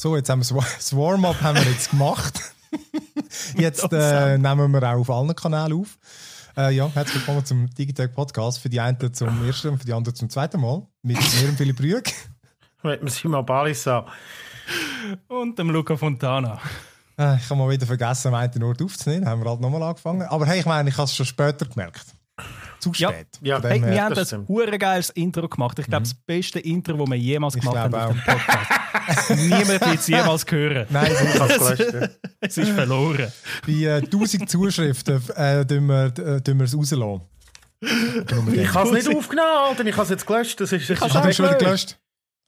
So, jetzt haben wir das Warm-up gemacht. jetzt äh, nehmen wir auch auf allen Kanälen auf. Äh, ja, herzlich willkommen zum Digitech Podcast. Für die einen zum ersten und für die anderen zum zweiten Mal. Mit mir und Philipp Rüeg. Mit dem Simon Balissa. Und dem Luca Fontana. Äh, ich habe mal wieder vergessen, am einen Ort aufzunehmen. Haben wir halt nochmal angefangen. Aber hey, ich meine, ich habe es schon später gemerkt zu spät. Ja, ja. Hey, wir haben das ein geiles Intro gemacht. Ich glaube, mhm. das beste Intro, das wir jemals ich gemacht haben auf dem Podcast. Niemand wird es jemals hören. Nein, ich habe es gelöscht. Es ist verloren. Bei äh, 1000 Zuschriften äh, äh wir es rauslassen. Ich habe es nicht aufgenommen, Alter. Ich habe es jetzt gelöscht. Das ist, ich habe es schon wieder gelöscht.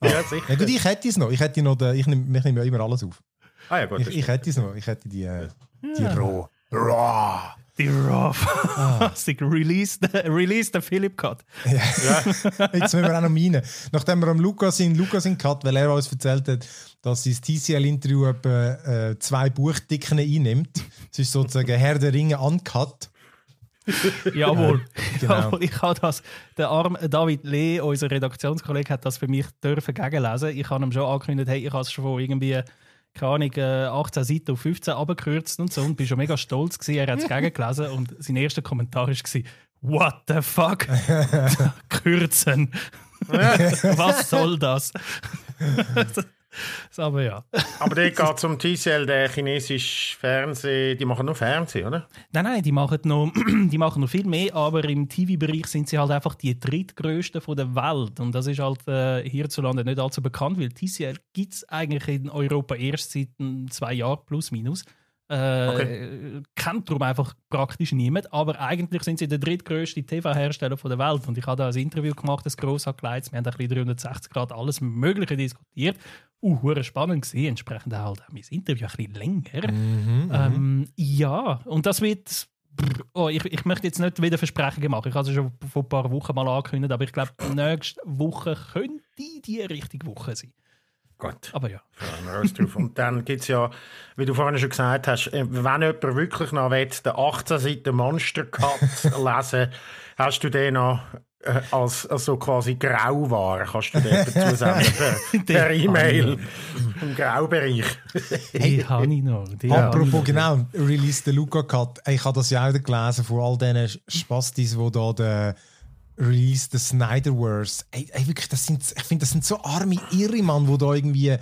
Ah. Ja, sicher. Ja, gut, ich hätte es noch. Ich, hätte noch den, ich nehme nehm ja immer alles auf. Ah, ja, gut, ich, ich hätte es noch. Ich hätte die, äh, die ja. roh. Raw. Dear Off. Ah. release, the, release the Philip Cut. Ja. Jetzt müssen wir auch noch meinen. Nachdem wir am Lukas in Lukas in Cut, weil er uns erzählt hat, dass sein TCL-Interview äh, zwei Buchdicken einnimmt. Es ist sozusagen Herr der Ringe uncut. Jawohl. Genau. Jawohl, ich habe das, der arme David Lee, unser Redaktionskollege, hat das für mich dürfen gegenlesen. Ich habe ihm schon angekündigt, hey, ich habe es schon irgendwie keine Ahnung, 18 äh, Seiten auf 15 abgekürzt und so und bin schon mega stolz gewesen, er hat es gelesen und sein erster Kommentar war, what the fuck, kürzen, was soll das? aber ja. aber dort geht es um TCL, der chinesische Fernsehen. Die machen nur Fernsehen, oder? Nein, nein, die machen noch, die machen noch viel mehr, aber im TV-Bereich sind sie halt einfach die drittgrößten der Welt. Und das ist halt äh, hierzulande nicht allzu bekannt, weil TCL gibt es eigentlich in Europa erst seit hm, zwei Jahren plus minus okay. Äh, kennt darum einfach praktisch niemand. Aber eigentlich sind sie der drittgrößte TV-Hersteller der Welt. Und ich habe da ein Interview gemacht, das gross angelegt. Wir haben ein bisschen 360 Grad alles Mögliche diskutiert. Uh, spannend gesehen. Entsprechend halt auch mein Interview ein bisschen länger. Mhm, mhm. ähm, ja, und das wird Oh, ich, ich möchte jetzt nicht wieder Versprechungen machen. Ich habe es schon vor ein paar Wochen mal angekündigt, aber ich glaube, nächste Woche könnte die richtige Woche sein. Gut. Aber ja. Und dann gibt es ja, wie du vorhin schon gesagt hast, äh, wenn jemand wirklich noch will, den 18 Seiten Monster Cut lesen, hast du den noch äh, als, als so quasi Grauware, kannst du den dazu per, per E-Mail im Graubereich. hey, habe ich noch. Die Apropos genau, Release the Luca Cut, ich habe das ja auch gelesen von all diesen Spastis, die da der Release the Snyderverse. Ey, ey, wirklich, das sind, ich finde, das sind so arme Irre, Mann, wo da irgendwie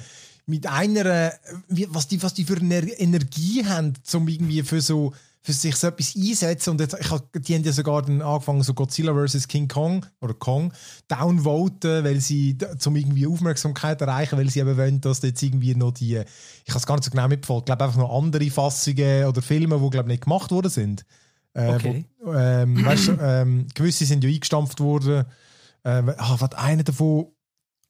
mit einer, was die, was die für eine Energie haben, um irgendwie für so, für sich so etwas einsetzen. Und jetzt, ich hab, die haben ja sogar dann angefangen, so Godzilla vs. King Kong oder Kong downvoten, weil sie, um irgendwie Aufmerksamkeit erreichen, weil sie eben wollen, dass jetzt irgendwie noch die, ich habe es gar nicht so genau mitbefolgt, ich glaube einfach noch andere Fassungen oder Filme, die, glaube nicht gemacht worden sind. Äh, okay. Wo, ähm, weißt, ähm, gewisse sind ja eingestampft worden. Äh, ach, was einer davon.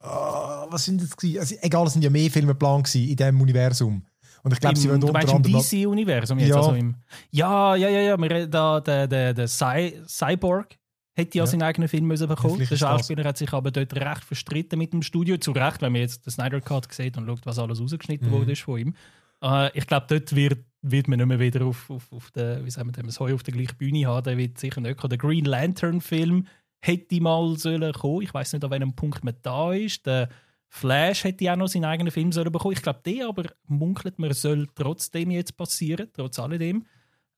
Oh, was sind das? Also, egal, es sind ja mehr Filme geplant in diesem Universum. Und ich glaube, sie wollen unter anderem... im DC-Universum jetzt? Ja. Also im, ja, ja, ja, ja. Wir, da, der, der, der Cy Cyborg hätte ja, ja seinen eigenen Film müssen bekommen. Ja, der Schauspieler hat sich aber dort recht verstritten mit dem Studio. Zu Recht, wenn man jetzt den Snyder Cut sieht und schaut, was alles rausgeschnitten mhm. wurde von ihm. Äh, ich glaube, dort wird wird man nicht mehr wieder auf, auf, auf der, wie sagen wir Heu auf der gleichen Bühne haben. Der wird sicher nicht kommen. Der Green Lantern-Film hätte mal sollen kommen. Ich weiß nicht, an welchem Punkt man da ist. Der Flash hätte auch noch seinen eigenen Film sollen bekommen. Ich glaube, der aber munkelt, man soll trotzdem jetzt passieren, trotz alledem.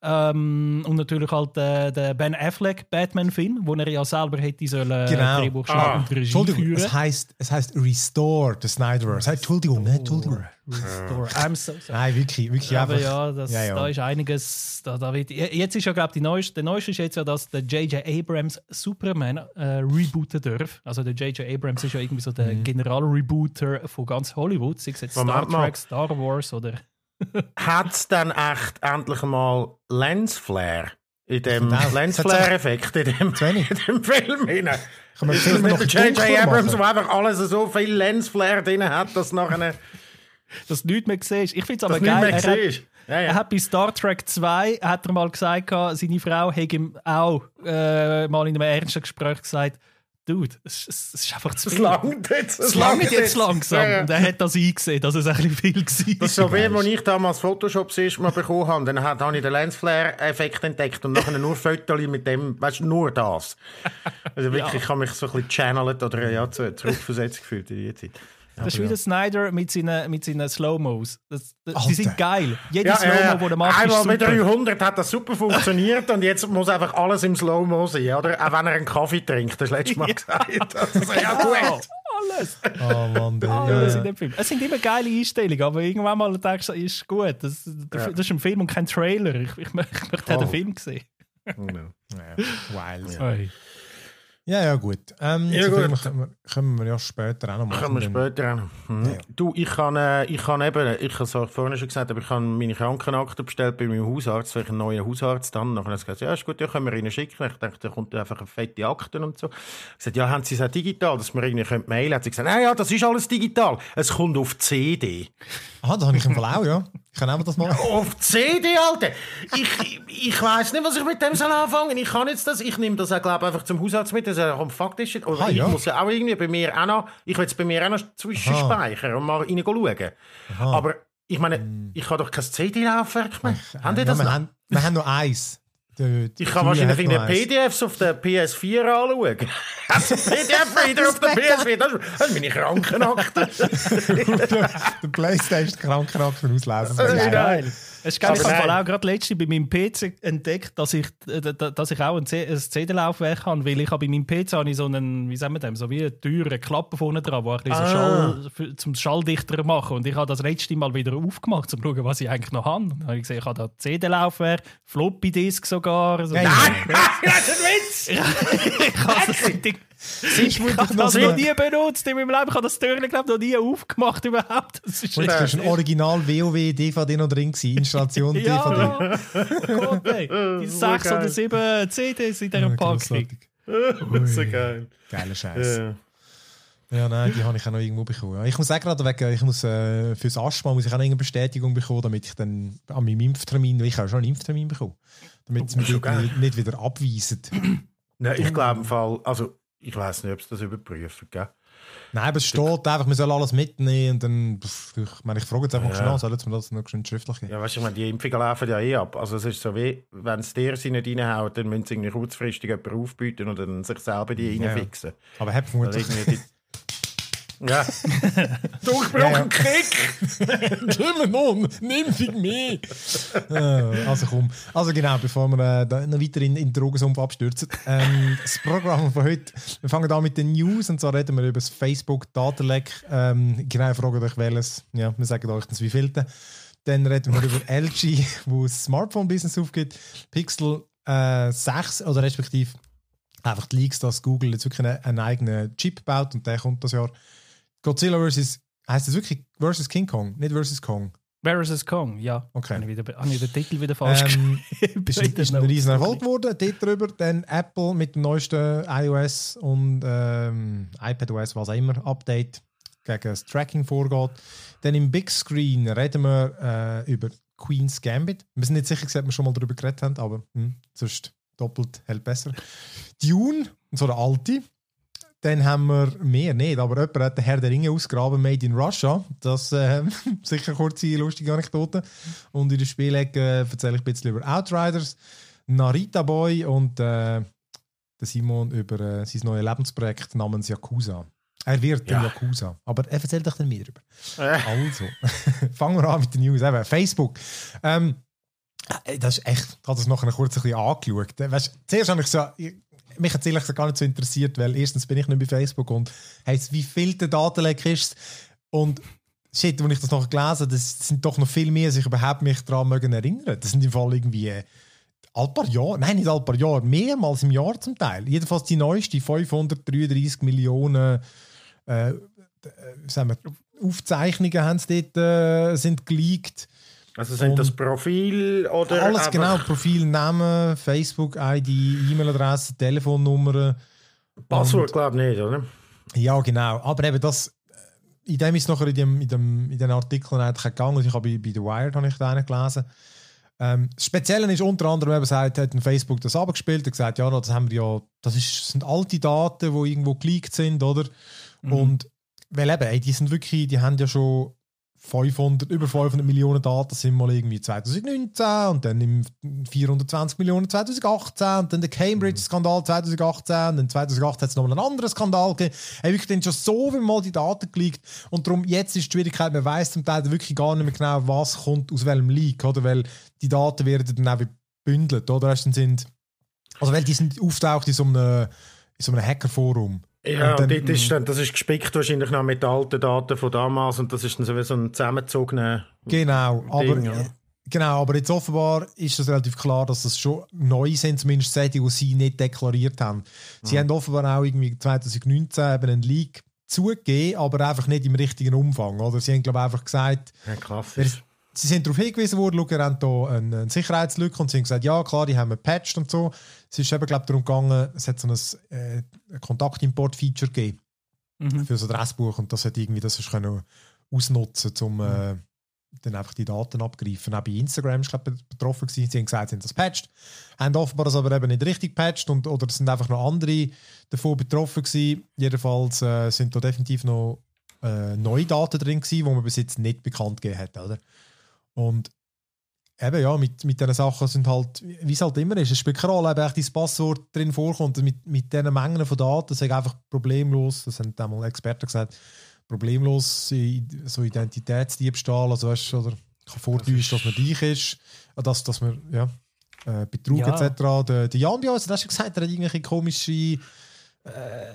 Ähm, und natürlich halt äh, der Ben Affleck Batman-Film, wo er ja selber hätte sollen äh, genau. Drehbuch ah. und Regie Entschuldigung, führen. es heißt es heißt Restore the Snyderverse. Hey, Entschuldigung, ne, Entschuldigung. Restore. I'm so sorry. Nein, wirklich, wirklich Aber einfach. ja, das, ja, ja. da ist einiges. Da, da wird, jetzt ist ja glaube ich neueste, der neueste ist jetzt ja, dass der J.J. Abrams Superman äh, rebooten darf. Also der J.J. Abrams ist ja irgendwie so der mhm. General-Rebooter von ganz Hollywood, sei es jetzt Star Trek, Star Wars oder hat es dann echt endlich mal Lensflare? Genau. In dem genau. Lensflare-Effekt, in, dem, in dem Film hinein. Kann man Film mit J.J. Abrams, wo einfach alles so viel Lensflare drin hat, dass nachher... Dass du nichts mehr siehst. Ich finde es aber geil. er, hat, ja, ja. er hat bei Star Trek 2 hat er mal gesagt, seine Frau hätte ihm auch äh, mal in einem ernsten Gespräch gesagt, Dude, es, es, es ist einfach zu viel. Es langt jetzt. Es langt jetzt langsam. Ja, ja. Und er hat das eingesehen, dass es ein bisschen viel war. Das ist so wie, als ich damals Photoshop das mal bekommen habe, dann habe ich den Lensflare-Effekt entdeckt und nachher nur Fotos mit dem, weißt du, nur das. Also wirklich, ja. ich habe mich so ein bisschen channelt oder ja, zurückversetzt gefühlt in die Zeit der Schweizer ja. Snyder mit seinen, mit seinen Slow-Mos. Die sind geil. Jede ja, Slow-Mo, die er macht, Einmal mit 300 hat das super funktioniert und jetzt muss einfach alles im Slow-Mo sein, oder? Auch wenn er einen Kaffee trinkt, das letzte Mal ja. gesagt. Also, ja, genau. gut. Alles. Oh Mann, Alles in dem Film. Es sind immer geile Einstellungen, aber irgendwann mal denkst du, ist gut. Das, das ist ein Film und kein Trailer. Ich, ich, ich möchte oh. den Film sehen. Oh, no. Ja. Wild. Ja, ja, gut. Ähm, ja, gut. Kommen, wir, kommen wir ja später auch noch mal. Können wir später auch noch. Mhm. Ja. Du, ich kann, äh, ich kann eben, ich habe es vorhin schon gesagt, aber ich habe meine Krankenakte bestellt bei meinem Hausarzt, weil ich einen neuen Hausarzt dann. Nachher hat er gesagt, ja, ist gut, ja, können wir Ihnen schicken. Ich dachte, da kommt einfach eine fette Akte und so. Ich gesagt, ja, haben Sie es auch digital, dass wir irgendwie können mailen können? Hat sie gesagt, nein, ja, das ist alles digital. Es kommt auf CD. Ah, das habe ich im Fall auch, ja. Ich kann auch das mal. Auf CD, Alter! Ich, ich, ich weiss nicht, was ich mit dem soll anfangen. Ich kann jetzt das, ich nehme das auch, glaube ich, einfach zum Hausarzt mit das ja kommt faktisch. Oder ah, ich ja. muss ja auch irgendwie bei mir auch noch, ich will es bei mir auch noch zwischenspeichern und mal reinschauen. Aha. Aber ich meine, hm. ich habe doch kein CD-Laufwerk mehr. Ich, haben die das ja, wir, haben, wir haben noch eins. Die, die ich kann wahrscheinlich in den PDFs auf der PS4 anschauen. PDF-Reader auf der PS4? Das, sind meine Krankenakte. der PlayStation-Krankenakte auslesen. Äh, nein. nein. Es ist geil, ich habe auch gerade letztens bei meinem PC entdeckt, dass ich, äh, dass ich auch ein, CD-Laufwerk habe, weil ich habe bei meinem PC habe so einen, wie sagen wir dem, so wie eine teure Klappe vorne dran, wo ich ah. Schall, für, zum Schalldichter machen und ich habe das letzte Mal wieder aufgemacht, um zu schauen, was ich eigentlich noch habe. Und dann habe ich gesehen, ich habe da CD-Laufwerk, Floppy-Disk sogar. So Nein, das ist ein Witz! ich habe das noch nie benutzt in meinem Leben. Ich habe das Türchen, glaube noch nie aufgemacht überhaupt. Das ist, das ist ein Original WoW DVD noch drin gewesen. Demonstration ja, oh Gott, ey. Die sechs oder sieben CDs in dieser Packung. so geil. Geiler Scheiß. Ja. Ja, nein, die habe ich auch noch irgendwo bekommen. Ich muss auch gerade wegen, ich muss, äh, fürs Asthma muss ich auch eine Bestätigung bekommen, damit ich dann an meinem Impftermin, weil ich habe schon einen Impftermin bekommen, damit es oh, mich nicht, nicht wieder abweisen. nein, ich glaube im Fall, also ich weiß nicht, ob es das überprüfen, gell? Nein, aber es steht einfach, man soll alles mitnehmen. Und dann, ich meine, ich frage jetzt einfach ja. schnell, sollen wir das noch schön schriftlich nehmen? Ja, weißt du, ich meine, die Impfungen laufen ja eh ab. Also es ist so wie, wenn es dir sie nicht reinhaut, dann müssen sie irgendwie kurzfristig jemanden aufbieten und dann sich selber die reinfixen. Ja. Aber hat also, vermutlich... Ja. Durchbrochen Kick! Schlimmer nun, nimm dich mit! Äh, also komm. Also genau, bevor wir äh, noch weiter in, in Drogensumpf abstürzen. Ähm, das Programm von heute, wir fangen an mit den News und zwar reden wir über das Facebook-Datenleck. Ähm, genau, fragen euch welches. Ja, wir sagen euch das wievielte. Dann reden wir über LG, wo das Smartphone-Business aufgeht. Pixel äh, 6 oder respektive einfach die Leaks, dass Google jetzt wirklich einen, einen eigenen Chip baut und der kommt das Jahr. Godzilla vs. Heißt das wirklich versus King Kong, nicht versus Kong? Versus Kong, ja. Okay. Habe ich, wieder, habe ich den Titel wieder falsch ähm, geschrieben. Ist, ist ein riesen Erfolg geworden. Dort drüber dann Apple mit dem neuesten iOS und ähm, iPadOS, was auch immer, Update gegen das Tracking vorgeht. Dann im Big Screen reden wir äh, über Queen's Gambit. Wir sind nicht sicher, ob wir schon mal darüber geredet haben, aber mh, hm, sonst doppelt hält besser. Dune, so der alte. Dann haben wir mehr nicht, aber jemand hat den Herr der Ringe ausgraben, Made in Russia. Das äh, sicher kurze lustige Anekdote. Und in der Spielecke äh, erzähle ich ein bisschen über Outriders, Narita Boy und äh, Simon über äh, sein neues Lebensprojekt namens Yakuza. Er wird ja. Yakuza. Aber er erzählt doch dann mehr darüber. Äh. Also, fangen wir an mit den News. Eben, Facebook. Ähm, äh, das ist echt, ich habe das nachher kurz ein bisschen angeschaut. Äh, weißt, zuerst habe ich so, mich hat es ehrlich gesagt gar nicht so interessiert, weil erstens bin ich nicht bei Facebook und heißt, wie viel der Datenleck ist und shit, als ich das noch gelesen habe, das sind doch noch viel mehr, als ich überhaupt mich daran mögen erinnern. Das sind im Fall irgendwie äh, ein paar Jahre, nein, nicht ein paar Jahre, mehrmals im Jahr zum Teil. Jedenfalls die neueste 533 Millionen äh, äh, sagen wir, Aufzeichnungen haben sie dort, äh, sind geleakt. Also sind das Profil oder? Alles genau, Profil, Name, Facebook-ID, E-Mail-Adresse, Telefonnummer. Passwort glaube ich nicht, oder? Ja, genau. Aber eben das, äh, in dem ist nachher in, dem, in, dem, in den Artikeln eigentlich gegangen. Ich habe bei, The Wired habe ich da einen gelesen. Ähm, das ist unter anderem, eben sagt, hat Facebook das abgespielt und gesagt, ja, das haben wir ja, das ist, sind alte Daten, die irgendwo geleakt sind, oder? Mhm. Und weil eben, ey, die sind wirklich, die haben ja schon 500, über 500 Millionen Daten sind mal irgendwie 2019 und dann 420 Millionen 2018 und dann der Cambridge-Skandal 2018 und dann 2018 hat es nochmal einen anderen Skandal gegeben. Hey, wirklich dann schon so viel mal die Daten geleakt und darum jetzt ist die Schwierigkeit, man weiß zum Teil wirklich gar nicht mehr genau, was kommt aus welchem Leak, oder? Weil die Daten werden dann auch gebündelt, oder? sind, also weil die sind auftaucht in so einem, in so einem Hackerforum ja, und, dann, und ist hm. dann, das ist gespickt wahrscheinlich noch mit alten Daten von damals und das ist dann sowieso ein zusammengezogener Genau, Ding, aber, ja. genau, aber jetzt offenbar ist es relativ klar, dass das schon neu sind, zumindest solche, die sie nicht deklariert haben. Sie mhm. haben offenbar auch irgendwie 2019 eben einen Leak zugegeben, aber einfach nicht im richtigen Umfang. Oder? Sie haben glaube ich einfach gesagt... Ja, Sie sind darauf hingewiesen worden, schau, wir haben hier eine, Sicherheitslücke und sie haben gesagt, ja klar, die haben wir patched und so. Es ist eben, glaube darum gegangen, es hat so ein äh, Kontaktimport-Feature gegeben mhm. für das Adressbuch und das hat irgendwie, das ist können ausnutzen, um mhm. äh, dann einfach die Daten abgreifen. Auch bei Instagram war glaube betroffen gewesen. Sie haben gesagt, sie haben das patched, haben offenbar das aber eben nicht richtig gepatcht und oder sind einfach noch andere davon betroffen gewesen. Jedenfalls äh, sind da definitiv noch äh, neue Daten drin gewesen, die man bis jetzt nicht bekannt gegeben hat, oder? Und Eben, ja, mit, mit diesen Sachen sind halt, wie es halt immer ist, es spielt keine Rolle, ob dein Passwort drin vorkommt. Mit, mit diesen Mengen von Daten sei einfach problemlos, das haben damals Experten gesagt, problemlos so Identitätsdiebstahl, also weißt oder kann vortäuschen, dass man dich ist, äh, dass, dass man, ja, äh, Betrug ja. etc. Der, der Jan bei hast du schon gesagt, er hat irgendwelche komische äh,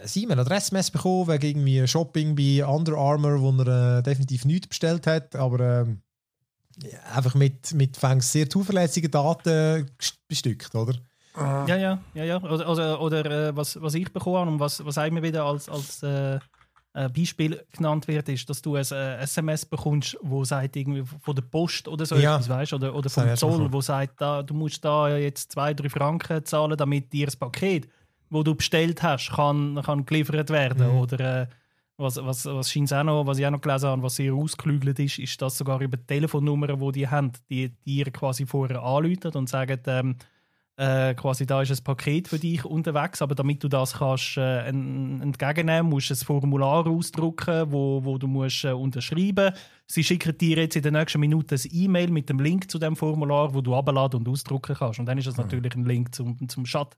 Simon Adressmess bekommen, wegen irgendwie Shopping bei Under Armour, wo er äh, definitiv nichts bestellt hat, aber ähm, einfach mit, mit sehr zuverlässigen Daten bestückt, oder? Ah. Ja, ja, ja, ja. Also, also, oder, oder, äh, oder, was, was ich bekommen habe und was, was immer wieder als, als äh, äh, Beispiel genannt wird, ist, dass du ein SMS äh, bekommst, wo sagt irgendwie von der Post oder so ja. etwas, weißt, oder, oder vom Zoll, wo sagt, da, du musst da jetzt zwei, drei Franken zahlen, damit dir das Paket, wo du bestellt hast, kann, kann geliefert werden mhm. oder äh, was, was, was scheint auch noch, was ich auch noch gelesen habe, was sehr ausgeklügelt ist, ist, dass sogar über die Telefonnummern, die die haben, die, dir quasi vorher anrufen und sagen, ähm, äh, quasi da ist ein Paket für dich unterwegs, aber damit du das kannst äh, entgegennehmen, musst du ein Formular ausdrucken, wo, wo du musst äh, unterschreiben. Sie schicken dir jetzt in den nächsten Minuten ein E-Mail mit dem Link zu dem Formular, wo du abladen und ausdrucken kannst. Und dann ist das mhm. natürlich ein Link zum, zum Chat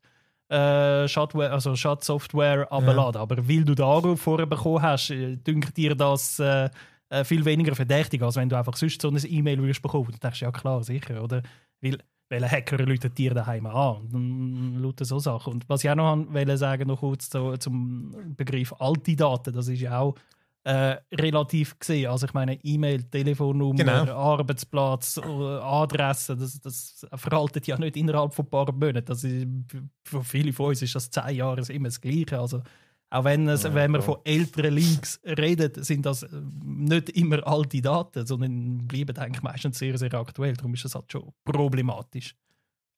äh, Schadware, also Schadsoftware abladen. Ja. Aber weil du den Anruf vorher bekommen hast, äh, dünkt dir das äh, äh, viel weniger verdächtig, als wenn du einfach sonst so eine E-Mail würdest bekommen. Und denkst, ja klar, sicher, oder? Weil welche Hacker läutet dir daheim an? Und lauter so Sachen. Und was ich auch noch sagen wollte noch kurz so, zum Begriff alte Daten, das ist ja auch äh, relativ gesehen. Also ich meine E-Mail, Telefonnummer, genau. Arbeitsplatz, äh, Adresse, das, das veraltet ja nicht innerhalb von ein paar Monaten. Das ist, für viele von uns ist das zehn Jahre immer das Gleiche. Also auch wenn, es, ja, wenn man von älteren Links redet, sind das äh, nicht immer alte Daten, sondern bleiben eigentlich meistens sehr, sehr aktuell. Darum ist das halt schon problematisch.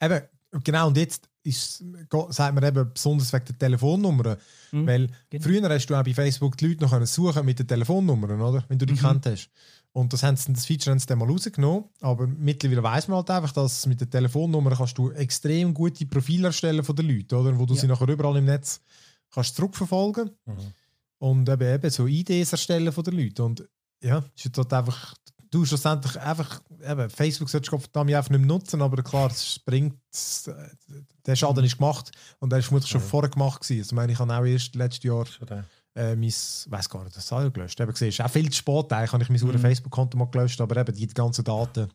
Eben, Genau, und jetzt ist, sagt man eben besonders wegen der Telefonnummern. Mhm. Weil genau. früher hast du auch bei Facebook die Leute noch suchen mit den Telefonnummern, oder? Wenn du die mhm. kennt hast. Und das, haben das Feature haben sie dann mal rausgenommen. Aber mittlerweile weiß man halt einfach, dass mit der Telefonnummer kannst du extrem gute Profile erstellen von den Leuten, oder? Wo du ja. sie nachher überall im Netz kannst zurückverfolgen. Mhm. Und eben, eben so Ideen erstellen von den Leuten. Und ja, ist halt einfach du schlussendlich einfach, eben, Facebook solltest du verdammt einfach nicht mehr nutzen, aber klar, es bringt, der Schaden ist gemacht und der ist vermutlich schon ja. vorher gemacht gewesen. Also, ich meine, ich habe auch erst letztes Jahr äh, mein, weiß gar nicht, das habe ich gelöscht. Eben gesehen, auch viel zu spät, eigentlich habe ich mein mhm. Facebook-Konto mal gelöscht, aber eben die ganzen Daten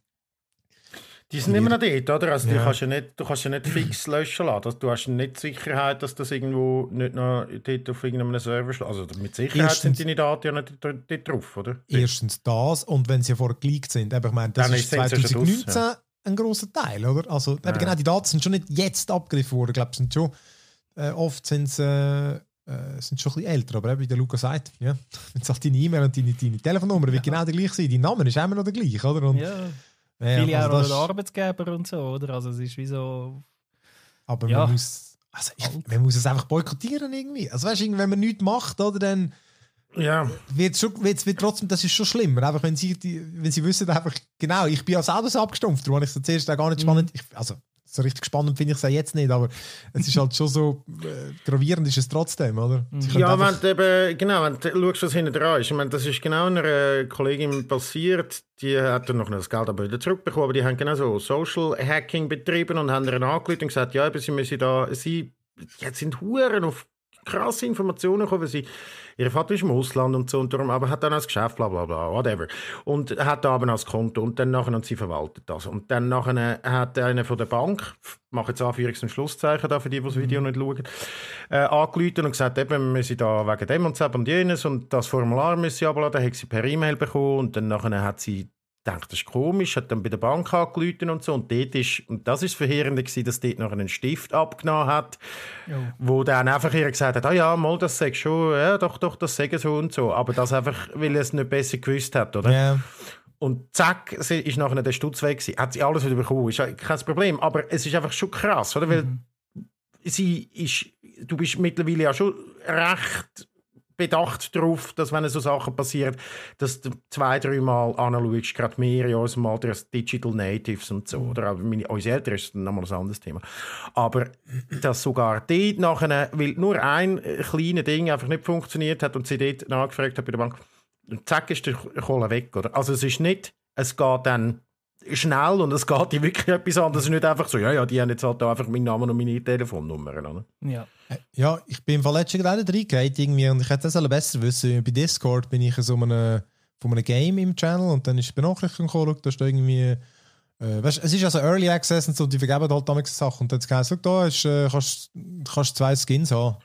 die sind immer noch dort, oder? Also ja. du, kannst ja nicht, du kannst ja nicht fix löschen lassen. Also, du hast nicht die Sicherheit, dass das irgendwo nicht noch dort auf irgendeinem Server schlägt. Also mit Sicherheit Erstens, sind deine Daten ja nicht dort, drauf, oder? Erstens das und wenn sie ja vorher geleakt sind. Aber ich meine, das Dann ist 2019 aus, ja. ein großer Teil, oder? Also ja. genau, die Daten sind schon nicht jetzt abgegriffen worden. Ich glaube, sind schon äh, oft sind sie... Äh, äh, sind schon ein bisschen älter, aber wie der Luca sagt, ja, wenn es halt deine E-Mail und deine, deine Telefonnummer wird genau der gleiche sein. Dein Name ist immer noch der gleiche, oder? Und, ja ja, viele also auch also Arbeitgeber und so, oder? Also es ist wie so. Aber ja. man muss. Also ich, man muss es einfach boykottieren irgendwie. Also weißt du, wenn man nichts macht, oder dann. Ja. Wird schon, wird, wird trotzdem, das ist schon schlimmer. Einfach, wenn sie, die, wenn sie wissen, einfach, genau, ich bin ja selber so abgestumpft, wo ich es zuerst auch gar nicht mhm. spannend. Ich, also, so richtig spannend finde ich es ja jetzt nicht, aber es ist halt schon so äh, gravierend ist es trotzdem, oder? Mhm. Sie ja, wenn du eben, genau, wenn du schaust, was hinten dran ist. Ich meine, das ist genau einer äh, Kollegin passiert, die hat dann noch das Geld aber wieder zurückbekommen, aber die haben genau so Social Hacking betrieben und haben dann angerufen und gesagt, ja, eben, sie müssen da, sie jetzt sind Huren auf krasse Informationen gekommen, weil sie, ihr Vater ist im Ausland und so, und darum, aber hat dann als Geschäft, bla bla bla, whatever. Und hat da aber als Konto und dann nachher, und sie verwaltet das. Und dann nachher hat einer von der Bank, mache jetzt Anführungs- und Schlusszeichen da für die, die das Video nicht schauen, äh, angeläutet und gesagt, eben, wir sind da wegen dem und dem und jenes und das Formular müssen sie abladen, hat sie per E-Mail bekommen und dann nachher hat sie denke, das ist komisch, hat dann bei der Bank angerufen und so. Und dort ist, und das ist verheerend gewesen, dass dort noch einen Stift abgenommen hat, ja. wo dann einfach ihr gesagt hat, ah ja, mal, das sag schon, ja, doch, doch, das sagen so und so. Aber das einfach, weil er es nicht besser gewusst hat, oder? Ja. Und zack, sie ist nachher der Stutz weg gewesen. Hat sie alles wieder bekommen, ist kein Problem. Aber es ist einfach schon krass, oder? Weil mhm. sie ist, du bist mittlerweile ja schon recht bedacht darauf, dass wenn so Sachen passieren, dass du zwei, dreimal analogisch gerade mehr als unserem als Digital Natives und so, oder auch meine, unsere Eltern ist nochmal ein anderes Thema. Aber dass sogar dort nachher, weil nur ein äh, kleines Ding einfach nicht funktioniert hat und sie dort nachgefragt hat bei der Bank, zack ist der Kohle weg, oder? Also es ist nicht, es geht dann schnell und es geht wirklich etwas an. Das ist nicht einfach so, ja, ja, die haben jetzt halt einfach meinen Namen und meine Telefonnummer. Ja. ja, ich bin im letzten gerade reingereiht irgendwie und ich hätte das alle besser wissen. Bei Discord bin ich in so einem, von einem Game im Channel und dann ist die Benachrichtigung gekommen, da ist irgendwie... Äh, weißt, es ist also Early Access und so, die vergeben halt damals Sachen und dann hat es gesagt, da ist, äh, kannst, kannst zwei Skins haben.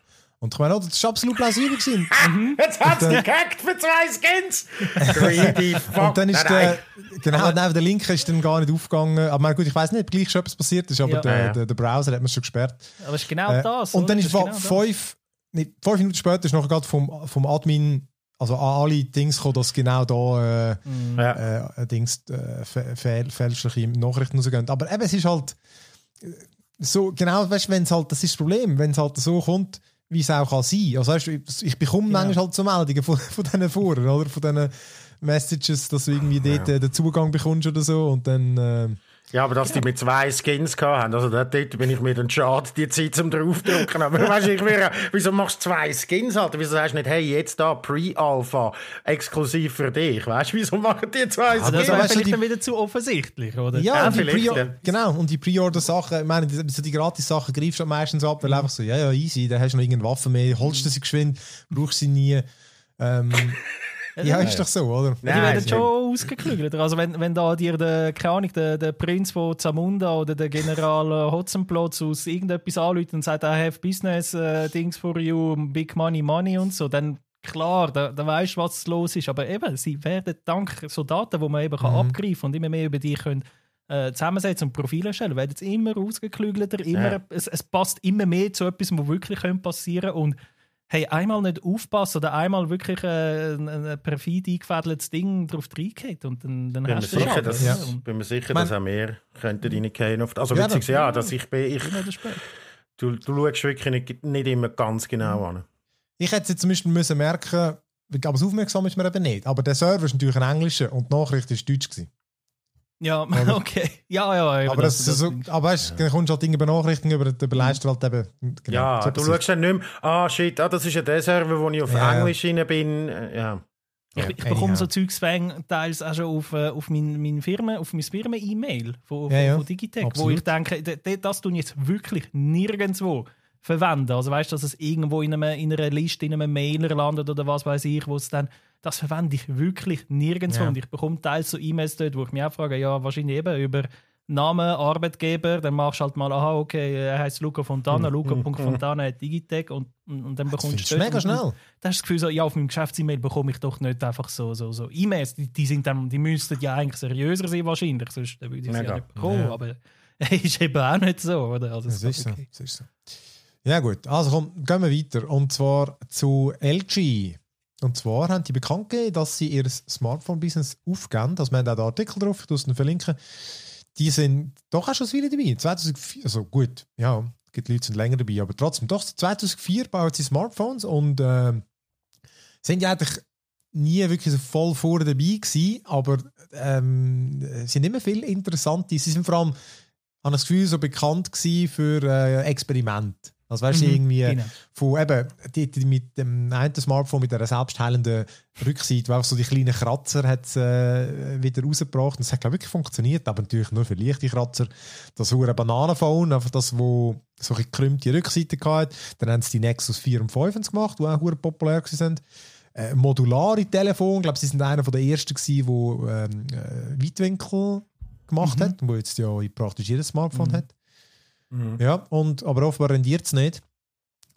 Und ich meine, oh, das war absolut plausibel. Gewesen. Jetzt hat es gehackt für zwei Skins! Greedy fuck! Und dann ist der, genau, aber, nein, der Link ist dann gar nicht aufgegangen. Aber meine, gut, ich weiß nicht, ob gleich schon etwas passiert ist, aber ja. der, der, der, Browser hat mir schon gesperrt. Aber es ist genau äh, das. Und dann ist, ist genau fünf, nee, fünf Minuten später ist noch gerade vom, vom Admin also an alle Dings kommen, dass genau da äh, mhm. ja. äh, Dings äh, fehl, fälschliche Nachrichten rausgehen. Aber eben, es ist halt äh, so, genau, weißt du, wenn es halt, das ist das Problem, wenn es halt so kommt, wie es auch sein kann. Also, weißt, du, ich bekomme genau. manchmal halt so Meldungen von, von diesen Foren, oder? Von diesen Messages, dass du irgendwie ja. dort äh, den Zugang bekommst oder so. Und dann. Äh, ja, aber dass die mit zwei Skins hatten, also dort bin ich mir dann schade, die Zeit zum draufdrucken. Aber weißt, ich wäre, wieso machst du zwei Skins, Alter? Wieso sagst du nicht, hey, jetzt da Pre-Alpha, exklusiv für dich? Weißt du, wieso machen die zwei Skins? Also, das ist die... dann wieder zu offensichtlich, oder? Ja, ja vielleicht. Ja. Genau, und die Pre-Order-Sachen, ich meine, so die Gratis-Sachen greifst du meistens ab, weil mhm. einfach so, ja, ja, easy, da hast du noch irgendeine Waffe mehr, holst du sie geschwind, brauchst sie nie. Ähm, Ja, ist doch so, oder? Nein, die werden schon ausgeklügelt. Also wenn, wenn da dir, der, keine Ahnung, der, der Prinz von Zamunda oder der General äh, Hotzenplotz aus irgendetwas anruft und sagt, I have business uh, things for you, big money, money und so, dann klar, da, da weißt du, was los ist. Aber eben, sie werden dank so Daten, die man eben mhm. kann und immer mehr über dich können, äh, zusammensetzen und Profile stellen, werden jetzt immer ausgeklügelter, immer, ja. es, es passt immer mehr zu etwas, was wirklich passieren könnte hey, einmal nicht aufpassen oder einmal wirklich äh, ein, ein perfid eingefädeltes Ding drauf reingeht und dann, dann bin hast du sicher, das. Ja. Bin mir sicher, dass auch wir könnten reingehen. Also ja, witzig, ja, dass ich bin... Ich, du, du schaust wirklich nicht, nicht immer ganz genau mhm. an. Ich hätte jetzt zum Beispiel müssen merken aber so aufmerksam ist man eben nicht. Aber der Server ist natürlich ein englischer und die Nachricht war deutsch. Gewesen. Ja, oder? okay. Ja, ja, eben, aber das, das, so, aber weißt, ja. dann kommst du halt irgendwie Nachrichten über die Leistwelt halt eben. Genau, ja, so du schaust dann nicht mehr, ah shit, ah, das ist ja der Server, wo ich auf ja. Englisch rein bin. Äh, ja. Ich, ich bekomme ja. so Zeugs teils auch schon auf, äh, auf mein, mein Firmen, auf mein Firmen-E-Mail von, ja, von, Digitec, Absolut. wo ich denke, das tun jetzt wirklich nirgendwo verwenden. Also weißt du, dass es irgendwo in, einem, in einer Liste, in einem Mailer landet oder was weiß ich, wo es dann das verwende ich wirklich nirgendwo. Ja. Und ich bekomme teils so E-Mails dort, wo ich mich auch frage, ja, wahrscheinlich eben über Namen, Arbeitgeber, dann machst du halt mal, aha, okay, er heißt Luca Fontana, mm, hm, Luca.fontana hm, hm. hat Digitech und, und, und dann bekommst das du. Das mega schnell. Das ist das Gefühl, so, ja, auf meinem Geschäfts-E-Mail bekomme ich doch nicht einfach so, so, so E-Mails. Die, die, sind dann, die müssten ja eigentlich seriöser sein, wahrscheinlich, sonst würde ich sie ja nicht bekommen. Ja. Aber ist eben auch nicht so, oder? Also, das, ist okay. so, ist so. Ja, gut, also komm, gehen wir weiter. Und zwar zu LG. Und zwar haben die bekannt gegeben, dass sie ihr Smartphone-Business aufgeben. Also, wir haben auch den Artikel drauf, ich es verlinken. Die sind doch auch schon wieder dabei. 2004, also gut, ja, es gibt Leute, die sind länger dabei, aber trotzdem, doch, 2004 bauen sie Smartphones und äh, sind ja eigentlich nie wirklich so voll vorne dabei gewesen, aber ähm, sind immer viel interessanter. Sie sind vor allem, habe ich das Gefühl, so bekannt gewesen für äh, Experimente. Also weißt du, mhm, irgendwie genau. von eben, die, die mit dem einen Smartphone mit einer selbstheilenden Rückseite, weil so die kleinen Kratzer hat äh, wieder rausgebracht und es hat glaube ich wirklich funktioniert, aber natürlich nur für leichte Kratzer. Das hure Bananenphone, einfach das, wo so ein gekrümmte Rückseite hatte. Dann haben sie die Nexus 4 und 5 gemacht, die auch populär waren. Äh, modulare Telefon, ich glaube, sie sind einer von der ersten gewesen, ähm, äh, Weitwinkel gemacht mhm. hat, wo jetzt ja praktisch jedes Smartphone mhm. hat. Mhm. Ja, und, aber offenbar rendiert es nicht.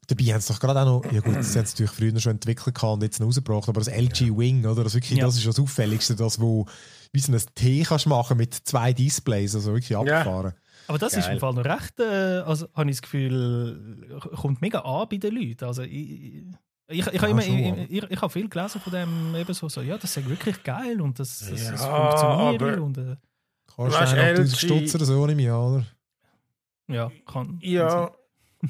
Dabei haben sie doch gerade auch noch, ja gut, sie haben es natürlich früher schon entwickelt und jetzt rausgebracht, aber das LG ja. Wing, oder? Das, wirklich, ja. das ist das Auffälligste, das, wo wie so ein T kannst machen mit zwei Displays, also wirklich abgefahren. Aber das Geil. ist im Fall noch recht, äh, also habe ich das Gefühl, kommt mega an bei den Leuten. Also, ich, ich, ich, ja, immer, ich, ich, ich habe viel gelesen von dem, eben so, so ja, das ist wirklich geil und das, das, ja, das funktioniert. Aber, und, äh, kannst du 1000 Stutzer so nicht mehr, oder? Ja, kann. Ja,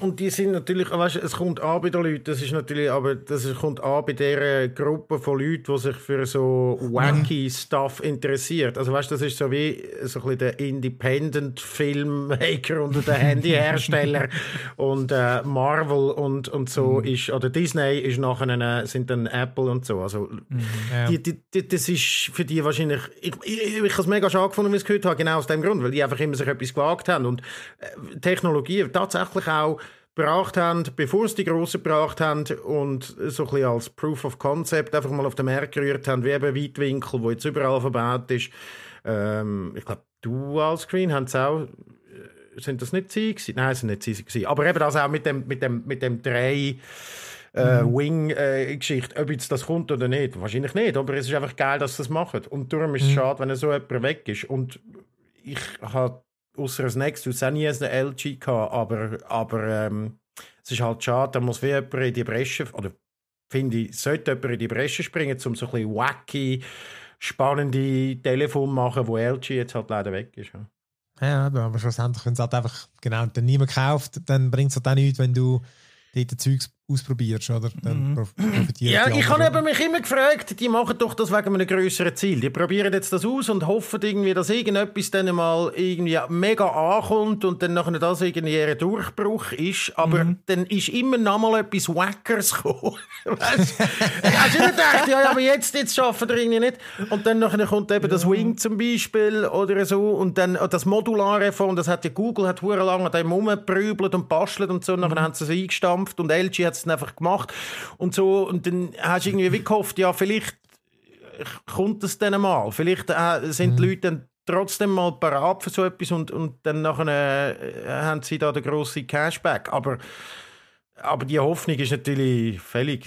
und die sind natürlich, weißt, es kommt an bei den Leuten, das ist natürlich, aber das kommt an bei dieser Gruppe von Leuten, die sich für so wacky mhm. Stuff interessiert. Also weißt, das ist so wie so ein bisschen der Independent-Filmmaker und der Handyhersteller und äh, Marvel und, und so mhm. ist, oder Disney ist nachher, sind dann Apple und so. Also mhm, ja. die, die, das ist für die wahrscheinlich, ich, ich, ich habe es mega schade gefunden, wie ich es gehört habe, genau aus dem Grund, weil die einfach immer sich etwas gewagt haben und äh, Technologie tatsächlich auch gebraucht haben, bevor es die Grossen gebraucht haben und so ein bisschen als Proof of Concept einfach mal auf den Markt gerührt haben, wie eben Weitwinkel, wo jetzt überall verbaut ist. Ähm, ich glaube, Dual Screen haben es auch äh, sind das nicht sie gewesen? Nein, sind nicht sie gewesen. Aber eben das auch mit dem, mit dem, mit dem drei äh, mhm. Wing-Geschichte, äh, ob jetzt das kommt oder nicht, wahrscheinlich nicht, aber es ist einfach geil, dass sie das machen. Und darum ist es mhm. schade, wenn so jemand weg ist. Und ich habe außer das Next es auch nie einen LG gehabt, aber, aber ähm, es ist halt schade, da muss wie jemand in die Bresche, oder finde ich, sollte jemand in die Bresche springen, um so ein bisschen wacky, spannende Telefon machen, wo LG jetzt halt leider weg ist. Ja. Ja, aber schlussendlich, wenn es halt einfach genau dann niemand kauft, dann bringt es halt auch nichts, wenn du dort Zeugs ausprobierst, oder? Dann mhm. profitierst Ja, ich habe mich immer gefragt, die machen doch das wegen einem größeren Ziel. Die probieren jetzt das aus und hoffen irgendwie, dass irgendetwas dann mal irgendwie mega ankommt und dann nachher das irgendwie ein Durchbruch ist. Aber mhm. dann ist immer noch mal etwas Wackers gekommen. weißt du? Hast du gedacht, ja, aber jetzt, jetzt schaffen wir irgendwie nicht. Und dann nachher kommt eben ja. das Wing zum Beispiel oder so und dann äh, das modulare von, das hat ja Google hat lange an dem rumgeprübelt und bastelt und so, und nachher mhm. haben sie es eingestampft und LG hat hat es einfach gemacht und so und dann hast du irgendwie wie gehofft, ja vielleicht kommt es dann mal, vielleicht äh, sind die mhm. Leute dann trotzdem mal parat für so etwas und, und dann nachher äh, haben sie da den grossen Cashback, aber aber die Hoffnung ist natürlich völlig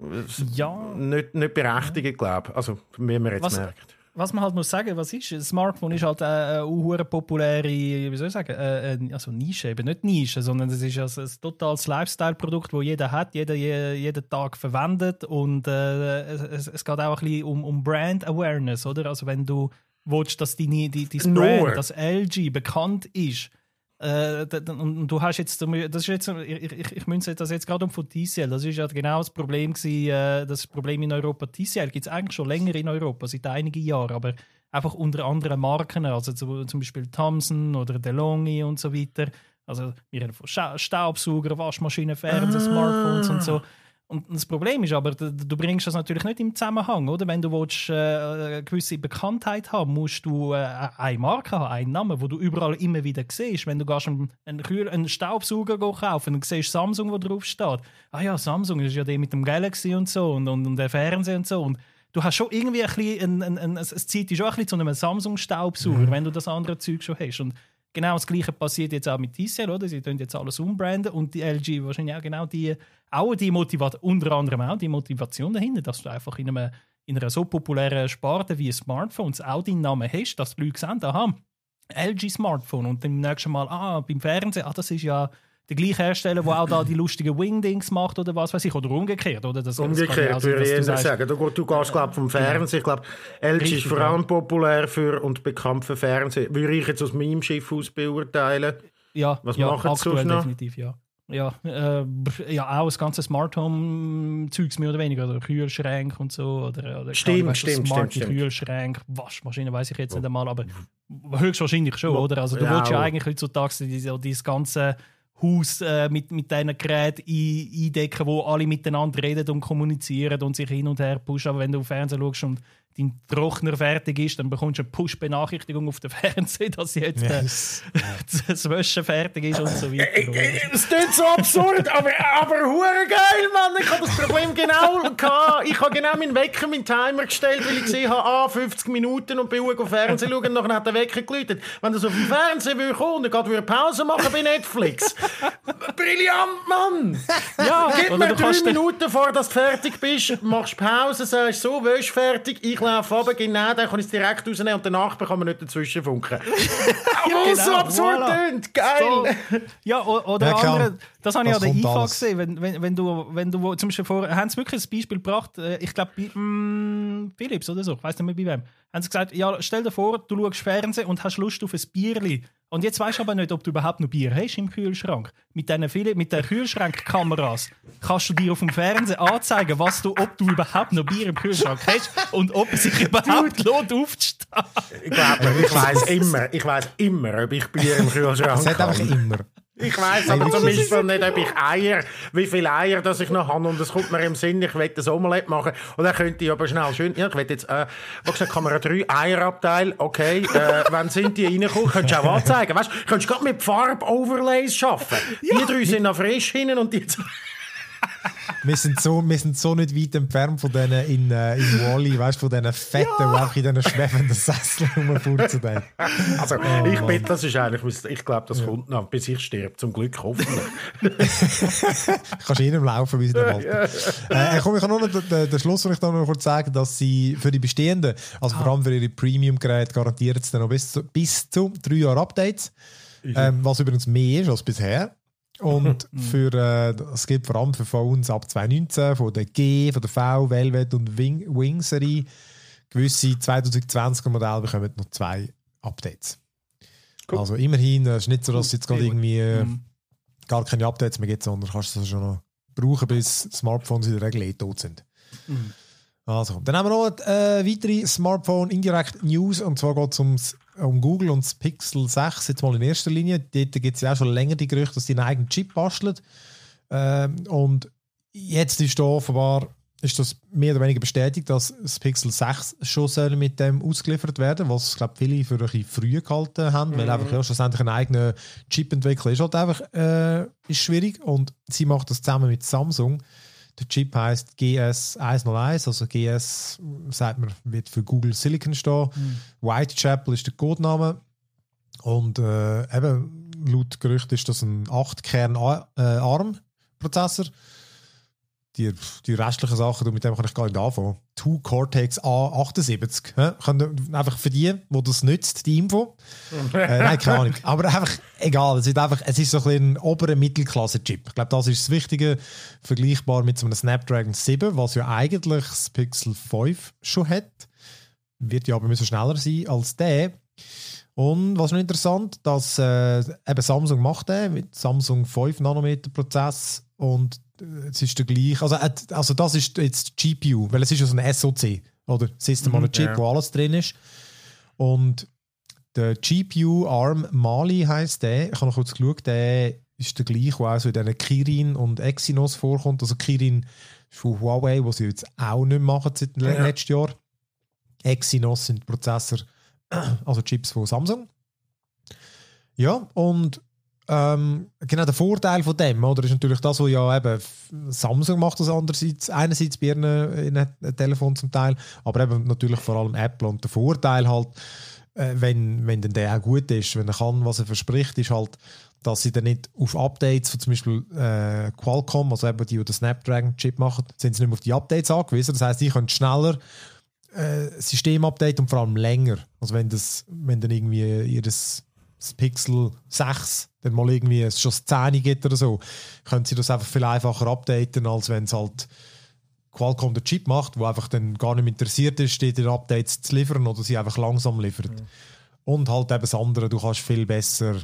äh, ja. nicht, nicht berechtigt, glaube ich. Also, wie man jetzt was, merkt was man halt muss sagen, was ist, das Smartphone ist halt äh, eine, eine populäre, wie soll ich sagen, eine, äh, äh, also Nische, eben nicht Nische, sondern es ist also ein totales Lifestyle-Produkt, das jeder hat, jeder jeden Tag verwendet und äh, es, es geht auch ein bisschen um, um Brand Awareness, oder? Also wenn du willst, dass deine, die, dein Brand, das LG bekannt ist, äh, und du hast jetzt, das ist jetzt ich, ich, münze das jetzt gerade um von TCL. Das ist ja genau das Problem, gewesen, äh, das Problem in Europa. TCL gibt es eigentlich schon länger in Europa, seit einigen Jahren, aber einfach unter anderen Marken, also zum Beispiel Thomson oder DeLonghi und so weiter. Also wir haben von Staubsauger, Waschmaschinen, Fernseher, ah. Smartphones und so. Und das Problem ist aber, du, bringst das natürlich nicht im Zusammenhang, oder? Wenn du willst, äh, eine gewisse Bekanntheit haben musst du äh, eine Marke haben, einen Namen, wo du überall immer wieder siehst. Wenn du gehst einen, einen Staubsauger kaufen und siehst Samsung, wo drauf steht, ah ja, Samsung ist ja der mit dem Galaxy und so und, und, und der Fernseher und so. Und du hast schon irgendwie ein bisschen, es zieht dich schon ein bisschen zu einem Samsung-Staubsauger, mhm. wenn du das andere Zeug schon hast. Und Genau das Gleiche passiert jetzt auch mit Diesel, oder? Sie tun jetzt alles umbranden und die LG wahrscheinlich auch genau die, auch die Motivation, unter anderem auch die Motivation dahinter, dass du einfach in, einem, in einer so populären Sparte wie ein Smartphone auch deinen Namen hast, dass die Leute sehen, aha, LG-Smartphone und dann nächstes Mal, ah, beim Fernsehen, ah, das ist ja der gleiche Hersteller, der auch da die lustigen Wingdings macht oder was weiß ich, oder umgekehrt, oder? Das, umgekehrt, das also würde ich sagst, sagen. Du, du gehst, glaube vom Fernsehen, ich glaube, LG ist vor allem populär für und bekannt für Fernsehen. Würde ich jetzt aus meinem Schiff aus beurteilen? Ja, was ja, machen aktuell sonst noch? definitiv, ja. Ja, äh, ja, auch das ganze Smart Home-Zeugs mehr oder weniger, oder Kühlschränk und so. Oder, oder stimmt, weißt, stimmt, smart stimmt. Kühlschränk, Waschmaschine, weiß ich jetzt nicht oh. einmal, aber höchstwahrscheinlich schon, oder? Also, du ja, willst ja eigentlich heutzutage dieses ganze Haus äh, mit, mit diesen Geräten eindecken, wo alle miteinander reden und kommunizieren und sich hin und her pushen. Aber wenn du auf Fernsehen schaust und dein Trockner fertig ist, dann bekommst du eine Push-Benachrichtigung auf den Fernseher, dass jetzt äh, yes. das Wäsche fertig ist und so weiter. Äh, äh, es klingt so absurd, aber, aber hure geil, Mann. Ich habe das Problem genau gehabt. Ich habe genau meinen Wecker, meinen Timer gestellt, weil ich gesehen habe, ah, 50 Minuten und bin auf Fernsehen schauen und dann hat der Wecker geläutet. Wenn das auf dem Fernsehen will kommen, dann geht wieder Pause machen bei Netflix. Brillant, Mann. Ja, gib mir drei Minuten vor, dass du fertig bist, machst Pause, sagst so, wäsch fertig, ich Backlauf runtergenommen, dann kann ich es direkt rausnehmen und danach kann man nicht dazwischen funken. oh, genau, so absurd voilà. tönt, geil! So. Ja, oder ja, andere, das habe ich an der IFA gesehen. Wenn, wenn, wenn, du, wenn du zum Beispiel vor, haben sie wirklich ein Beispiel gebracht, äh, ich glaube bei mm, Philips oder so, ich weiß nicht mehr bei wem, haben sie gesagt, ja, stell dir vor, du schaust Fernsehen und hast Lust auf ein Bierli. Und jetzt weißt du aber nicht, ob du überhaupt noch Bier hast im Kühlschrank. Mit diesen vielen, mit den Kühlschrankkameras kannst du dir auf dem Fernsehen anzeigen, was du, ob du überhaupt noch Bier im Kühlschrank hast und ob es sich überhaupt lohnt, aufzustehen. Ich glaube, ich weiss immer, ich weiß immer, ob ich Bier im Kühlschrank habe. Das einfach immer. Ich weiß aber zum Beispiel nicht, ob ich Eier, wie viele Eier dass ich noch habe. Und es kommt mir im Sinn, ich will das Omelette machen. Und dann könnte ich aber schnell schön, ja, ich will jetzt, äh, gesagt, kann man drei Eierabteil, okay, äh, wenn sind die reinkommen, könntest du auch anzeigen. Weißt du, könntest du gerade mit Farboverlays overlays arbeiten. Die drei sind noch frisch hinten und die zwei wir, sind so, wir sind so nicht weit entfernt von denen in, äh, in Wally, weißt von diesen fetten, ja. die in diesen schwebenden Sesseln rumfurzen. Also, oh, ich bitte, das ist eigentlich, ich glaube, das ja. kommt noch, bis ich sterbe. Zum Glück, hoffentlich. Kannst du jedem eh laufen, wie sie dem Alter. Äh, äh, komm, ich kann nur den, den Schluss, den ich da noch kurz sagen, dass sie für die bestehenden, also ah. vor allem für ihre Premium-Geräte, garantiert es dann noch bis, zu, bis zum 3 Jahr Updates. Mhm. Ähm, was übrigens mehr ist als bisher. Und mhm. für, äh, es gibt vor allem für Phones ab 2019 von der G, von der V, Velvet und Wing, Wing Serie. Gewisse 2020er Modelle bekommen noch zwei Updates. Cool. Also immerhin, äh, es ist nicht so, dass jetzt gerade irgendwie äh, mhm. gar keine Updates mehr gibt, sondern kannst du es schon noch brauchen, bis Smartphones in der Regel eh tot sind. Mhm. Also, dann haben wir noch eine äh, weitere Smartphone Indirect News und zwar geht es ums um Google und das Pixel 6 jetzt mal in erster Linie. Dort gibt es ja auch schon länger die Gerüchte, dass sie einen eigenen Chip basteln. Ähm, und jetzt ist da offenbar ist das mehr oder weniger bestätigt, dass das Pixel 6 schon mit dem ausgeliefert werden, soll, was glaube viele für ein bisschen früh gehalten haben, mhm. weil einfach ja, schlussendlich einen eigenen Chip entwickeln ist halt einfach äh, ist schwierig und sie macht das zusammen mit Samsung. Der Chip heißt GS101, also GS, sagt man, wird für Google Silicon stehen. Mhm. Whitechapel ist der Codename. Und äh, eben, laut Gerücht ist das ein 8-Kern-Arm-Prozessor die, die restlichen Sachen, mit dem kann ich gar nicht anfangen. Two Cortex A78. Ja, einfach für die, die das nützt, die Info. äh, nein, keine Ahnung. Aber einfach egal. Es ist, einfach, es ist so ein, bisschen ein oberer Mittelklasse-Chip. Ich glaube, das ist das Wichtige, vergleichbar mit so einem Snapdragon 7, was ja eigentlich das Pixel 5 schon hat. Wird ja aber müssen schneller sein als der. Und was noch interessant, dass äh, eben Samsung macht den mit Samsung 5 Nanometer Prozess und es ist der gleiche. Also, äh, also das ist jetzt die GPU, weil es ist ja so ein SoC, oder? System mhm, on a Chip, ja. wo alles drin ist. Und der GPU ARM Mali heisst der, ich habe noch kurz geschaut, der ist der gleiche, der auch so in diesen Kirin und Exynos vorkommt. Also Kirin ist von Huawei, was sie jetzt auch nicht machen seit ja. letztem Jahr. Exynos sind Prozessor, also Chips von Samsung. Ja, und ähm, genau, der Vorteil von dem oder, ist natürlich das, was ja eben Samsung macht das andererseits, einerseits bei ihren, äh, Telefon zum Teil, aber eben natürlich vor allem Apple und der Vorteil halt, äh, wenn, wenn dann der auch gut ist, wenn er kann, was er verspricht, ist halt, dass sie dann nicht auf Updates von zum Beispiel äh, Qualcomm, also eben die, die den Snapdragon-Chip machen, sind sie nicht mehr auf die Updates angewiesen, das heißt, sie können schneller äh, Systemupdate und vor allem länger, also wenn das, wenn dann irgendwie ihr Pixel 6 dann mal irgendwie es schon Szene gibt oder so, können sie das einfach viel einfacher updaten, als wenn es halt Qualcomm den Chip macht, wo einfach dann gar nicht mehr interessiert ist, die Updates zu liefern oder sie einfach langsam liefert. Mhm. Und halt eben das andere, du kannst viel besser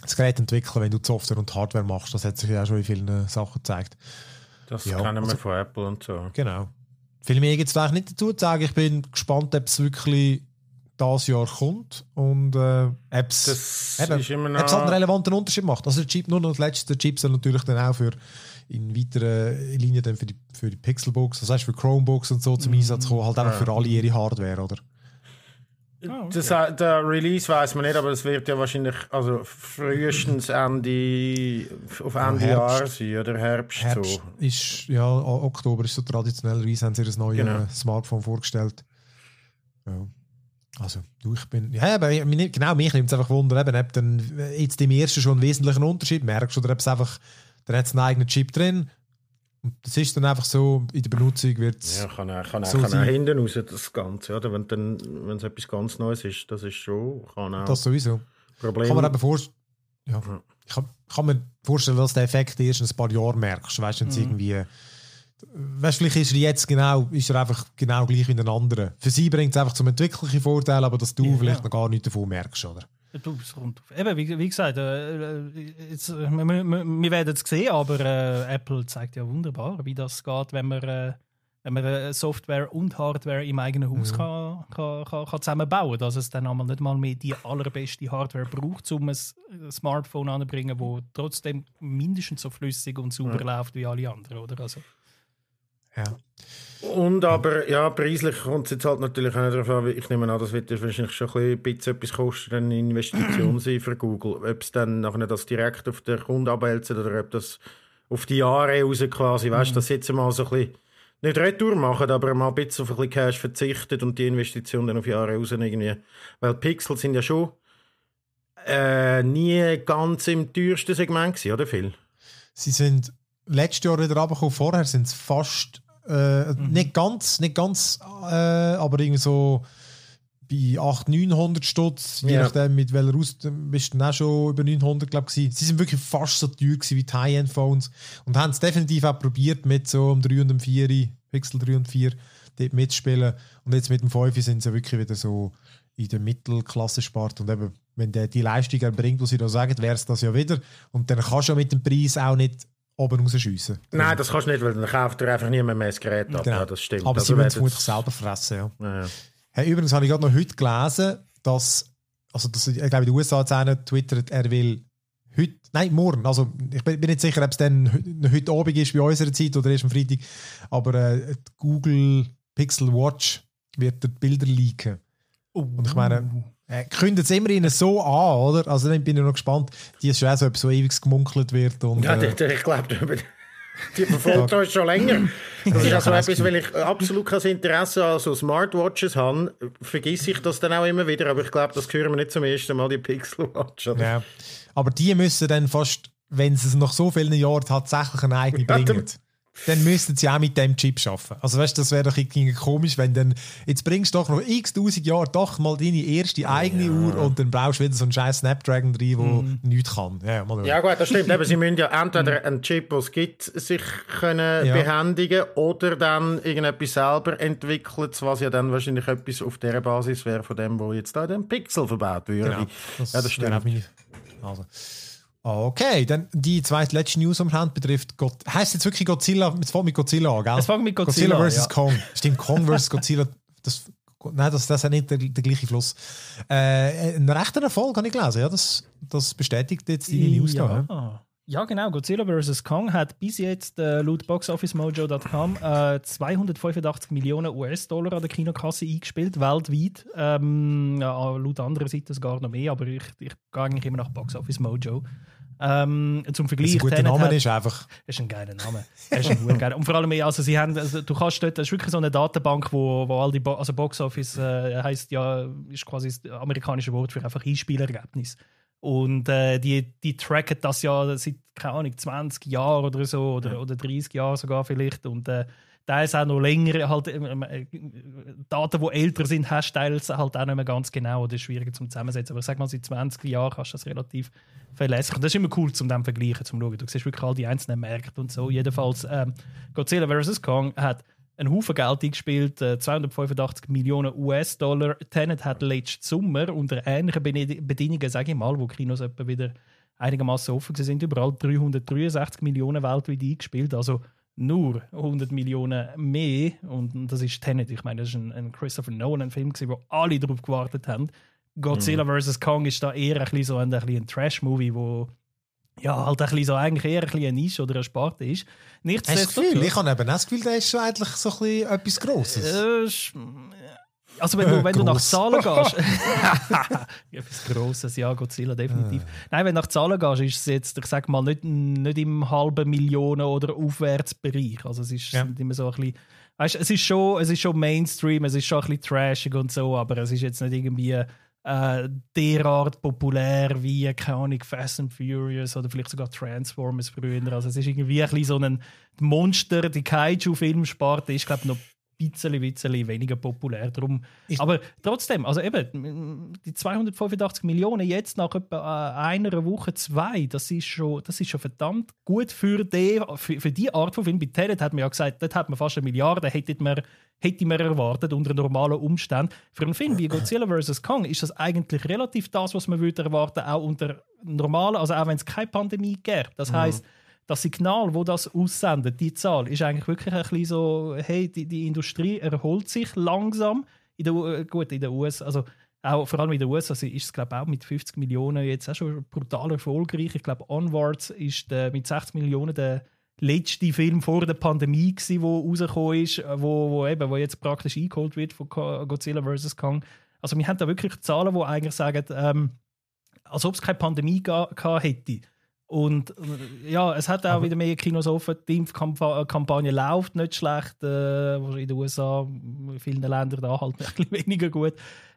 das Gerät entwickeln, wenn du die Software und die Hardware machst. Das hat sich ja auch schon in vielen Sachen gezeigt. Das ja, kennen wir also, von Apple und so. Genau. Viel mehr gibt es vielleicht nicht dazu zu sagen. Ich bin gespannt, ob es wirklich das Jahr kommt und äh, Apps, eben, Apps halt einen relevanten Unterschied gemacht. Also der Chip nur noch das letzte Chips dann natürlich dann auch für in weiterer Linie dann für die, für die Pixelbox, das also heißt für Chromebooks und so zum mm. Einsatz kommen, halt ja. einfach für alle ihre Hardware, oder? Oh, okay. das, der Release weiß man nicht, aber es wird ja wahrscheinlich also frühestens Ende auf Ende Jahr sein oder Herbst. Herbst so. ist ja Oktober ist so traditionellerweise haben sie das neue genau. Smartphone vorgestellt. Ja. Also, du, ich bin, ja, aber genau, mich nimmt es einfach Wunder, eben, ob dann äh, jetzt im ersten schon einen wesentlichen Unterschied merkst oder ob es einfach, dann hat es einen eigenen Chip drin und das ist dann einfach so, in der Benutzung wird es Ja, kann, auch, kann, auch, so kann auch hinten raus das Ganze, oder? wenn dann, wenn es etwas ganz Neues ist, das ist schon, kann auch Das sowieso. Problem. Kann man eben vorstellen, ja, ja. Ich kann, kann mir vorstellen, dass der Effekt erst in ein paar Jahren merkst, weißt du, wenn es mhm. irgendwie Weißt, vielleicht ist er jetzt genau, ist er einfach genau gleich wie den anderen. Für sie bringt es einfach zum entwickelnden Vorteil, aber dass du ja, vielleicht ja. noch gar nichts davon merkst, oder? Du, es kommt auf. Eben, wie, wie gesagt, äh, äh jetzt, äh, wir, wir, wir werden es sehen, aber äh, Apple zeigt ja wunderbar, wie das geht, wenn man, äh, wenn man äh, Software und Hardware im eigenen Haus mhm. kann, kann, kann, kann zusammenbauen Dass es dann einmal nicht mal mehr die allerbeste Hardware braucht, um ein Smartphone anzubringen, das trotzdem mindestens so flüssig und sauber mhm. läuft wie alle anderen. Oder? Also, ja. Und aber, ja, preislich kommt es jetzt halt natürlich auch darauf an, ich nehme an, das wird wahrscheinlich schon ein bisschen etwas kosten, eine Investition sein für Google. Ob es dann nachher das direkt auf den Kunden abwälzen oder ob das auf die Jahre raus quasi, weißt du, mhm. das jetzt mal so ein bisschen nicht retour machen, aber mal ein bisschen auf ein bisschen Cash verzichtet und die Investition dann auf Jahre raus irgendwie. Weil Pixel sind ja schon äh, nie ganz im teuersten Segment gewesen, oder Phil? Sie sind letztes Jahr wieder runtergekommen, vorher sind es fast äh, mhm. Nicht ganz, nicht ganz, äh, aber irgendwie so bei 800, 900 Stutz, je ja. nachdem mit welcher Ausrüstung, bist du dann auch schon über 900, glaube ich. Sie sind wirklich fast so teuer gewesen wie die High-End-Phones und haben es definitiv auch probiert mit so um 3 und 4, Pixel 3 und 4, dort mitspielen. Und jetzt mit dem 5 sind sie wirklich wieder so in der Mittelklasse spart und eben, wenn der die Leistung bringt, was sie da sagen, wäre es das ja wieder. Und dann kannst du ja mit dem Preis auch nicht oben rausschiessen. Nein, das kannst du nicht, weil dann kauft er einfach niemand mehr das Gerät ab. Genau. Ja, das stimmt. Aber also sie müssen es vermutlich selber fressen, ja. ja. Hey, übrigens habe ich gerade noch heute gelesen, dass, also das, ich glaube in den USA hat einer twittert, er will heute, nein, morgen, also ich bin, bin nicht sicher, ob es dann heute Abend ist bei unserer Zeit oder erst am Freitag, aber äh, Google Pixel Watch wird dort Bilder leaken. Oh. Und ich meine, oh kündet äh, es immerhin so an, oder? Also dann bin ich noch gespannt. Die ist schon auch so, ob so ewig gemunkelt wird. Und, ja, äh, ich glaube, die verfolgt euch schon länger. Das ist also etwas, weil ich absolut kein Interesse an so Smartwatches habe, vergesse ich das dann auch immer wieder, aber ich glaube, das hören wir nicht zum ersten Mal, die Pixelwatch. Ja. Aber die müssen dann fast, wenn sie es nach so vielen Jahren tatsächlich eine eigene bringen dann müssten sie auch mit dem Chip arbeiten. Also weißt, das wäre doch irgendwie komisch, wenn dann, jetzt bringst du doch noch x tausend Jahre doch mal deine erste eigene ja. Uhr und dann brauchst du wieder so einen scheiß Snapdragon drin, der mhm. nichts kann. Ja, ja gut, das stimmt. Eben, sie müssen ja entweder einen Chip, den es gibt, sich können ja. behändigen oder dann irgendetwas selber entwickeln, was ja dann wahrscheinlich etwas auf der Basis wäre von dem, wo jetzt da den Pixel verbaut würde. Genau. Das, ja, das stimmt. Also. Okay, dann die zweite letzte News am Hand betrifft God heißt jetzt wirklich Godzilla, es fängt mit Godzilla an, gell? Es fängt mit Godzilla, Godzilla vs. Ja. Kong. Stimmt, Kong vs. Godzilla, das, nein, das, das ist nicht der, der gleiche Fluss. Äh, ein rechter Erfolg, habe ich gelesen, ja, das, das bestätigt jetzt deine News ja. da. Ja. Ja, genau. Godzilla vs. Kong hat bis jetzt äh, laut boxofficemojo.com äh, 285 Millionen US-Dollar an der Kinokasse eingespielt, weltweit. Ähm, ja, laut anderen Seiten sogar noch mehr, aber ich, ich gehe eigentlich immer nach BoxOfficeMojo. Mojo. Ähm, zum Vergleich. Ein guter Name hat, ist einfach. Ist ein geiler Name. ist ein geiler. Und vor allem, also, sie haben, also, du kannst dort, das ist wirklich so eine Datenbank, wo, wo all die, Bo also Box Office äh, heißt ja, ist quasi das amerikanische Wort für einfach Einspielergebnis. Und äh, die, die tracken das ja seit, keine Ahnung, 20 Jahren oder so oder, ja. oder 30 Jahren sogar vielleicht. Und äh, da ist auch noch länger, halt, äh, äh, Daten, die älter sind, hast du halt auch nicht mehr ganz genau oder schwieriger zum Zusammensetzen. Aber sag mal, seit 20 Jahren kannst du das relativ verlässlich. Und das ist immer cool, zum dem vergleichen, zum schauen. Du siehst wirklich all die einzelnen Märkte und so. Jedenfalls, ähm, Godzilla vs. Kong hat einen Haufen Geld eingespielt, äh, 285 Millionen US-Dollar. Tenet hat letzten Sommer unter ähnlichen Bedingungen, sage ich mal, wo Kinos etwa wieder einigermaßen offen sind, überall 363 Millionen weltweit eingespielt. Also nur 100 Millionen mehr. Und das ist Tenet. Ich meine, das war ein, ein Christopher Nolan-Film, wo alle darauf gewartet haben. Godzilla mhm. vs. Kong ist da eher ein, so ein, ein Trash-Movie, wo ja, halt ein so eigentlich eher ein bisschen Nische oder eine Sparte ist. Gefühl? Ich habe eben auch das Gefühl, der ist eigentlich so ein bisschen etwas Grosses. Äh, also wenn du, wenn Gross. du nach Zahlen gehst, ein Grosses, ja, Godzilla definitiv. Äh. Nein, wenn du nach Zahlen gehst, ist es jetzt, ich sag mal, nicht, nicht im halben Millionen- oder Aufwärtsbereich. Also es ist ja. nicht immer so ein bisschen, weißt, es ist schon, es ist schon Mainstream, es ist schon ein bisschen trashig und so, aber es ist jetzt nicht irgendwie äh, derart populär wie, keine Ahnung, Fast and Furious oder vielleicht sogar Transformers früher. Also es ist irgendwie ein bisschen so ein Monster, die Kaiju-Filmsparte ist, glaube ich, noch bisschen, bisschen weniger populär. Drum, aber trotzdem, also eben, die 285 Millionen jetzt nach etwa äh, einer Woche, zwei, das ist schon, das ist schon verdammt gut für die, für, für die Art von Film. Bei Tenet hat man ja gesagt, dort hat man fast eine Milliarde, hätte man, hätte man erwartet unter normalen Umständen. Für einen Film wie Godzilla vs. Kong ist das eigentlich relativ das, was man würde erwarten, auch unter normalen, also auch wenn es keine Pandemie gäbe. Das heißt mhm das Signal, wo das aussendet, die Zahl, ist eigentlich wirklich ein bisschen so, hey, die, die Industrie erholt sich langsam. In der, äh, gut, in den USA, also auch, vor allem in den USA also ist es, glaube ich, auch mit 50 Millionen jetzt auch schon brutal erfolgreich. Ich glaube, Onwards ist der, mit 60 Millionen der letzte Film vor der Pandemie der rausgekommen ist, äh, wo, wo eben, wo jetzt praktisch eingeholt wird von Godzilla vs. Kong. Also wir haben da wirklich Zahlen, die eigentlich sagen, ähm, als ob es keine Pandemie gehabt hätte und äh, ja, es hat auch Aber wieder mehr Kinos offen. Die Impfkampagne läuft nicht schlecht. Äh, in den USA, in vielen Ländern da halt ein bisschen weniger gut.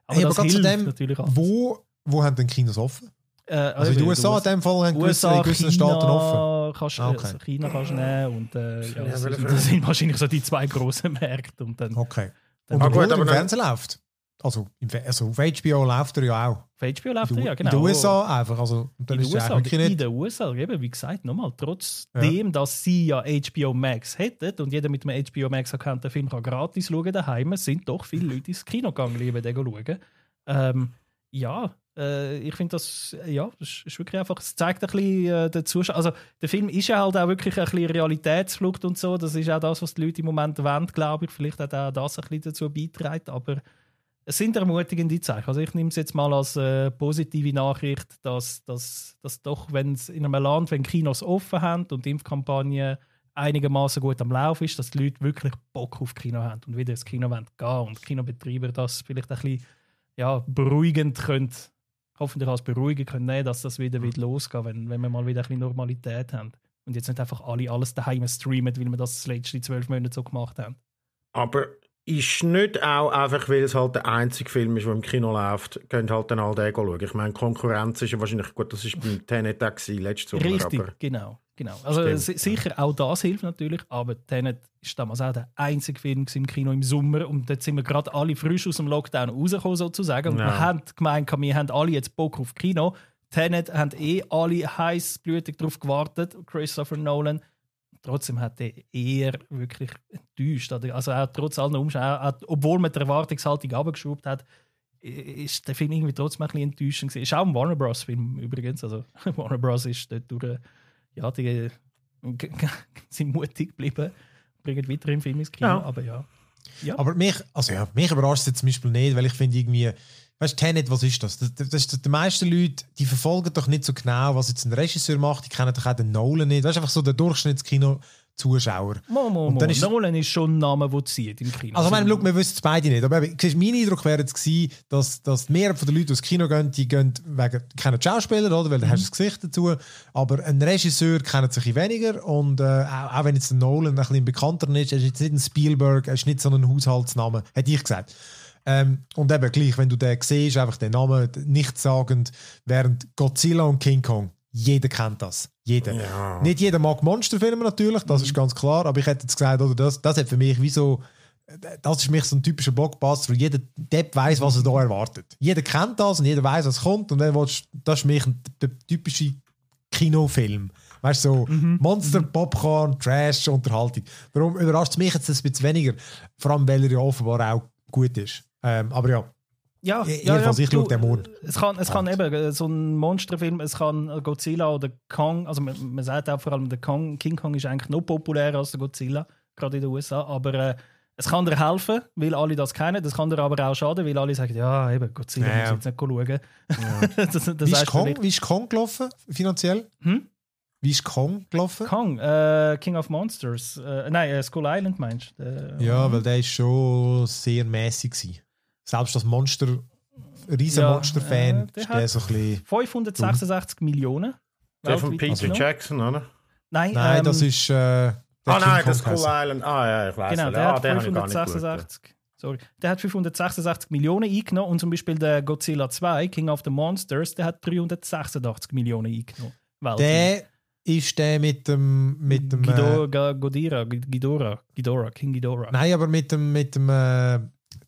Aber, hey, aber das hilft dem, natürlich alles. Wo, wo haben denn Kinos offen? Äh, also in den USA in dem Fall haben USA, gewisse, China Staaten offen. Kannst, ah, also okay. China kannst du nehmen und äh, ja, das, sind, das, sind, wahrscheinlich so die zwei grossen Märkte. Und dann, okay. Und dann, und gut, aber Fernsehen läuft. Also, also auf HBO läuft er ja auch. Auf HBO läuft er ja, genau. In den USA einfach. Also, dann in, ist USA, nicht in den USA, eben, wie gesagt, nochmal, trotzdem, ja. dass sie ja HBO Max hätten und jeder mit einem HBO Max-Account den Film kann gratis schauen daheim, sind doch viele hm. Leute ins Kino gegangen, lieben den schauen. Ähm, ja, äh, ich finde das, ja, das ist wirklich einfach, es zeigt ein bisschen äh, den Zuschauer, also der Film ist ja halt auch wirklich ein bisschen Realitätsflucht und so, das ist auch das, was die Leute im Moment wollen, glaube ich, vielleicht hat auch das ein bisschen dazu beitragen, aber es sind ermutigende Zeichen. Also ich nehme es jetzt mal als äh, positive Nachricht, dass, dass, dass doch, wenn es in einem Land, wenn Kinos offen haben und die Impfkampagne einigermaßen gut am Lauf ist, dass die Leute wirklich Bock auf Kino haben und wieder ins Kino wollen gehen und Kinobetreiber das vielleicht ein bisschen ja, beruhigend können, hoffentlich als beruhigen können, nehmen, dass das wieder, wieder mhm. losgeht, wenn, wenn wir mal wieder ein bisschen Normalität haben und jetzt nicht einfach alle alles daheim streamen, weil wir das die letzten zwölf Monate so gemacht haben. Aber ist nicht auch einfach, weil es halt der einzige Film ist, der im Kino läuft, könnt halt dann all den schauen. Ich meine, Konkurrenz ist ja wahrscheinlich gut, das war beim Tenet auch letztes Jahr. Richtig, aber. genau. genau. Also Stimmt. sicher, auch das hilft natürlich, aber Tenet war damals auch der einzige Film im Kino im Sommer und dort sind wir gerade alle frisch aus dem Lockdown rausgekommen sozusagen und ja. wir haben gemeint, wir haben alle jetzt Bock auf Kino. Tenet haben eh alle heißblütig darauf gewartet, Christopher Nolan trotzdem hat er eher wirklich enttäuscht. Also auch trotz allen Umständen, obwohl man die Erwartungshaltung abgeschoben hat, ist der Film irgendwie trotzdem ein bisschen enttäuschend Ist auch ein Warner Bros. Film übrigens. Also Warner Bros. ist dort durch, ja, die sind mutig geblieben, bringen weiter im Film ins Kino, ja. aber ja. ja. Aber mich, also ja, mich überrascht es zum Beispiel nicht, weil ich finde irgendwie, Weißt du, Tenet, was ist das? Das, das, das? Die meisten Leute, die verfolgen doch nicht so genau, was jetzt ein Regisseur macht. Die kennen doch auch den Nolan nicht. Weißt du, einfach so der Durchschnittskino. Zuschauer. Ist Nolan ist schon ein Name, der zieht im Kino. Also, ich meine, schau, wir wissen es beide nicht. Aber mein Eindruck wäre jetzt gewesen, dass, dass mehr von den Leuten, die ins Kino gehen, die gehen wegen, kennen Schauspieler, oder? weil mhm. du hast das Gesicht dazu. Aber ein Regisseur kennt sich weniger. Und äh, auch, auch, wenn jetzt der Nolan ein bisschen bekannter ist, er ist jetzt nicht ein Spielberg, er ist nicht so ein Haushaltsname, hätte ich gesagt. Ähm, und eben gleich, wenn du den siehst, einfach den Namen nichtssagend, während Godzilla und King Kong, jeder kennt das. Jeder. Ja. Nicht jeder mag Monsterfilme natürlich, das mhm. ist ganz klar, aber ich hätte jetzt gesagt, oder das, das hat für mich wie so das ist für mich so ein typischer Blockbuster, wo jeder Depp weiß, was er da erwartet. Jeder kennt das und jeder weiß, was kommt. Und dann willst, das ist für mich der typische Kinofilm. Weißt du, so mhm. Monster, mhm. Popcorn, Trash, Unterhaltung. Warum überrascht es mich jetzt ein bisschen weniger. Vor allem, weil er ja offenbar auch gut ist. Ähm, aber ja. Ja, I ja, ja, ich schaue den Mond. Es kann, es kann eben äh, so ein Monsterfilm, es kann Godzilla oder Kong, also man, man sagt auch vor allem, der Kong, King Kong ist eigentlich noch populärer als der Godzilla, gerade in den USA, aber äh, es kann dir helfen, weil alle das kennen, es kann dir aber auch schaden, weil alle sagen, ja, eben, Godzilla naja. muss jetzt nicht schauen. Ja. das, das wie, ist Kong, wie ist Kong gelaufen, finanziell? Hm? Wie ist Kong gelaufen? Kong, äh, King of Monsters. Äh, nein, äh, Skull Island meinst du? Äh, ja, weil der ist schon sehr mäßig. Gewesen selbst das Monster, riesen ja, Monster-Fan, äh, ist der so ein bisschen 566 dumm. Millionen. Der von Peter also Jackson, oder? Nein, nein ähm, das ist. Äh, ah, nein, das ist Cool Island. Ah, ja, ich weiß. Genau, der ah, hat 566. Sorry. Der hat 586 Millionen eingenommen und zum Beispiel der Godzilla 2, King of the Monsters, der hat 386 Millionen eingenommen. Weltweit. Der ist der mit dem. Mit dem Ghidorah, Godira, äh, Ghidorah, Ghidorah, King Ghidorah. Nein, aber mit dem, mit dem äh,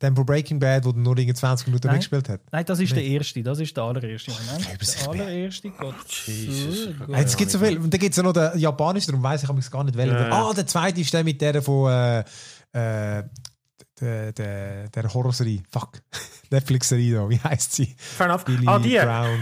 dann von Breaking Bad, der nur irgendwie 20 Minuten Nein. mitgespielt hat. Nein, das ist Nein. der erste, das ist der allererste. Moment. Der allererste, Gott. Oh, Jesus. Es gibt so viel. Und da gibt es ja noch den japanischen, darum weiß ich ich es gar nicht, welchen. Ah, der zweite ist der mit der von äh, äh, der, der, der Horrorserie. Fuck. Netflix-Serie da, wie heißt sie? Fair enough. Billy ah, die. Brown.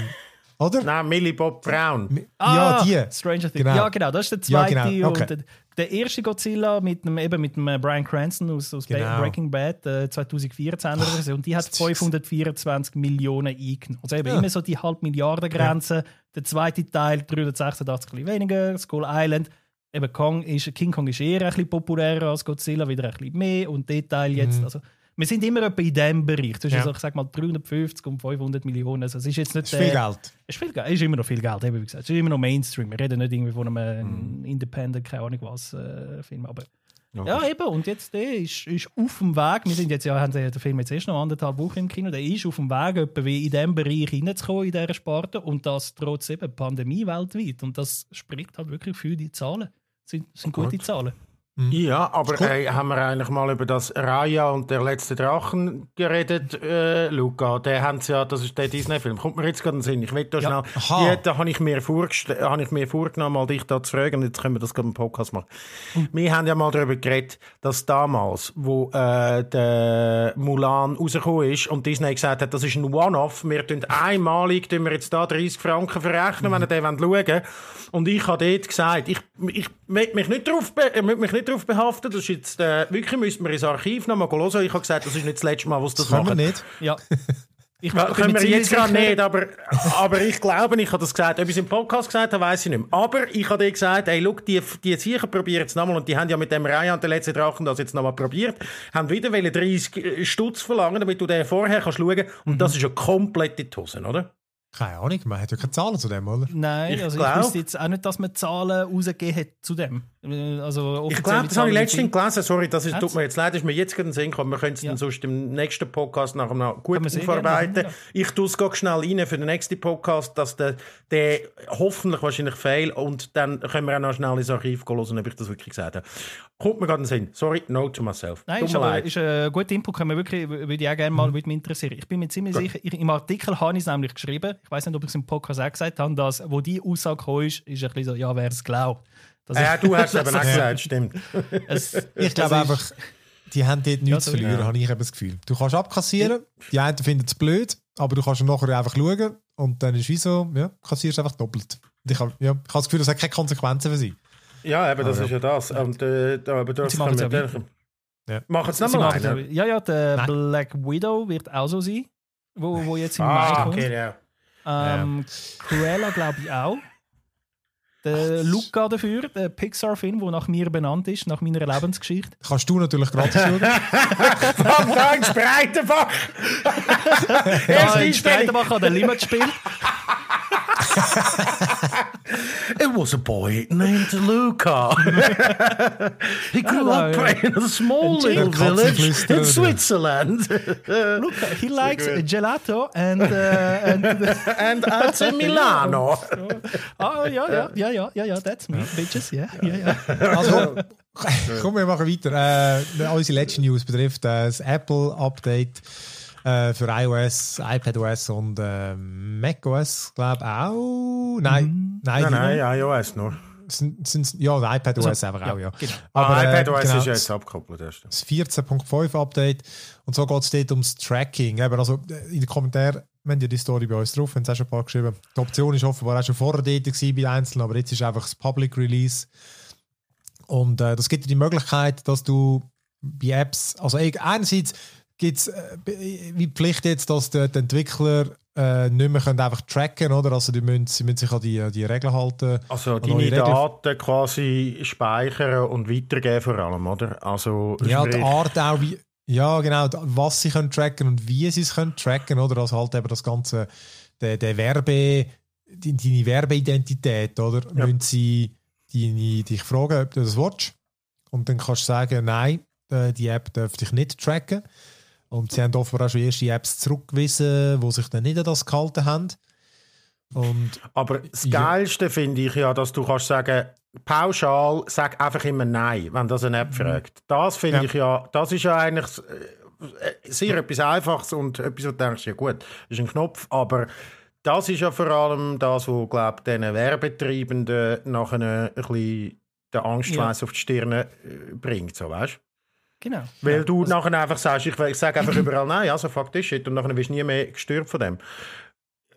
Oder? Nein, Millie Bob Brown. Ja, ah, die. Stranger Things. Genau. Ja, genau, das ist der zweite. Ja, genau. okay der erste Godzilla mit einem, eben mit einem äh, Brian Cranston aus, aus genau. Breaking Bad äh, 2014 oder so. die hat 524 Millionen eingenommen. Also eben ja. immer so die halb Milliarden Grenze. Ja. Der zweite Teil 386 ein weniger. Skull Island. Eben Kong ist, King Kong ist eher ein bisschen populärer als Godzilla, wieder ein bisschen mehr. Und Detail jetzt. Mhm. Also, wir sind immer etwa in diesem Bereich. Zwischen, ja. so, ich sag mal, 350 und 500 Millionen. Also, es ist jetzt nicht. Es ist viel äh, Geld. Es ist viel Geld. Es ist immer noch viel Geld, wie gesagt. Es ist immer noch Mainstream. Wir reden nicht irgendwie von einem mm. Independent, keine Ahnung was, äh, Film. Aber. Ja, ja eben. Und jetzt, der ist, ist auf dem Weg. Wir sind jetzt, ja, haben den Film jetzt erst noch anderthalb Wochen im Kino. Der ist auf dem Weg, etwa wie in diesem Bereich hineinzukommen, in dieser Sparte. Und das trotz eben Pandemie weltweit. Und das spricht halt wirklich für die Zahlen. Das sind, sind gute Gut. Zahlen. Mhm. Ja, aber hey, äh, haben wir eigentlich mal über das Raya und der letzte Drachen geredet, äh, Luca? Der haben ja, das ist der Disney-Film. Kommt mir jetzt gerade in den Sinn. Ich will da ja. schnell. Ja, da habe ich, mir hab ich mir vorgenommen, mal dich da zu fragen. Jetzt können wir das gerade im Podcast machen. Mhm. Wir haben ja mal darüber geredet, dass damals, wo äh, der Mulan rausgekommen ist und Disney gesagt hat, das ist ein One-Off, wir tun einmalig, tun wir jetzt da 30 Franken verrechnen, mhm. wenn ihr den schauen wollt. Und ich habe dort gesagt, ich, ich möchte mich nicht darauf, ich mich nicht darauf behaftet. Das ist jetzt, äh, wirklich müssen wir ins Archiv nochmal hören. Ich habe gesagt, das ist nicht das letzte Mal, was das machen. Können wir nicht. Ja. Ich ja, können wir jetzt gerade nicht, aber, aber ich glaube, ich habe das gesagt. Ob ich es im Podcast gesagt habe, weiß ich nicht mehr. Aber ich habe dir gesagt, hey, look, die, die sicher probieren es nochmal. Und die haben ja mit dem Ryan, der letzten Drachen, das jetzt nochmal probiert. Haben wieder 30 äh, Stutz verlangen, damit du den vorher kannst schauen kannst. Und mhm. das ist ja komplett in die Hose, oder? Keine Ahnung, man hat ja keine Zahlen zu dem, oder? Nein, ich also glaub, ich wüsste jetzt auch nicht, dass man Zahlen rausgegeben hat zu dem. Also ich glaube, das habe ich letztens gelesen, sorry, das ist, tut mir jetzt leid, ist mir jetzt gerade in den Sinn gekommen. Wir können es ja. dann sonst im nächsten Podcast nachher noch gut aufarbeiten. Gerne, ja. Ich tue es schnell rein für den nächsten Podcast, dass der, der hoffentlich wahrscheinlich fehlt und dann können wir auch noch schnell ins Archiv gehen, ob ich das wirklich gesagt habe. Kommt mir gerade in Sinn. Sorry, no to myself. Nein, ist, aber, ist ein äh, guter Input, können wir wirklich, würde ich auch gerne mal mhm. mit mir interessieren. Ich bin mir ziemlich Gut. sicher, im Artikel habe ich es nämlich geschrieben, ich weiß nicht, ob ich es im Podcast auch gesagt habe, dass, wo die Aussage gekommen ist, ist ein bisschen so, ja, wer es glaubt. ja, äh, du hast es eben auch gesagt, stimmt. Es, ich glaube einfach, die haben dort nichts zu ja, so verlieren, ja. habe ich eben das Gefühl. Du kannst abkassieren, die einen finden es blöd, aber du kannst nachher einfach schauen und dann ist es wie so, ja, kassierst einfach doppelt. ich habe ja, ich hab das Gefühl, das hat keine Konsequenzen für sie. Ja, eben, das ah, ist ja das. Und, äh, aber das machen es ja ja. Machen es nochmal einen? Ja, ja, der Nein. Black Widow wird auch so sein, wo, wo jetzt im ah, Mai kommt. Okay, ja. Ähm, ja. Cruella glaube ich auch. Der Luca dafür, der Pixar-Film, der nach mir benannt ist, nach meiner Lebensgeschichte. Kannst du natürlich gratis schauen. Am Tag Spreitenbach! ja, in Spreitenbach hat der Limit gespielt. It was a boy named Luca. he grew Hello. up in a small little village in Switzerland. Look, he likes so gelato and uh, and, and art Milano. oh yeah, yeah, yeah, yeah, yeah, yeah. that's me, bitches, yeah, yeah, yeah. Also, komm, wir machen weiter. Äh, eh, unsere letzte News betrifft das eh, Apple-Update. Äh, für iOS, iPadOS und äh, macOS, glaube ich, auch. Nein, mhm. nein, nein, nein, iOS nur. Sind, sind, ja, iPadOS also, aber ja, auch, ja. Genau. Aber ah, iPadOS äh, genau, ist ja jetzt abgekoppelt. Das, das 14.5 Update. Und so geht es dort ums Tracking. Eben, also äh, in den Kommentaren, wenn ihr die Story bei uns drauf, haben es auch schon ein paar geschrieben. Die Option ist offenbar auch schon vorher dort gewesen bei Einzelnen, aber jetzt ist einfach das Public Release. Und äh, das gibt dir die Möglichkeit, dass du bei Apps, also einerseits gibt's, äh, wie Pflicht jetzt, dass die, Entwickler äh, nicht mehr können einfach tracken oder? Also die müssen, sie müssen sich an die, die Regeln halten. Also deine Daten quasi speichern und weitergeben vor allem, oder? Also, ja, die Art auch, wie, ja genau, was sie können tracken und wie sie es können tracken, oder? Also halt eben das ganze, der, der Werbe, die, deine Werbeidentität, oder? Ja. Müssen sie deine, dich fragen, ob du das willst? Und dann kannst du sagen, nein, äh, die App darf dich nicht tracken. Und sie haben offenbar auch schon erste Apps zurückgewiesen, die sich dann nicht an das gehalten haben. Und, Aber das ja. Geilste finde ich ja, dass du kannst sagen, pauschal, sag einfach immer Nein, wenn das eine App mhm. fragt. Das finde ja. ich ja, das ist ja eigentlich sehr äh, etwas Einfaches und etwas, wo du denkst, ja gut, das ist ein Knopf, aber das ist ja vor allem das, wo, glaube ich, diesen Werbetreibenden nachher ein bisschen den Angstschweiß ja. auf die Stirn äh, bringt, so weißt Genau. Weil du also, nachher einfach sagst, ich, ich sage einfach überall nein, also fuck this shit, und nachher wirst du nie mehr gestört von dem.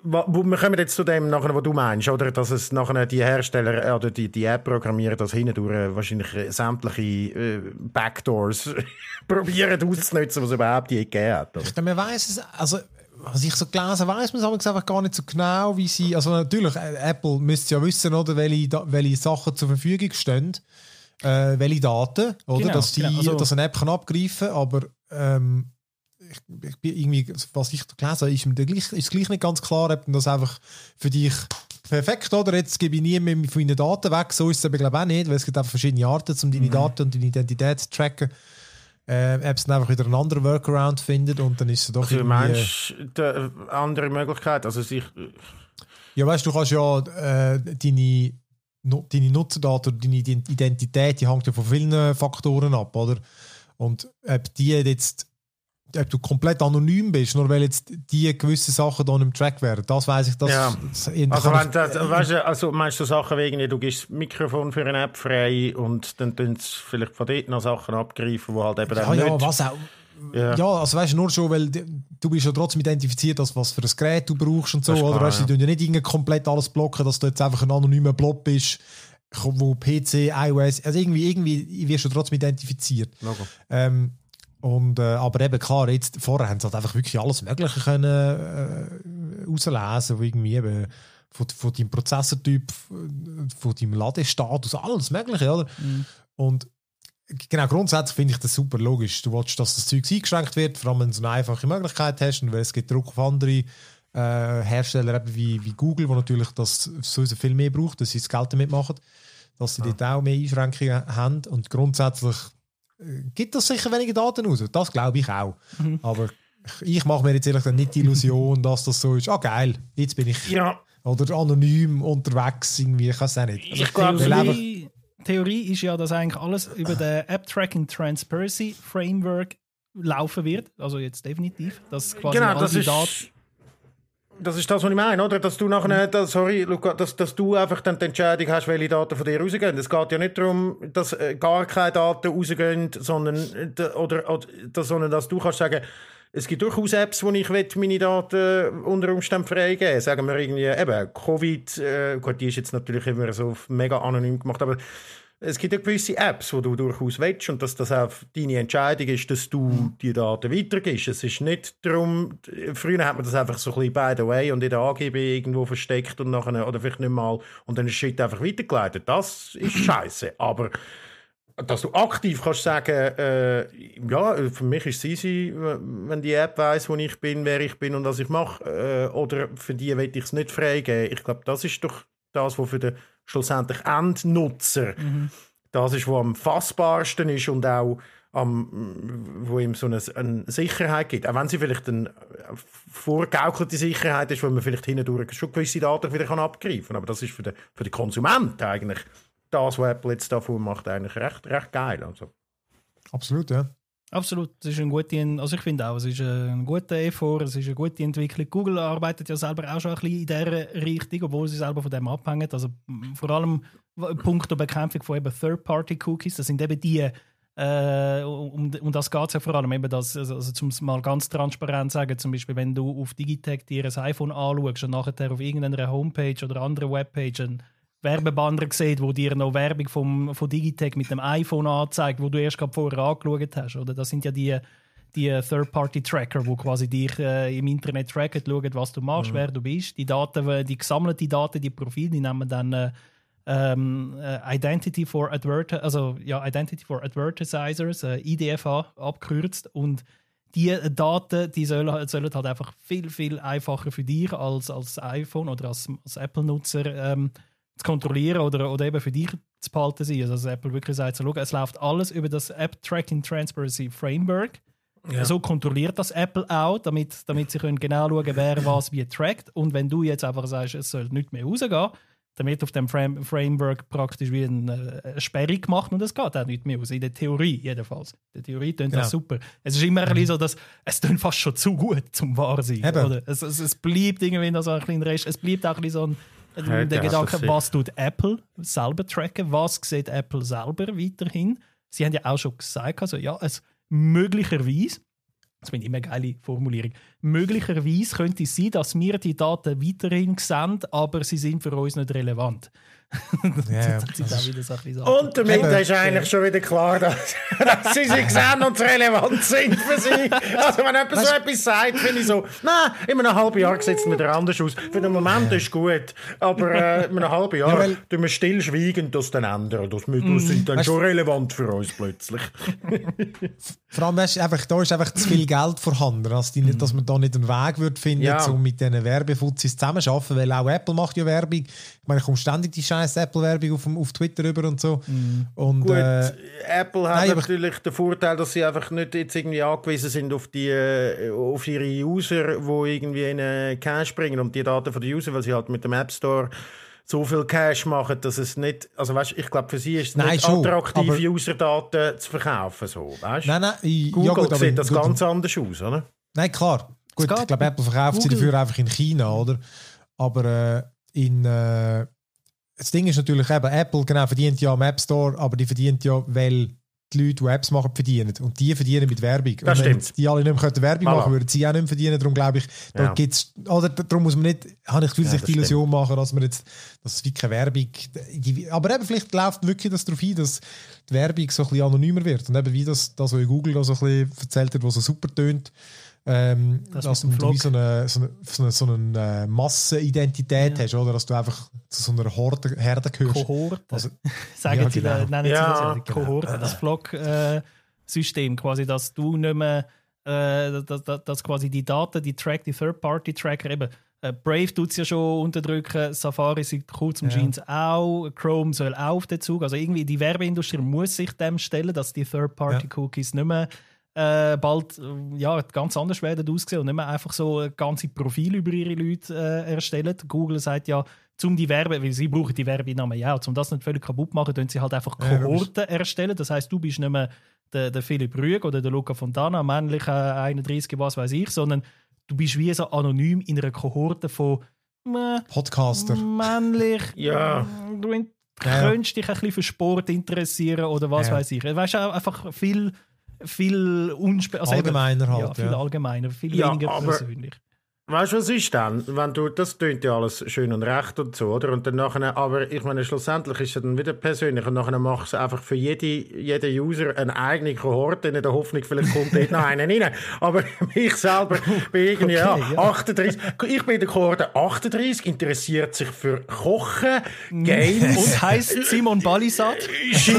Wir kommen jetzt zu dem, nachher, was du meinst, oder? Dass es nachher die Hersteller äh, oder die, die App-Programmierer das hindurch äh, wahrscheinlich äh, sämtliche Backdoors probieren auszunutzen, was es überhaupt je gegeben hat. Ich glaube, man weiß es, also was ich so gelesen weiß man es einfach gar nicht so genau, wie sie, also natürlich, Apple müsste ja wissen, oder, welche, welche Sachen zur Verfügung stehen äh, welche Daten, oder? Genau, dass, die, genau. also, dass eine App kann abgreifen kann, aber ähm, ich, ich, bin irgendwie, was ich gelesen habe, ist, mir gleich, ist gleich nicht ganz klar, ob das einfach für dich perfekt, oder? Jetzt gebe ich niemandem von meinen Daten weg, so ist es aber glaube ich auch nicht, weil es gibt einfach verschiedene Arten, um deine mhm. Daten und deine Identität zu tracken. Äh, dann einfach wieder einen anderen Workaround findet und dann ist es doch also, irgendwie... Äh, meinst du, andere Möglichkeit, also sich... Ja, weißt du, kannst ja äh, deine deine Nutzerdaten oder deine Identität, die hängt ja von vielen eh, Faktoren ab, oder? Und ob die jetzt, ob du komplett anonym bist, nur weil jetzt die gewisse Sachen da im Track wären, das weiß ich, dass ja. das also, wenn das, äh, weißt du, also meinst du Sachen wegen, du gibst das Mikrofon für eine App frei und dann tun sie vielleicht von dort noch Sachen abgreifen, wo halt eben ja, dann ja, nicht... was auch Yeah. Ja, also weißt du, nur schon, weil du bist ja trotzdem identifiziert, als was für ein Gerät du brauchst und so, klar, oder? Weißt du, die tun ja nicht irgendwie komplett alles blocken, dass du jetzt einfach ein anonymer Blob bist, wo PC, iOS, also irgendwie, irgendwie wirst du trotzdem identifiziert. Ähm, und, äh, aber eben klar, jetzt, vorher haben sie halt einfach wirklich alles Mögliche können äh, rauslesen, wo irgendwie eben von, von deinem Prozessortyp, äh, von deinem Ladestatus, alles Mögliche, oder? Mm. Und genau, grundsätzlich finde ich das super logisch. Du willst, dass das Zeug eingeschränkt wird, vor allem wenn du so eine einfache Möglichkeit hast und weil es gibt Druck auf andere äh, Hersteller eben wie, wie Google, wo natürlich das sowieso viel mehr braucht, dass sie das Geld damit machen, dass sie ja. dort auch mehr Einschränkungen haben und grundsätzlich äh, gibt das sicher weniger Daten aus. Das glaube ich auch. Mhm. Aber ich, mache mir jetzt ehrlich gesagt nicht die Illusion, dass das so ist. Ah, geil, jetzt bin ich ja. oder anonym unterwegs irgendwie, ich weiß auch nicht. Also, ich glaube, Theorie ist ja, dass eigentlich alles über den App Tracking Transparency Framework laufen wird. Also jetzt definitiv. Dass quasi genau, das ist, das ist das, was ich meine, oder? Dass du nachher, dass, mhm. äh, sorry, Luca, dass, dass du einfach dann die Entscheidung hast, welche Daten von dir rausgehen. Es geht ja nicht darum, dass äh, gar keine Daten rausgehen, sondern, äh, oder, oder, sondern dass du kannst sagen, es gibt durchaus Apps, wo ich meine Daten äh, unter Umständen freigeben will. Sagen wir irgendwie, eben, Covid, äh, gut, die ist jetzt natürlich immer so mega anonym gemacht, aber es gibt ja gewisse Apps, wo du durchaus willst und dass das auch deine Entscheidung ist, dass du die Daten weitergibst. Es ist nicht darum, früher hat man das einfach so ein bisschen by the way und in der AGB irgendwo versteckt und nachher, oder vielleicht nicht mal, und dann ist Shit einfach weitergeleitet. Das ist scheiße, aber dass du aktiv kannst sagen, äh, ja, für mich ist es easy, wenn die App weiß, wo ich bin, wer ich bin und was ich mache, äh, oder für die will ich es nicht freigeben. Ich glaube, das ist doch das, was für den schlussendlich Endnutzer mhm. das ist, was am fassbarsten ist und auch am, wo ihm so eine, eine, Sicherheit gibt. Auch wenn sie vielleicht eine äh, vorgegaukelte Sicherheit ist, wo man vielleicht hindurch schon gewisse Daten wieder abgreifen kann. Aber das ist für den, für den Konsument eigentlich das, was Apple jetzt davor macht, eigentlich recht, recht geil. Also. Absolut, ja. Absolut, es ist ein guter, also ich finde auch, es ist ein guter Effort, es ist eine gute Entwicklung. Google arbeitet ja selber auch schon ein bisschen in dieser Richtung, obwohl sie selber von dem abhängen. Also vor allem punkto Bekämpfung von eben Third-Party-Cookies, das sind eben die, äh, um, um das geht es ja vor allem, eben das, also, also um es mal ganz transparent zu sagen, zum Beispiel, wenn du auf Digitech dir ein iPhone anschaust und nachher auf irgendeiner Homepage oder anderen Webpage einen Werbebanner gesehen, wo dir noch Werbung vom, von Digitech mit dem iPhone anzeigt, wo du erst gerade vorher angeschaut hast. Oder? Das sind ja die, die Third-Party-Tracker, wo quasi dich äh, im Internet tracken, schauen, was du machst, mhm. wer du bist. Die Daten, äh, die gesammelten Daten, die Profile, die nehmen dann äh, ähm, äh, Identity for Advertisers, also ja, Identity for Advertisers, äh, IDFA abkürzt. und die Daten, die sollen, sollen, halt einfach viel, viel einfacher für dich als, als iPhone oder als, als Apple-Nutzer ähm, zu kontrollieren oder, oder eben für dich zu behalten sein. Also, dass Apple wirklich sagt, so, schau, es läuft alles über das App Tracking Transparency Framework. Ja. So kontrolliert das Apple auch, damit, damit sie können genau schauen können, wer was wie trackt. Und wenn du jetzt einfach sagst, es soll nicht mehr rausgehen, damit auf dem Frame Framework praktisch wie äh, eine, Sperre gemacht und es geht auch nicht mehr raus. In der Theorie jedenfalls. In der Theorie tönt ja. das genau. super. Es ist immer ein bisschen so, dass es tönt fast schon zu gut zum wahr sein. Oder? Es, es, es bleibt irgendwie noch so ein kleiner Rest. Es bleibt auch ein bisschen so ein also hey, der Gedanke, was tut Apple selber tracken? Was sieht Apple selber weiterhin? Sie haben ja auch schon gesagt, also ja, es möglicherweise, das finde ich immer eine geile Formulierung, möglicherweise könnte es sein, dass wir die Daten weiterhin sehen, aber sie sind für uns nicht relevant. Ja, eigentlich schon wieder klar, dass, sie sich sehen und relevant sind für sie. Also wenn jemand so etwas sagt, finde ich so, nein, in einem halben Jahr sieht es wieder anders aus. Für den Moment ist es gut, aber in einem halben Jahr ja, tun wir stillschweigend das dann ändern. Das, das sind dann schon relevant für uns plötzlich. Vor allem, einfach, da ist einfach zu viel Geld vorhanden, die, dass man da nicht einen Weg wird finden, würde, um mit diesen Werbefuzis zusammenzuarbeiten, weil auch Apple macht ja Werbung. Ich meine, ich komme ständig die Scheine scheiß Apple-Werbung auf, auf Twitter über und so. Mhm. Und, Gut, äh, Apple hat nein, natürlich den Vorteil, dass sie einfach nicht jetzt irgendwie angewiesen sind auf, die, äh, auf ihre User, die irgendwie in äh, Cash bringen und die Daten von den User, weil sie halt mit dem App Store so viel Cash machen, dass es nicht, also weißt, ich glaube für sie ist es nein, nicht schon, attraktiv, User-Daten zu verkaufen, so, weißt? Nein, nein, ich, Google ja gut, sieht das gut, ganz anders aus, oder? Nein, klar. Gut, ich glaube, Apple verkauft Google. sie dafür einfach in China, oder? Aber äh, in, äh, das Ding ist natürlich eben, Apple genau verdient ja am App Store, aber die verdient ja, weil die Leute, die Apps machen, verdienen. Und die verdienen mit Werbung. Das und wenn stimmt. die alle nicht mehr Werbung Mala. machen würden sie auch nicht mehr verdienen. Darum glaube ich, da ja. Genau. gibt's, oder darum muss man nicht, habe ich das Gefühl, ja, sich die Illusion stimmt. machen, dass man jetzt, dass es keine Werbung, aber eben vielleicht läuft wirklich das darauf ein, dass die Werbung so ein bisschen anonymer wird. Und eben wie das, das was Google da so ein bisschen erzählt hat, was so super tönt, ähm, das dass du wie so eine, so eine, so eine, äh, Massenidentität ja. hast, oder? Dass du einfach zu so einer Horde, Herde gehörst. Kohorte. Also, Sagen ja, sie, genau. nennen ja. sie das genau. Kohorte, das Vlog-System, quasi, dass du nicht mehr, äh, dass, dass, quasi die Daten, die Track, die Third-Party-Tracker eben, äh, Brave tut es ja schon unterdrücken, Safari sieht kurz und ja. Jeans auch, Chrome soll auch auf den Zug. Also irgendwie die Werbeindustrie muss sich dem stellen, dass die Third-Party-Cookies ja. nicht mehr äh, bald ja, ganz anders werden aussehen und nicht mehr einfach so ganze Profile über ihre Leute äh, erstellen. Google sagt ja, um die Werbe, weil sie brauchen die Werbenamen ja, um das nicht völlig kaputt machen, können sie halt einfach Kohorten äh, erstellen. Das heißt, du bist nicht mehr der, der Philipp Rüeg oder der Luca Fontana, männlich 31, äh, was weiß ich, sondern du bist wie so anonym in einer Kohorte von äh, Podcaster. Männlich. ja. Du könntest dich ein bisschen für Sport interessieren oder was ja. weiß ich. Weißt du, einfach viel viel, unspe also allgemeiner, eben, halt, ja, viel allgemeiner, viel weniger persönlich. Weißt du, was ist dann, wenn du, das tönt ja alles schön und recht und so, oder? Und dann nachher, aber ich meine, schlussendlich ist es dann wieder persönlich und nachher machst du einfach für jede, jeden User eine eigene Kohorte in der Hoffnung, vielleicht kommt dort noch einer rein. Aber ich selber bin irgendwie, okay, ja, 38, ich bin in der Kohorte 38, interessiert sich für Kochen, hm. Games. Und heisst Simon Balisat? Ski,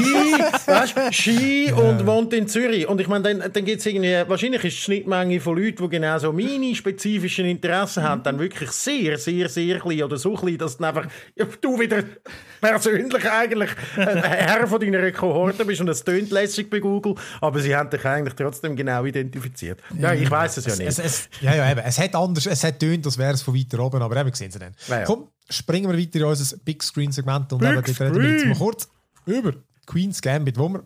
weißt du, Ski ja. und wohnt in Zürich. Und ich meine, dann, dann gibt es irgendwie, wahrscheinlich ist die Schnittmenge von Leuten, die genau so meine spezifischen Interesse haben, dann wirklich sehr, sehr, sehr klein oder so klein, dass dann einfach du wieder persönlich eigentlich Herr von deiner Kohorte bist und es tönt lässig bei Google, aber sie haben dich eigentlich trotzdem genau identifiziert. Ja, ich weiß es ja nicht. Es, es, es, ja, ja, eben. Es hat anders, es hat tönt, als wäre es von weiter oben, aber eben sehen sie dann. Ja, ja. Komm, springen wir weiter in unser Big Screen Segment und Big eben, reden wir jetzt mal kurz über Queen's Gambit, wo wir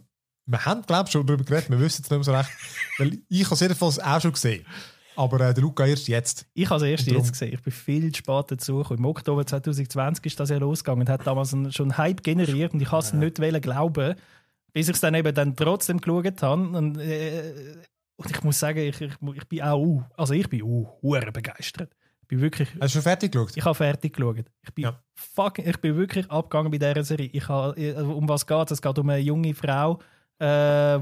wir haben, glaube ich, schon darüber geredet, wir wissen es nicht mehr so recht. Weil ich habe es jedenfalls auch schon gesehen. Aber äh, der Luca erst jetzt. Ich habe es erst jetzt gesehen. Ich bin viel spät dazu gekommen. Im Oktober 2020 ist das ja losgegangen und hat damals einen, schon einen Hype generiert und ich habe es ja. nicht wollen glauben, bis ich es dann eben dann trotzdem geschaut habe. Und, äh, und ich muss sagen, ich, ich, ich bin auch, also ich bin uh, begeistert. Ich bin wirklich, Hast du schon fertig geschaut? Ich habe fertig geschaut. Ich bin, ja. fucking, ich bin wirklich abgegangen bei dieser Serie. Ich habe, äh, um was geht es? Es geht um eine junge Frau, äh,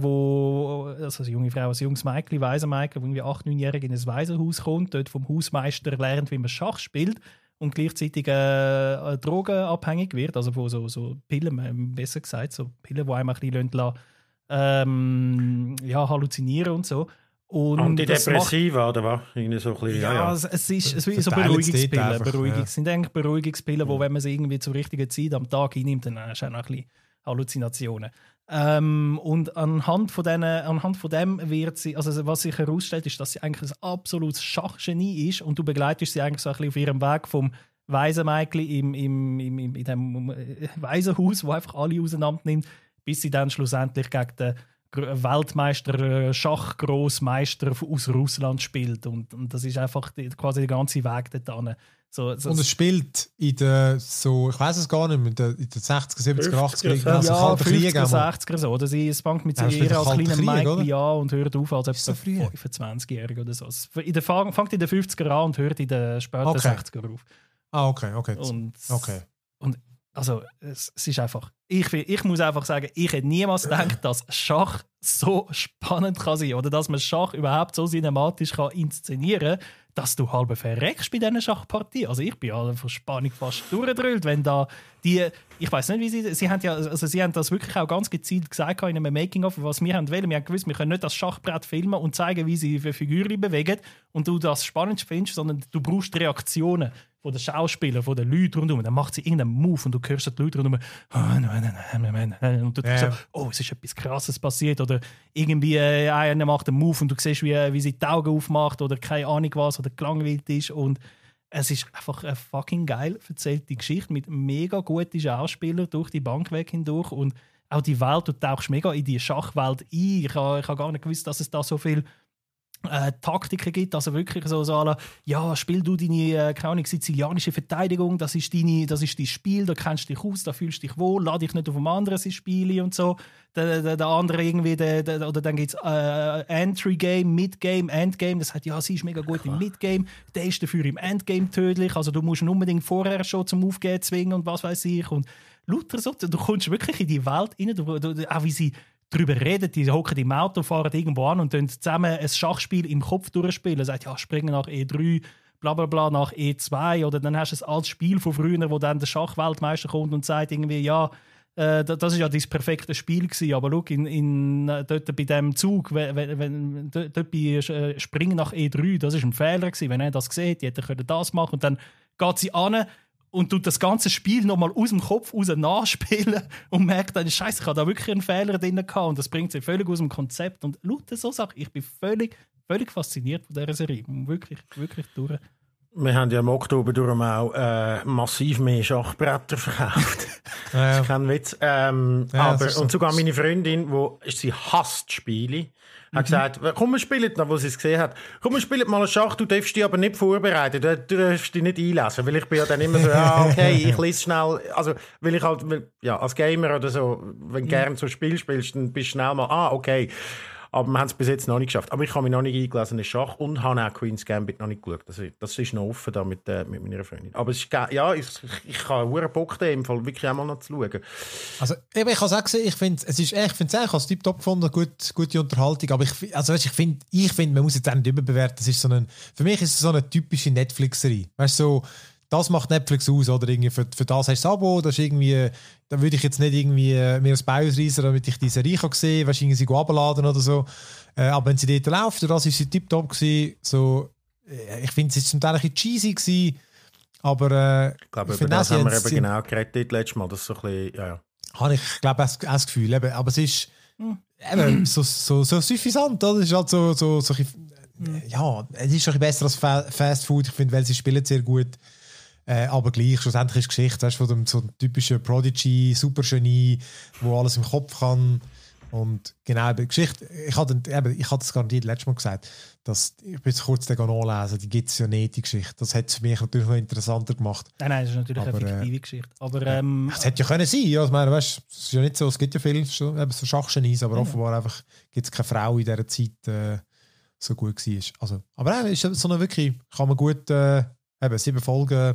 wo also eine junge Frau, ein junges Mädchen, weiser Mädchen, wo irgendwie acht, neunjährig in ein Waisenhaus kommt, dort vom Hausmeister lernt, wie man Schach spielt und gleichzeitig äh, äh drogenabhängig wird, also von so, so Pillen, äh, besser gesagt, so Pillen, die einem ein bisschen lassen, ähm, ja, halluzinieren und so. Und Antidepressiva, macht, oder was? Irgendwie so ein bisschen, ja, ja. Es, es ist, es ist so Beruhigungspillen. Beruhigungs, ja. sind eigentlich Beruhigungspillen, ja. wo, wenn man sie irgendwie zur richtigen Zeit am Tag einnimmt, dann ist es auch noch ein bisschen Halluzinationen. Ähm, und anhand von, denen, anhand von dem wird sie, also was sich herausstellt, ist, dass sie eigentlich ein absolutes Schachgenie ist und du begleitest sie eigentlich so ein bisschen auf ihrem Weg vom Waisenmeikli im, im, im, im, in dem äh, Waisenhaus, wo einfach alle auseinander nimmt, bis sie dann schlussendlich gegen den Weltmeister, äh, Schachgroßmeister aus Russland spielt. Und, und das ist einfach die, quasi der ganze Weg dorthin. So, so, und es spielt in den, so, ich weiß es gar nicht mehr, in den 60er, 70er, 80er, also ja, Kalter 50er, 60er so, oder? Sie fängt mit ja, ihrer als kleinen Mädchen an und hört auf als etwa so 25-Jährige oder so. Es fängt in den 50er an und hört in den späten okay. 60er auf. Ah, okay, okay. Und, okay. und also es, es, ist einfach, ich, ich muss einfach sagen, ich hätte niemals gedacht, dass Schach so spannend kann sein oder dass man Schach überhaupt so cinematisch kann inszenieren kann dass du halb verreckst bei diesen Schachpartien. Also ich bin ja von Spannung fast durchgedrückt, wenn da die, ich weiß nicht, wie sie, sie haben ja, also sie haben das wirklich auch ganz gezielt gesagt in einem Making-of, was wir haben wollen. Wir haben gewusst, wir können nicht das Schachbrett filmen und zeigen, wie sie für Figuren bewegen und du das spannend findest, sondern du brauchst Reaktionen von den Schauspielern, von den Leuten rundherum. Dann macht sie irgendeinen Move und du hörst die Leute rundherum ah, und du denkst yeah. so, oh, es ist etwas Krasses passiert oder irgendwie äh, einer macht einen Move und du siehst, wie, äh, wie sie die Augen aufmacht oder keine Ahnung was oder gelangweilt ist. Und es ist einfach eine fucking geil erzählte Geschichte mit mega guten Schauspielern durch die Bank weg hindurch. Und auch die Welt, du tauchst mega in die Schachwelt ein. Ich habe, ich habe gar nicht gewusst, dass es da so viel äh, Taktiken gibt, also wirklich so, so la, ja, spiel du deine, äh, keine Ahnung, sizilianische Verteidigung, das ist, deine, das ist dein Spiel, da kennst du dich aus, da fühlst du dich wohl, lade dich nicht auf einem anderen Spiele und so. Der, der, der andere irgendwie, der, der, oder dann gibt es äh, Entry-Game, Mid-Game, End-Game, das heißt, ja, sie ist mega gut Klar. im Mid-Game, der ist dafür im End-Game tödlich, also du musst ihn unbedingt vorher schon zum Aufgehen zwingen und was weiß ich und lauter so, du kommst wirklich in die Welt rein, du, du, auch wie sie darüber reden. Die hocken im Auto, fahren irgendwo an und dann zusammen ein Schachspiel im Kopf durchspielen. Sagt, ja, springen nach E3, bla bla bla, nach E2. Oder dann hast du ein altes Spiel von früher, wo dann der Schachweltmeister kommt und sagt irgendwie, ja, äh, das ist ja dein perfekte Spiel gewesen, aber schau, in, in, äh, dort bei dem Zug, wenn, wenn, dort bei äh, Springen nach E3, das ist ein Fehler gewesen. Wenn er das sieht, hätte, hätte er das machen können. und dann geht sie an, und tut das ganze Spiel nochmal aus dem Kopf raus nachspielen und merkt dann, Scheiße, ich habe da wirklich einen Fehler drin gehabt und das bringt sie völlig aus dem Konzept. Und lauter so Sachen, ich bin völlig, völlig fasziniert von dieser Serie. Wirklich, wirklich durch. Wir haben ja im Oktober darum auch äh, massiv mehr Schachbretter verkauft. Ja, Das ist kein Witz. Ähm, ja, aber, und sogar meine Freundin, wo, sie hasst Spiele, er hat gesagt, komm, wir spielen noch, wo sie es gesehen hat. Komm, wir spielen mal einen Schach, du darfst dich aber nicht vorbereiten, du darfst dich nicht einlesen, weil ich bin ja dann immer so, ah, okay, ich lese schnell, also, weil ich halt, ja, als Gamer oder so, wenn du mhm. gerne so ein Spiel spielst, dann bist du schnell mal, ah, okay. Aber wir haben es bis jetzt noch nicht geschafft. Aber ich habe mich noch nicht eingelesen in Schach und habe auch Queen's Gambit noch nicht geschaut. Das, ist noch offen da mit, äh, mit meiner Freundin. Aber es ist ja, ich, ich, habe einen Bock da im Fall wirklich einmal noch zu schauen. Also eben, ich habe es auch gesehen, ich finde es ist, ich finde es eigentlich als Tip-Top gefunden, gut, gute Unterhaltung. Aber ich, also, weißt, ich finde, ich find, man muss jetzt auch nicht überbewerten. Das ist so ein, für mich ist es so eine typische Netflix-Serie. Weißt du, so, das macht Netflix aus, oder? Irgendwie für, für das hast du das Abo, das ist irgendwie, da würde ich jetzt nicht irgendwie äh, mir ein Bein ausreißen, damit ich diese Reiche sehe, weißt du, irgendwie sie abladen oder so. Äh, aber wenn sie dort läuft, das ist sie tiptop gewesen, so, äh, ich finde, es ist zum Teil ein bisschen cheesy gewesen, aber äh, ich glaube, über das, das haben wir eben genau geredet letztes Mal, das so ein bisschen, ja, ja. Habe ich, glaube ich, auch das Gefühl, eben, aber es ist mhm. eben so, so, so suffisant, oder? Es ist halt so, so, so ein bisschen, hm. ja, es ist schon besser als Fast Food, ich finde, weil sie spielen sehr gut. Äh, aber gleich, schlussendlich ist Geschichte, weißt, von dem so typischen Prodigy, Supergenie, wo alles im Kopf kann. Und genau, die Geschichte, ich hatte, eben, ich es garantiert letztes Mal gesagt, dass, ich bin jetzt kurz den anlesen, die gibt es ja nicht, die Geschichte. Das hat es für mich natürlich noch interessanter gemacht. Nein, nein, das ist natürlich aber, eine äh, fiktive Geschichte. Aber, ähm, es hätte ja können sein, ja, ich meine, weißt, es ist ja nicht so, es gibt ja viele so, eben so Schachgenies, aber ja. offenbar einfach gibt es keine Frau in dieser Zeit, äh, so gut war. Also, aber nein, äh, ist so eine wirklich, kann man gut, äh, eben sieben Folgen,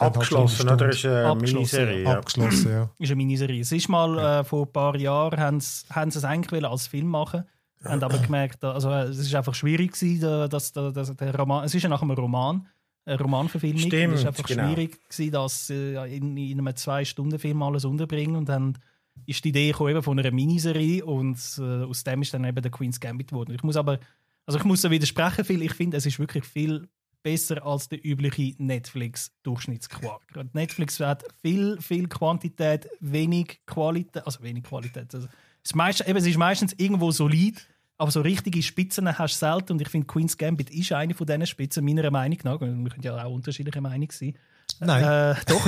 Abgeschlossen, oder? Ist eine Miniserie. Abgeschlossen, ja. Ist eine Miniserie. Es ist mal ja. äh, vor ein paar Jahren, haben sie, haben sie es eigentlich als Film machen haben aber gemerkt, also, äh, es ist einfach schwierig gewesen, dass, dass, dass der Roman, es ist ja nach einem Roman, eine Romanverfilmung, Stimmt, es ist einfach genau. schwierig gewesen, das äh, in, in einem Zwei-Stunden-Film alles unterbringen und dann ist die Idee eben von einer Miniserie und äh, aus dem ist dann eben der Queen's Gambit geworden. Ich muss aber, also ich muss da widersprechen, viel, ich finde, es ist wirklich viel besser als der übliche Netflix-Durchschnittsquark. Netflix hat viel, viel Quantität, wenig Qualität, also wenig Qualität. Also es, meist, eben, es ist meistens irgendwo solid, aber so richtige Spitzen hast du selten und ich finde, Queen's Gambit ist eine von diesen Spitzen, meiner Meinung nach. Wir können ja auch unterschiedliche Meinungen sein. Nein. Äh, doch.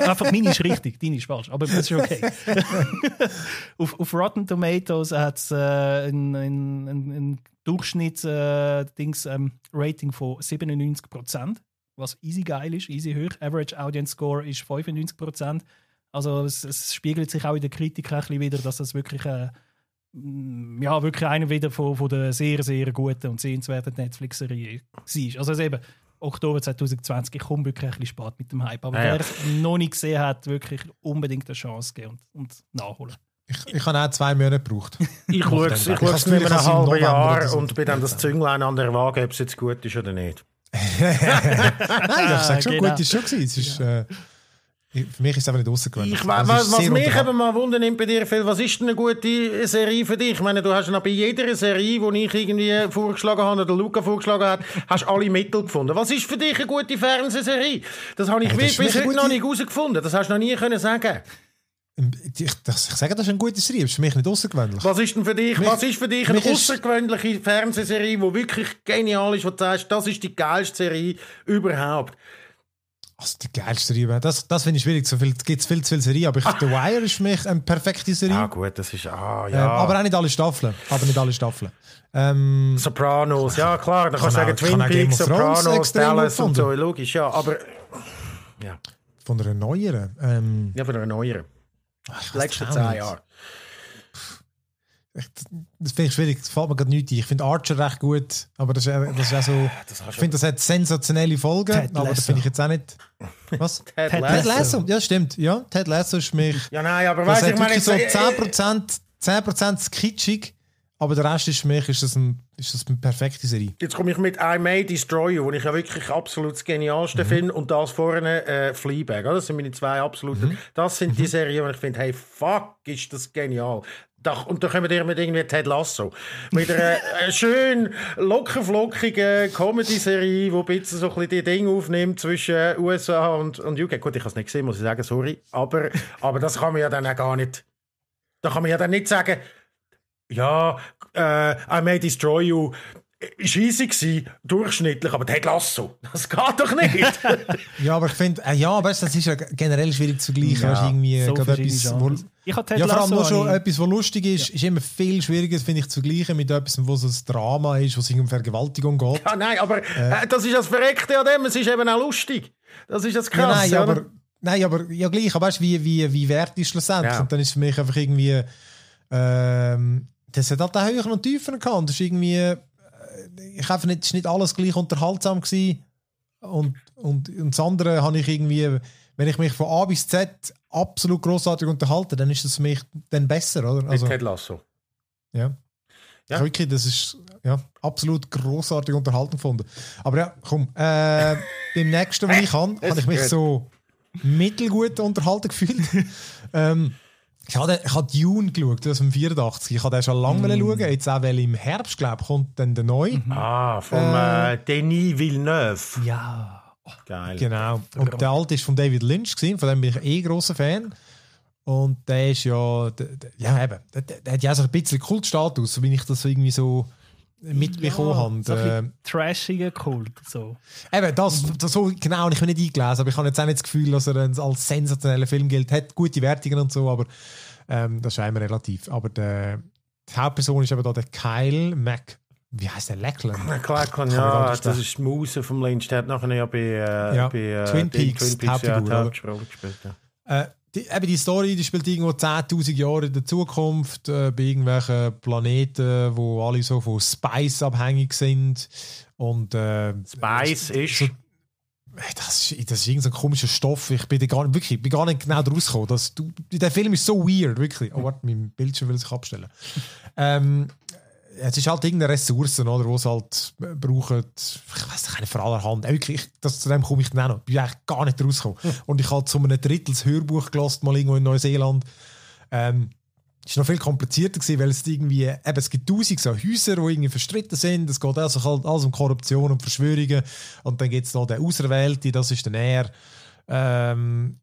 Einfach meine ist richtig, deine ist falsch, aber das ist okay. auf, auf, Rotten Tomatoes hat es äh, ein, ein, ein Durchschnitts-Rating äh, ähm, von 97%, was easy geil ist, easy hoch. Average Audience Score ist 95%. Also es, es spiegelt sich auch in der Kritik ein bisschen wieder, dass das wirklich, äh, mm, ja, wirklich einer wieder von, von der sehr, sehr guten und sehenswerten Netflix-Serie ist. also eben, Oktober 2020, ich komme wirklich ein bisschen spät mit dem Hype. Aber ja, wer es noch nicht gesehen hat, wirklich unbedingt eine Chance geben und, und nachholen. Ich, ich habe auch zwei Monate gebraucht. ich schaue es nicht mehr ein halbes Jahr und bin dann das Zünglein an der Waage, ob es jetzt gut ist oder nicht. Nein, ich sage schon, genau. gut ist schon gewesen. Es ist, äh, Für mich ist es einfach nicht rausgewöhnlich. Ich, was, was, was mich eben mal wundern nimmt bei dir, Phil, was ist denn eine gute Serie für dich? Ich meine, du hast noch bei jeder Serie, die ich irgendwie vorgeschlagen habe oder Luca vorgeschlagen hat, hast alle Mittel gefunden. Was ist für dich eine gute Fernsehserie? Das habe ich ja, bis heute gute... noch nicht herausgefunden. Das hast du noch nie können sagen ähm, ich, das, ich sage, das ist eine gute Serie, ist für mich nicht außergewöhnlich. Was ist denn für dich, mich, was ist für dich eine außergewöhnliche Fernsehserie, die wirklich genial ist, wo du sagst, das ist die geilste Serie überhaupt? Also die geilste Serie, das, das finde ich schwierig, so viel, gibt es viel zu viele Serien, aber ich, The Wire ist für mich eine perfekte Serie. Ja gut, das ist, ah ja. Ähm, aber auch nicht alle Staffeln, aber nicht alle Staffeln. Ähm, Sopranos, ja klar, dann kannst du sagen Twin Peaks, Sopranos, Dallas und so, logisch, ja, aber... Ja. Von einer neueren? Ähm, ja, von einer neueren. Ah, Letzten zehn Jahre das finde ich schwierig, das fällt mir gerade nicht ein. Ich finde Archer recht gut, aber das ist, das ist so. Ah, ich finde, das hat sensationelle Folgen, Ted aber das finde ich jetzt auch nicht. Was? Ted, Ted Lasso. Lasso. Ja, stimmt. Ja, Ted Lasso ist mich. Ja, nein, aber weißt du, ich meine. so 10%, 10 kitschig, aber der Rest ist für mich ist das ein, ist das eine perfekte Serie. Jetzt komme ich mit I May Destroy You, den ich ja wirklich absolut das genialste mhm. finde, und das vorne äh, Fleabag. Das sind meine zwei absoluten. Mhm. Das sind die mhm. Serien, wo ich finde, hey, fuck, ist das genial. Doch, und dann kommen wir mit irgendwie Ted Lasso. Mit einer äh, schön lockerflockigen Comedy-Serie, die ein bisschen so ein bisschen die Dinge aufnimmt zwischen USA und, und UK. Gut, ich habe es nicht gesehen, muss ich sagen, sorry. Aber, aber das kann man ja dann auch gar nicht. Da kann man ja dann nicht sagen, ja, uh, I may destroy you scheiße gewesen, durchschnittlich, aber der hat Lasso. Das geht doch nicht. ja, aber ich finde, äh, ja, weißt, das ist ja generell schwierig zu gleichen. Ja, irgendwie so etwas, wo, ich hatte ja, vor allem nur schon ich... etwas, was lustig ist, ja. ist immer viel schwieriger, finde ich, zu gleichen mit etwas, wo es ein Drama ist, wo es um Vergewaltigung geht. Ja, nein, aber äh. äh, das ist das Verreckte an dem, es ist eben auch lustig. Das ist das Krasse. Ja, nein, aber, nein, aber ja gleich, aber weißt, wie, wie, wie wert ist schlussendlich? Und dann ist für mich einfach irgendwie ähm, das hat halt auch höher und tiefer gehabt. Das ist irgendwie ich einfach nicht, nicht alles gleich unterhaltsam gewesen. Und, und, und das andere habe ich irgendwie, wenn ich mich von A bis Z absolut großartig unterhalte, dann ist es für mich dann besser, oder? Also, Ted Lasso. Ja. ja. Also wirklich, das ist ja, absolut großartig unterhalten gefunden. Aber ja, komm, äh, beim nächsten, was ich kann, habe ich mich so mittelgut unterhalten gefühlt. ähm, ich habe, ich habe Dune geschaut, das ist 84. Ich habe den schon lange mm. schauen. Jetzt auch, weil im Herbst, glaube kommt dann der neue. Mhm. Ah, vom äh, äh Denis Villeneuve. Ja. Geil. Genau. Und der alte ist von David Lynch, gewesen, von dem bin ich eh großer Fan. Und der ist ja, der, der, ja eben, der, der, hat ja so ein bisschen Kultstatus, wenn ich das irgendwie so mitbekommen ja, haben. So äh, trashiger Kult. So. Eben, das, das so genau ich mir nicht eingelesen, aber ich habe jetzt auch nicht das Gefühl, dass er als sensationeller Film gilt. Hat gute Wertungen und so, aber ähm, das ist immer relativ. Aber der, die Hauptperson ist eben da der Kyle Mac. Wie heißt der? Lackland? Lackland, ja, das ist die Muse vom Lynch. Der hat nachher ja bei, äh, ja, bei äh, Twin Peaks, Twin Peaks ja, gespielt. Ja. Äh, die, eben die Story, die spielt irgendwo 10.000 Jahre in der Zukunft, äh, bei irgendwelchen Planeten, wo alle so von Spice abhängig sind. Und, äh, Spice so, äh, ist. So, äh, das ist, das ist irgendein so komischer Stoff. Ich bin gar nicht, wirklich, bin gar nicht genau daraus gekommen. Das, du, der Film ist so weird, wirklich. Oh, warte, mein Bildschirm will sich abstellen. Ähm, es ist halt irgendeine Ressource, oder, die es halt äh, brauchen. Ich weiß nicht, vor aller Hand. Wirklich, das, zu dem komme ich dann auch noch. Ich bin eigentlich gar nicht rausgekommen. Hm. Und ich habe zu einem Drittel das Hörbuch gelassen, mal irgendwo in Neuseeland. Ähm, war noch viel komplizierter gewesen, weil es irgendwie, eben, es gibt tausend so Häuser, die irgendwie verstritten sind, es geht also halt alles um Korruption und Verschwörungen und dann gibt es noch den Auserwählte, das ist dann er, ähm,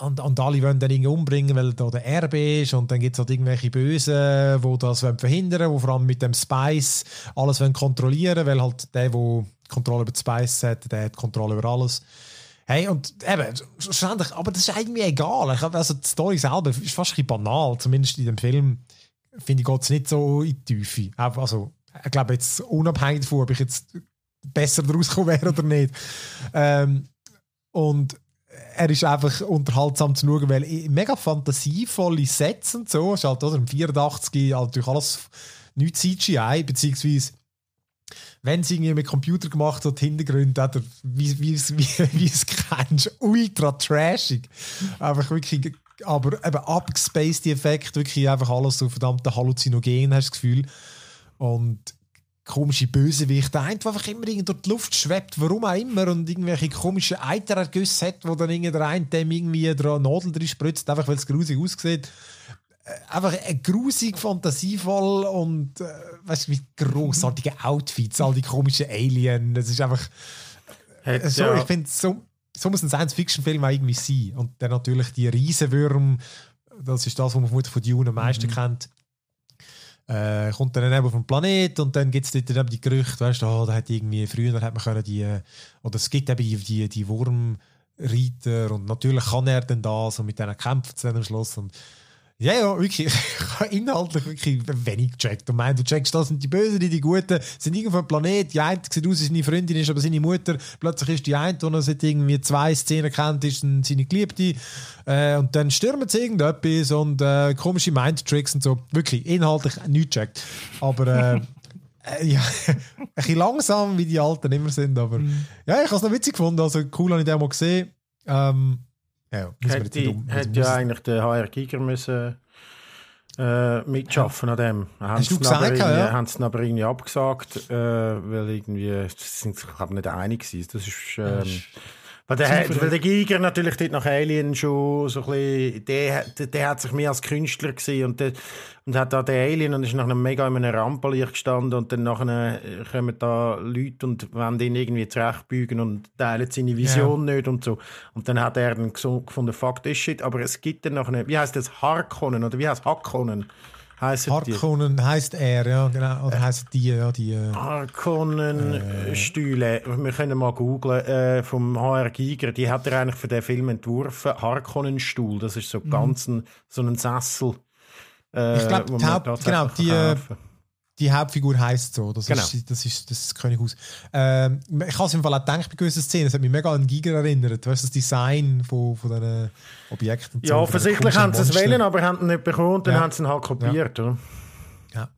und, und alle wollen dann irgendwie umbringen, weil da der Erbe ist und dann gibt es halt irgendwelche Bösen, die das verhindern wollen, die vor allem mit dem Spice alles wollen kontrollieren weil halt der, der Kontrolle über den Spice hat, der hat Kontrolle über alles. Hey, und eben, schlussendlich, aber das ist eigentlich egal. Ich, also die Story selber ist fast ein banal, zumindest in dem Film, finde ich, geht es nicht so in die Tiefe. Also, ich glaube jetzt, unabhängig davon, ob ich jetzt besser daraus gekommen wäre oder nicht. Ähm, und er ist einfach unterhaltsam zu schauen, weil mega fantasievolle Sätze und so, ist halt, oder? Im 84 halt natürlich alles nicht CGI, beziehungsweise wenn es irgendwie mit Computer gemacht hat, Hintergrund, oder wie, wie, wie, wie es kennst, ultra trashig. Einfach wirklich, aber eben abgespaced die Effekte, wirklich einfach alles so verdammte Halluzinogen, hast du das Gefühl. Und komische Bösewicht, der einfach immer durch die Luft schwebt, warum auch immer, und irgendwelche komischen Eiterergüsse hat, wo dann irgendein eine dem irgendwie dran Nadel drin spritzt, einfach weil es grusig aussieht. Äh, einfach ein grusig, fantasievoll und äh, weißt du, mit grossartigen Outfits, all die komischen Alien, das ist einfach äh, so, ja. ich finde, so, so muss ein Science-Fiction-Film auch irgendwie sein. Und dann natürlich die Riesenwürm, das ist das, was man vermutlich von Dune am meisten mhm. kennt, äh, kommt dann eben auf den Planet und dann gibt es dort eben die Gerüchte, weißt du, oh, da hat irgendwie früher hat man können die, äh, oder es gibt eben die, die, die Wurmreiter und natürlich kann er dann das und mit denen kämpft es dann am Schluss und ja, ja, wirklich. Ich habe inhaltlich wirklich wenig gecheckt. Und meine, du checkst, das sind die Bösen, die, die Guten, sind irgendwo ein Planet. Die eine sieht aus, wie seine Freundin ist, aber seine Mutter. Plötzlich ist die eine, die seit irgendwie zwei Szenen kennt, ist seine Geliebte. Äh, und dann stürmen sie irgendetwas und äh, komische Mindtricks und so. Wirklich, inhaltlich nichts gecheckt. Aber. Äh, Äh, ja, ein bisschen langsam, wie die Alten immer sind, aber mm. ja, ich habe es noch witzig gefunden. Also cool habe ich den mal gesehen. Ähm, ja, hätte, dumm, hätte ja eigentlich der HR Giger müssen äh, mitschaffen ja. an dem. Hast du gesagt, ja? Haben sie aber irgendwie abgesagt, äh, weil irgendwie, sie sind, glaube nicht einig gewesen. Das ist, ähm, der, der Giger natürlich dort nach Alien schon so ein bisschen, der, der, der hat sich mehr als Künstler gesehen und, der, und hat da den Alien und ist nach einem mega in einem Rampenlicht gestanden und dann nachher äh, kommen da Leute und wollen ihn irgendwie zurechtbügen und teilen seine Vision ja. nicht und so. Und dann hat er dann gefunden, Fakt ist shit, aber es gibt dann nachher, wie heißt das, Harkonnen oder wie heißt Hakonnen? Heißt Harkonnen heißt er, ja, genau. Oder äh, heißt die, ja, die. Äh, äh, stühle wir können mal googlen. Äh, vom HR Giger, die hat er eigentlich für den Film entworfen. Harkonnen-Stuhl, das ist so mhm. ein, so ein Sessel. Äh, ich glaube, genau, die. Helfen. Äh, die Hauptfigur heisst so. Das, genau. ist, das ist das, ist das Könighaus. Ähm, ich habe es im Fall auch gedacht bei gewissen Szenen. Es hat mich mega an Giger erinnert. Weißt, das Design von, von diesen Objekten. Ja, offensichtlich haben sie es wollen, aber haben es nicht bekommen und dann ja. haben sie ihn halt kopiert. Ja. Oder? ja.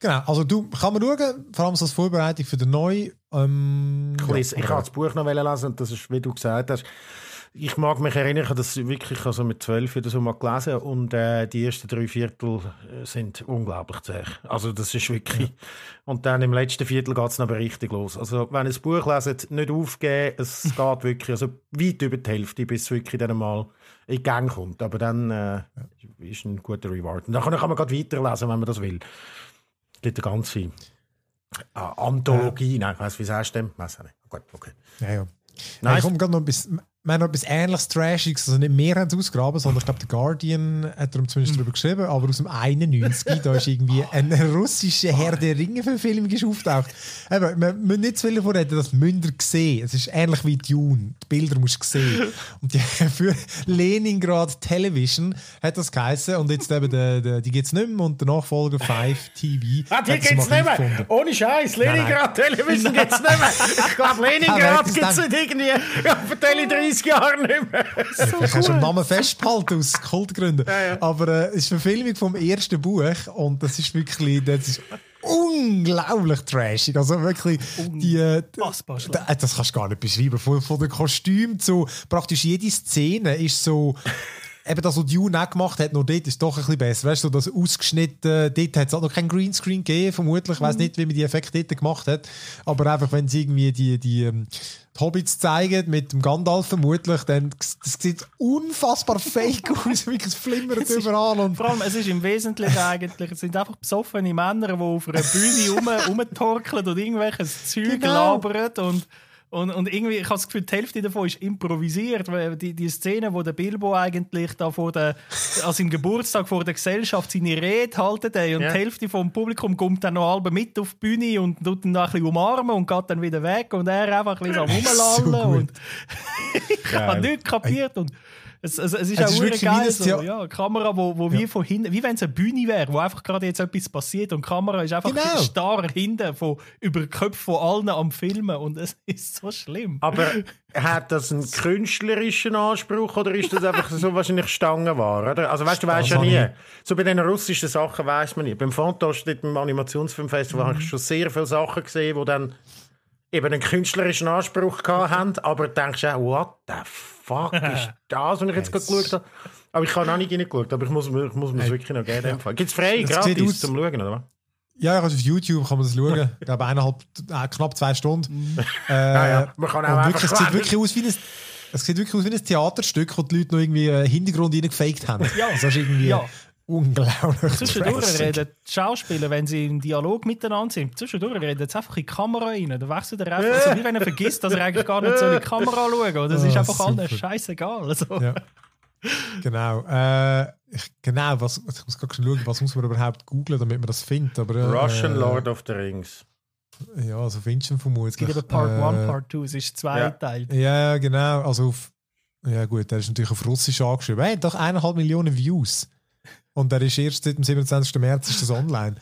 Genau. Also, du kann man schauen, vor allem als Vorbereitung für den neuen. Ähm, ich, lese, ich habe das Buch noch lesen und das ist, wie du gesagt hast ich mag mich erinnern, ich habe das wirklich also mit zwölf oder so mal gelesen und äh, die ersten drei Viertel äh, sind unglaublich zäh. Also das ist wirklich... Und dann im letzten Viertel geht es aber richtig los. Also wenn ihr ein Buch leset, nicht aufgeben, es geht wirklich also weit über die Hälfte, bis es wirklich dann mal in Gang kommt. Aber dann äh, ja. ist ein guter Reward. Und dann kann man gerade weiterlesen, wenn man das will. Es gibt eine ganze äh, Anthologie, ja. nein, ich weiss, wie es heißt, weiß Gut, okay. Ja, ja. Nein, ich komme gerade noch ein bisschen wir haben etwas ähnliches Trashiges, also nicht mehr haben sie ausgraben, sondern ich glaube, der Guardian hat darum zumindest hm. darüber geschrieben, aber aus dem 91, da ist irgendwie ah. ein russischer Herr der Ringe-Verfilmung für aufgetaucht. Eben, wir müssen nicht zu viel davon reden, das müsst ihr sehen. Es ist ähnlich wie Dune, die Bilder musst du sehen. Und die, für Leningrad Television hat das geheißen und jetzt eben, die, die, die gibt es nicht mehr und der Nachfolger 5 TV Ah, die gibt es nicht mehr! Gefunden. Ohne Scheiß, Leningrad nein, nein. Television gibt es nicht mehr! Ich glaube, ah, Leningrad gibt es nicht irgendwie auf der Tele 30 30 gar nicht mehr. so ja, cool. Kannst den Namen festhalten aus Kultgründen. Ja, ja. Aber äh, es äh, ist eine Verfilmung vom ersten Buch und das ist wirklich, das ist unglaublich trashig. Also wirklich, die, äh, äh das kannst du gar nicht beschreiben. Von, von den Kostümen zu praktisch jede Szene ist so. eben das, was Dune auch gemacht hat, nur dort ist doch ein bisschen besser. Weißt du, das ausgeschnitten, dort hat es auch noch kein Greenscreen gegeben, vermutlich. Ich weiss mhm. nicht, wie man die Effekte dort gemacht hat. Aber einfach, wenn sie irgendwie die, die, ähm, Hobbits zeigen, mit dem Gandalf vermutlich, dann das sieht unfassbar fake aus, wie es flimmert es überall. Und vor allem, es ist im Wesentlichen eigentlich, es sind einfach besoffene Männer, die auf einer Bühne rum, rumtorkeln und irgendwelches Zeug genau. labern und und, und irgendwie, ich habe das Gefühl, die Hälfte davon ist improvisiert. Die, die Szene, wo der Bilbo eigentlich da vor der, an seinem Geburtstag vor der Gesellschaft seine Rede haltet und ja. die Hälfte vom Publikum kommt dann noch halb mit auf die Bühne und tut ihn noch ein bisschen umarmen und geht dann wieder weg und er einfach ein bisschen am rumlallen. so und ich habe nichts kapiert. Und es, es, es ist also auch ist geil, so. ja. Kamera, wo, wo ja. wie von hinten, wie wenn es eine Bühne wäre, wo einfach gerade jetzt etwas passiert und die Kamera ist einfach genau. starr hinten von, über den Köpfen von allen am Filmen und es ist so schlimm. Aber hat das einen künstlerischen Anspruch oder ist das einfach so wahrscheinlich Stangenware? Oder? Also weißt du, weißt ja nie. So bei den russischen Sachen weiß man nie. Beim Fantasch, beim Animationsfilmfestival, mhm. habe ich schon sehr viele Sachen gesehen, wo dann eben einen künstlerischen Anspruch gehabt haben, aber denkst auch, what the fuck ist das, was ich jetzt gerade geschaut habe? Aber ich habe noch nicht reingeschaut, aber ich muss, ich muss mir es wirklich noch geben. Ja. Gibt es frei, das gratis zum Schauen, oder was? Ja, also auf YouTube kann man das schauen. ich glaube, eineinhalb, äh, knapp zwei Stunden. Mhm. äh, ja, ja. Man kann auch wirklich, es sieht wirklich aus wie ein, es sieht wirklich aus wie ein Theaterstück, wo die Leute noch irgendwie einen äh, Hintergrund reingefaked haben. Ja. Also, irgendwie, ja unglaublich. Zwischendurch reden die Schauspieler, wenn sie im Dialog miteinander sind, zwischendurch reden sie einfach in die Kamera rein. Dann wechselt der einfach so, wie wenn er vergisst, dass er eigentlich gar nicht so in die Kamera schaut. Das oh, ist ah, einfach alles scheißegal. Also. Ja. Genau. Äh, ich, genau, was, ich muss gerade schauen, was muss man überhaupt googeln, damit man das findet. Aber, äh, Russian Lord of the Rings. Ja, also findest du ihn vermutlich. Es gibt eben Part 1, äh, Part 2, es ist zweiteilt. Ja. ja, genau. Also auf, ja gut, der ist natürlich auf Russisch angeschrieben. Hey, doch eineinhalb Millionen Views. Und der ist erst seit dem 27. März ist das online.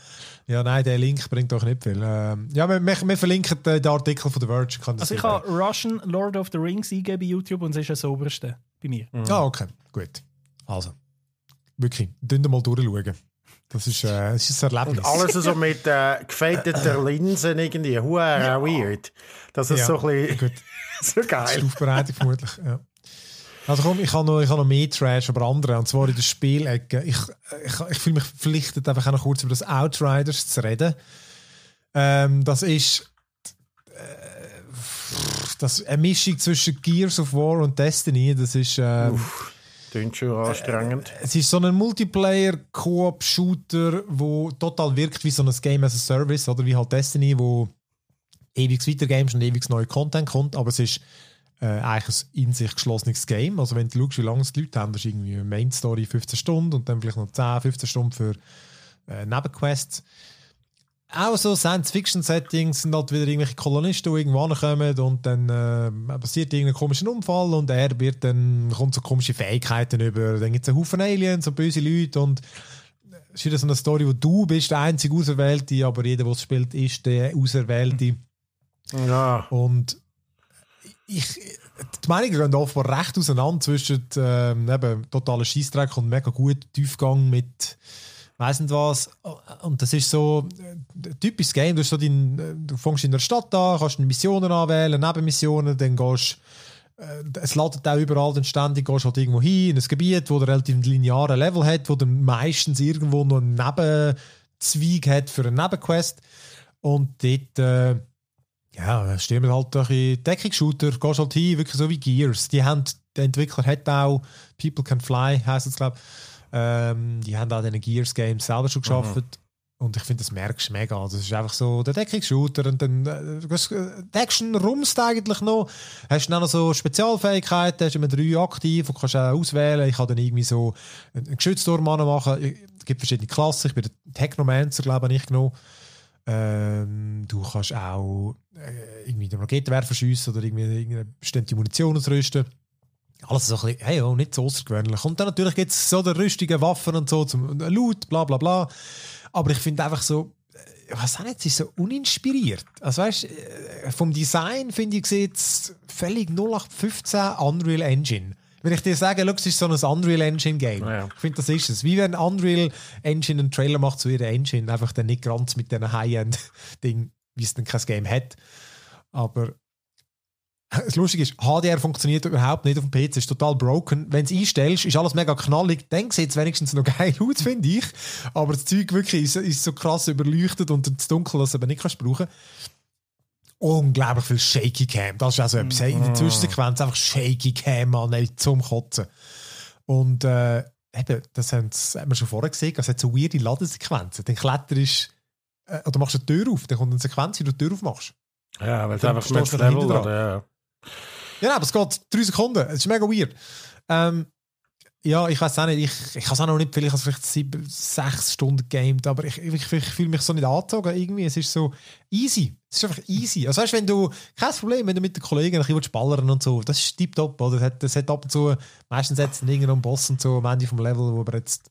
Ja, nein, der Link bringt doch nicht viel. Ähm, ja, wir, wir, verlinken den, Artikel von The Verge. Kann also ich kann Russian Lord of the Rings eingeben bei YouTube und es ist das oberste bei mir. Mhm. Ah, okay, gut. Also, wirklich, dünn mal durchschauen. Das ist, äh, das ist ein Erlebnis. Und alles so mit äh, gefädeter Linsen irgendwie, huere ja. weird. Das ist ja. so ein bisschen... Gut. so geil. Das ist Aufbereitung vermutlich, ja. Also komm, ich habe noch, ich noch mehr Trash, aber andere. Und zwar in der Spielecke. Ich, ich, ich fühle mich verpflichtet, einfach auch noch kurz über das Outriders zu reden. Ähm, das ist äh, das, eine Mischung zwischen Gears of War und Destiny. Das ist. Äh, Uff, klingt schon anstrengend. Äh, es ist so ein Multiplayer-Koop-Shooter, wo total wirkt wie so ein Game as a Service oder wie halt Destiny, wo ewig weiter Games und ewig neuer Content kommt, aber es ist äh, eigentlich ein in sich geschlossenes Game. Also wenn du schaust, wie lange es die Leute haben, das ist irgendwie eine Main Story 15 Stunden und dann vielleicht noch 10, 15 Stunden für äh, Nebenquests. Auch so Science-Fiction-Settings sind halt wieder irgendwelche Kolonisten, die irgendwo ankommen und dann äh, passiert irgendein komischer Unfall und er wird dann, kommt so komische Fähigkeiten über. Dann gibt es einen Haufen Aliens und böse Leute und äh, es ist wieder so eine Story, wo du bist der einzige Auserwählte, aber jeder, der es spielt, ist der Auserwählte. Ja. Und ich, die Meinungen gehen offenbar recht auseinander zwischen ähm, eben, totalen Scheißdreck und mega gut Tiefgang mit weiß nicht was. Und das ist so ein äh, typisches Game. Du, so dein, äh, du fängst in der Stadt an, kannst Missionen anwählen, Nebenmissionen, dann gehst äh, es ladet auch überall dann ständig, gehst halt irgendwo hin, in ein Gebiet, wo der relativ lineare Level hat, wo dann meistens irgendwo noch einen Nebenzweig hat für eine Nebenquest. Und dort äh, ja, stimmt halt ein bisschen Deckungsshooter, gehst halt hin, wirklich so wie Gears. Die haben, der Entwickler hat auch People Can Fly, heisst es, glaube ich. Ähm, die haben auch den Gears Games selber schon mhm. geschafft. Mhm. Und ich finde, das merkst du mega. Das also, ist einfach so der Deckungsshooter und dann äh, äh die Action rumst eigentlich noch. Hast dann noch so Spezialfähigkeiten, hast immer drei aktiv und kannst auch auswählen. Ich kann dann irgendwie so einen Geschützturm machen. Es gibt verschiedene Klassen. Ich bin der Technomancer, glaube ich, nicht genommen. Ähm, du kannst auch äh, irgendwie den Raketenwerfer schiessen oder irgendwie irgendeine bestimmte Munition ausrüsten. Alles so ein bisschen, hey, oh, nicht so außergewöhnlich. Und dann natürlich gibt es so der rüstige Waffen und so zum äh, Loot, bla bla bla. Aber ich finde einfach so, äh, was auch nicht, sie ist so uninspiriert. Also weißt, äh, vom Design finde ich, sieht es völlig 0815 Unreal Engine. Wenn ich dir sage, schau, es ist so ein Unreal Engine Game. Ja, ja. Ich finde, das ist es. Wie wenn Unreal Engine einen Trailer macht zu ihrer Engine, einfach dann nicht ganz mit diesen High-End-Ding, wie es dann kein Game hat. Aber das Lustige ist, HDR funktioniert überhaupt nicht auf dem PC, ist total broken. Wenn du es einstellst, ist alles mega knallig, dann sieht es wenigstens noch geil aus, finde ich. Aber das Zeug wirklich ist, ist so krass überleuchtet und zu dunkel, dass du es eben nicht kannst brauchen kannst unglaublich viel Shaky Cam. Das ist also etwas. Hey, in der mhm. Zwischensequenz einfach Shaky Cam an, zum Kotzen. Und äh, eben, das haben wir schon vorher gesehen, es hat so weirde Ladensequenzen. Dann kletterst äh, oder machst du eine Tür auf, dann kommt eine Sequenz, wie du die Tür aufmachst. Ja, weil du einfach schnell Level oder, ja. ja, aber es geht drei Sekunden. Es ist mega weird. Ähm, ja, ich weiß auch nicht. Ich, ich habe es auch noch nicht, vielleicht, vielleicht sieben, sechs Stunden gamed, aber ich, ich, ich fühle mich so nicht angezogen irgendwie. Es ist so easy. Es ist einfach easy. Also weißt, wenn du, kein Problem, wenn du mit den Kollegen ein bisschen ballern und so, das ist tipptopp, oder? Das hat, das hat ab und zu, meistens hat es irgendeinen Boss und so am Ende vom Level, wo aber jetzt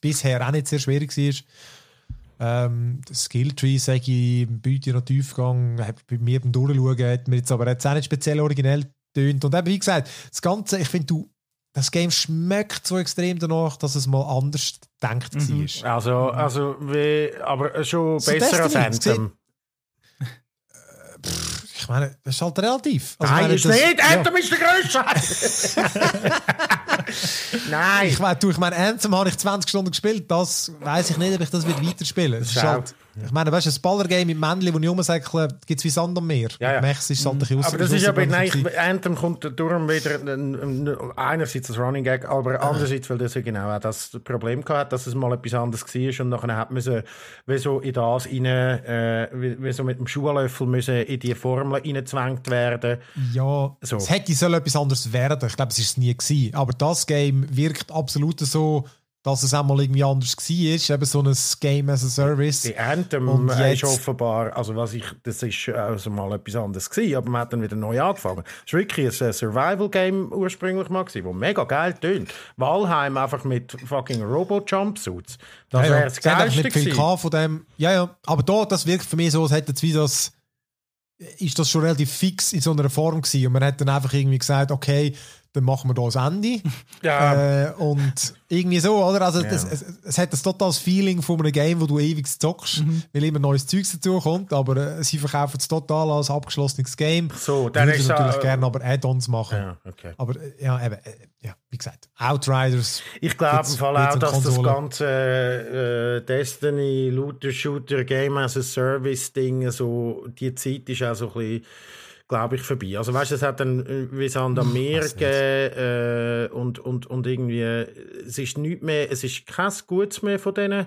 bisher auch nicht sehr schwierig war. Ähm, Skilltree, sage ich, Beute noch Tiefgang, bei mir beim Durchschauen hat mir jetzt aber jetzt auch nicht speziell originell getönt. Und eben, wie gesagt, das Ganze, ich finde, du das Game schmeckt so extrem danach, dass es mal anders gedacht mhm. war. Also, also wie, aber schon so besser als Anthem. Äh, pff, ich meine, das ist halt relativ. Also Nein, meine, ist das, nicht. Anthem ist der Größte. Nein. Ich meine, du, ich meine, Anthem habe ich 20 Stunden gespielt. Das weiß ich nicht, ob ich das wird weiterspielen. Es ist halt ich meine, weißt du, ein Ballergame mit Männchen, die ich rumsäckeln, gibt es wie Sand am Meer. Ja, ja. Mechs ist halt ein bisschen Aber das ist ja bei Anthem kommt darum wieder einerseits das Running Gag, aber äh. andererseits, weil das ja genau auch das Problem hatte, dass es mal etwas anderes war und nachher hat man so, wie so in das rein, äh, wie, so mit dem Schuhlöffel müssen in die Formel reingezwängt werden. Ja, so. es hätte soll etwas anderes werden. Ich glaube, es war es nie gewesen. Aber das Game wirkt absolut so dass es auch mal irgendwie anders war, eben so ein Game as a Service. Die Anthem und jetzt... ist offenbar, also was ich, das ist äh, also mal etwas anderes gewesen, aber man hat dann wieder neu angefangen. Es war wirklich ein äh, Survival-Game ursprünglich mal gewesen, das mega geil tönt. Valheim einfach mit fucking Robo-Jumpsuits. Das ja, wäre das ja. Geilste nicht viel von dem. Ja, ja, aber da, das wirkt für mich so, als hätte es wie das ist das schon relativ fix in so einer Form gewesen und man hat dann einfach irgendwie gesagt, okay, dann machen wir da das Ende. Ja. Äh, und irgendwie so, oder? Also, ja. das, es, es, hat das total Feeling von einem Game, wo du ewig zockst, mhm. weil immer neues Zeugs dazukommt, aber äh, sie verkaufen es total als abgeschlossenes Game. So, dann ist natürlich äh, gerne aber Add-ons machen. Ja, okay. Aber äh, ja, eben, äh, ja, wie gesagt, Outriders. Ich glaube im Fall auch, dass Konsole. das ganze äh, Destiny, Looter-Shooter, Game as a Service-Ding, so, die Zeit ist auch so ein bisschen glaube ich, vorbei. Also weißt du, es hat dann äh, wie Sand am Meer gegeben äh, und, und, und irgendwie, es ist nichts mehr, es ist kein Gutes mehr von denen.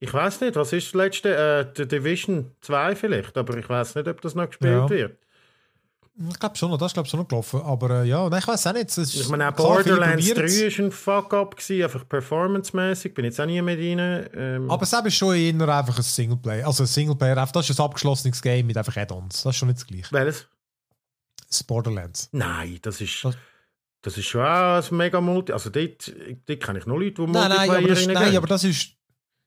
Ich weiß nicht, was ist das letzte? Äh, The Division 2 vielleicht, aber ich weiß nicht, ob das noch gespielt ja. wird. Ich glaube schon, das ist glaube schon noch gelaufen. Aber äh, ja, ich weiß auch nicht. ich meine, auch Borderlands 3 war ein Fuck-up, einfach performance performancemäßig. Bin jetzt auch nie mit rein. Ähm. Aber selbst ist schon eher einfach ein Singleplayer. Also ein Singleplayer, das ist ein abgeschlossenes Game mit einfach Add-ons. Das ist schon nicht das Gleiche. Welches? Das Borderlands. Nein, das ist... Das ist schon auch ein mega Multi. Also dort, dort kenne ich noch Leute, die Multiplayer nein, aber das, Nein, aber das ist...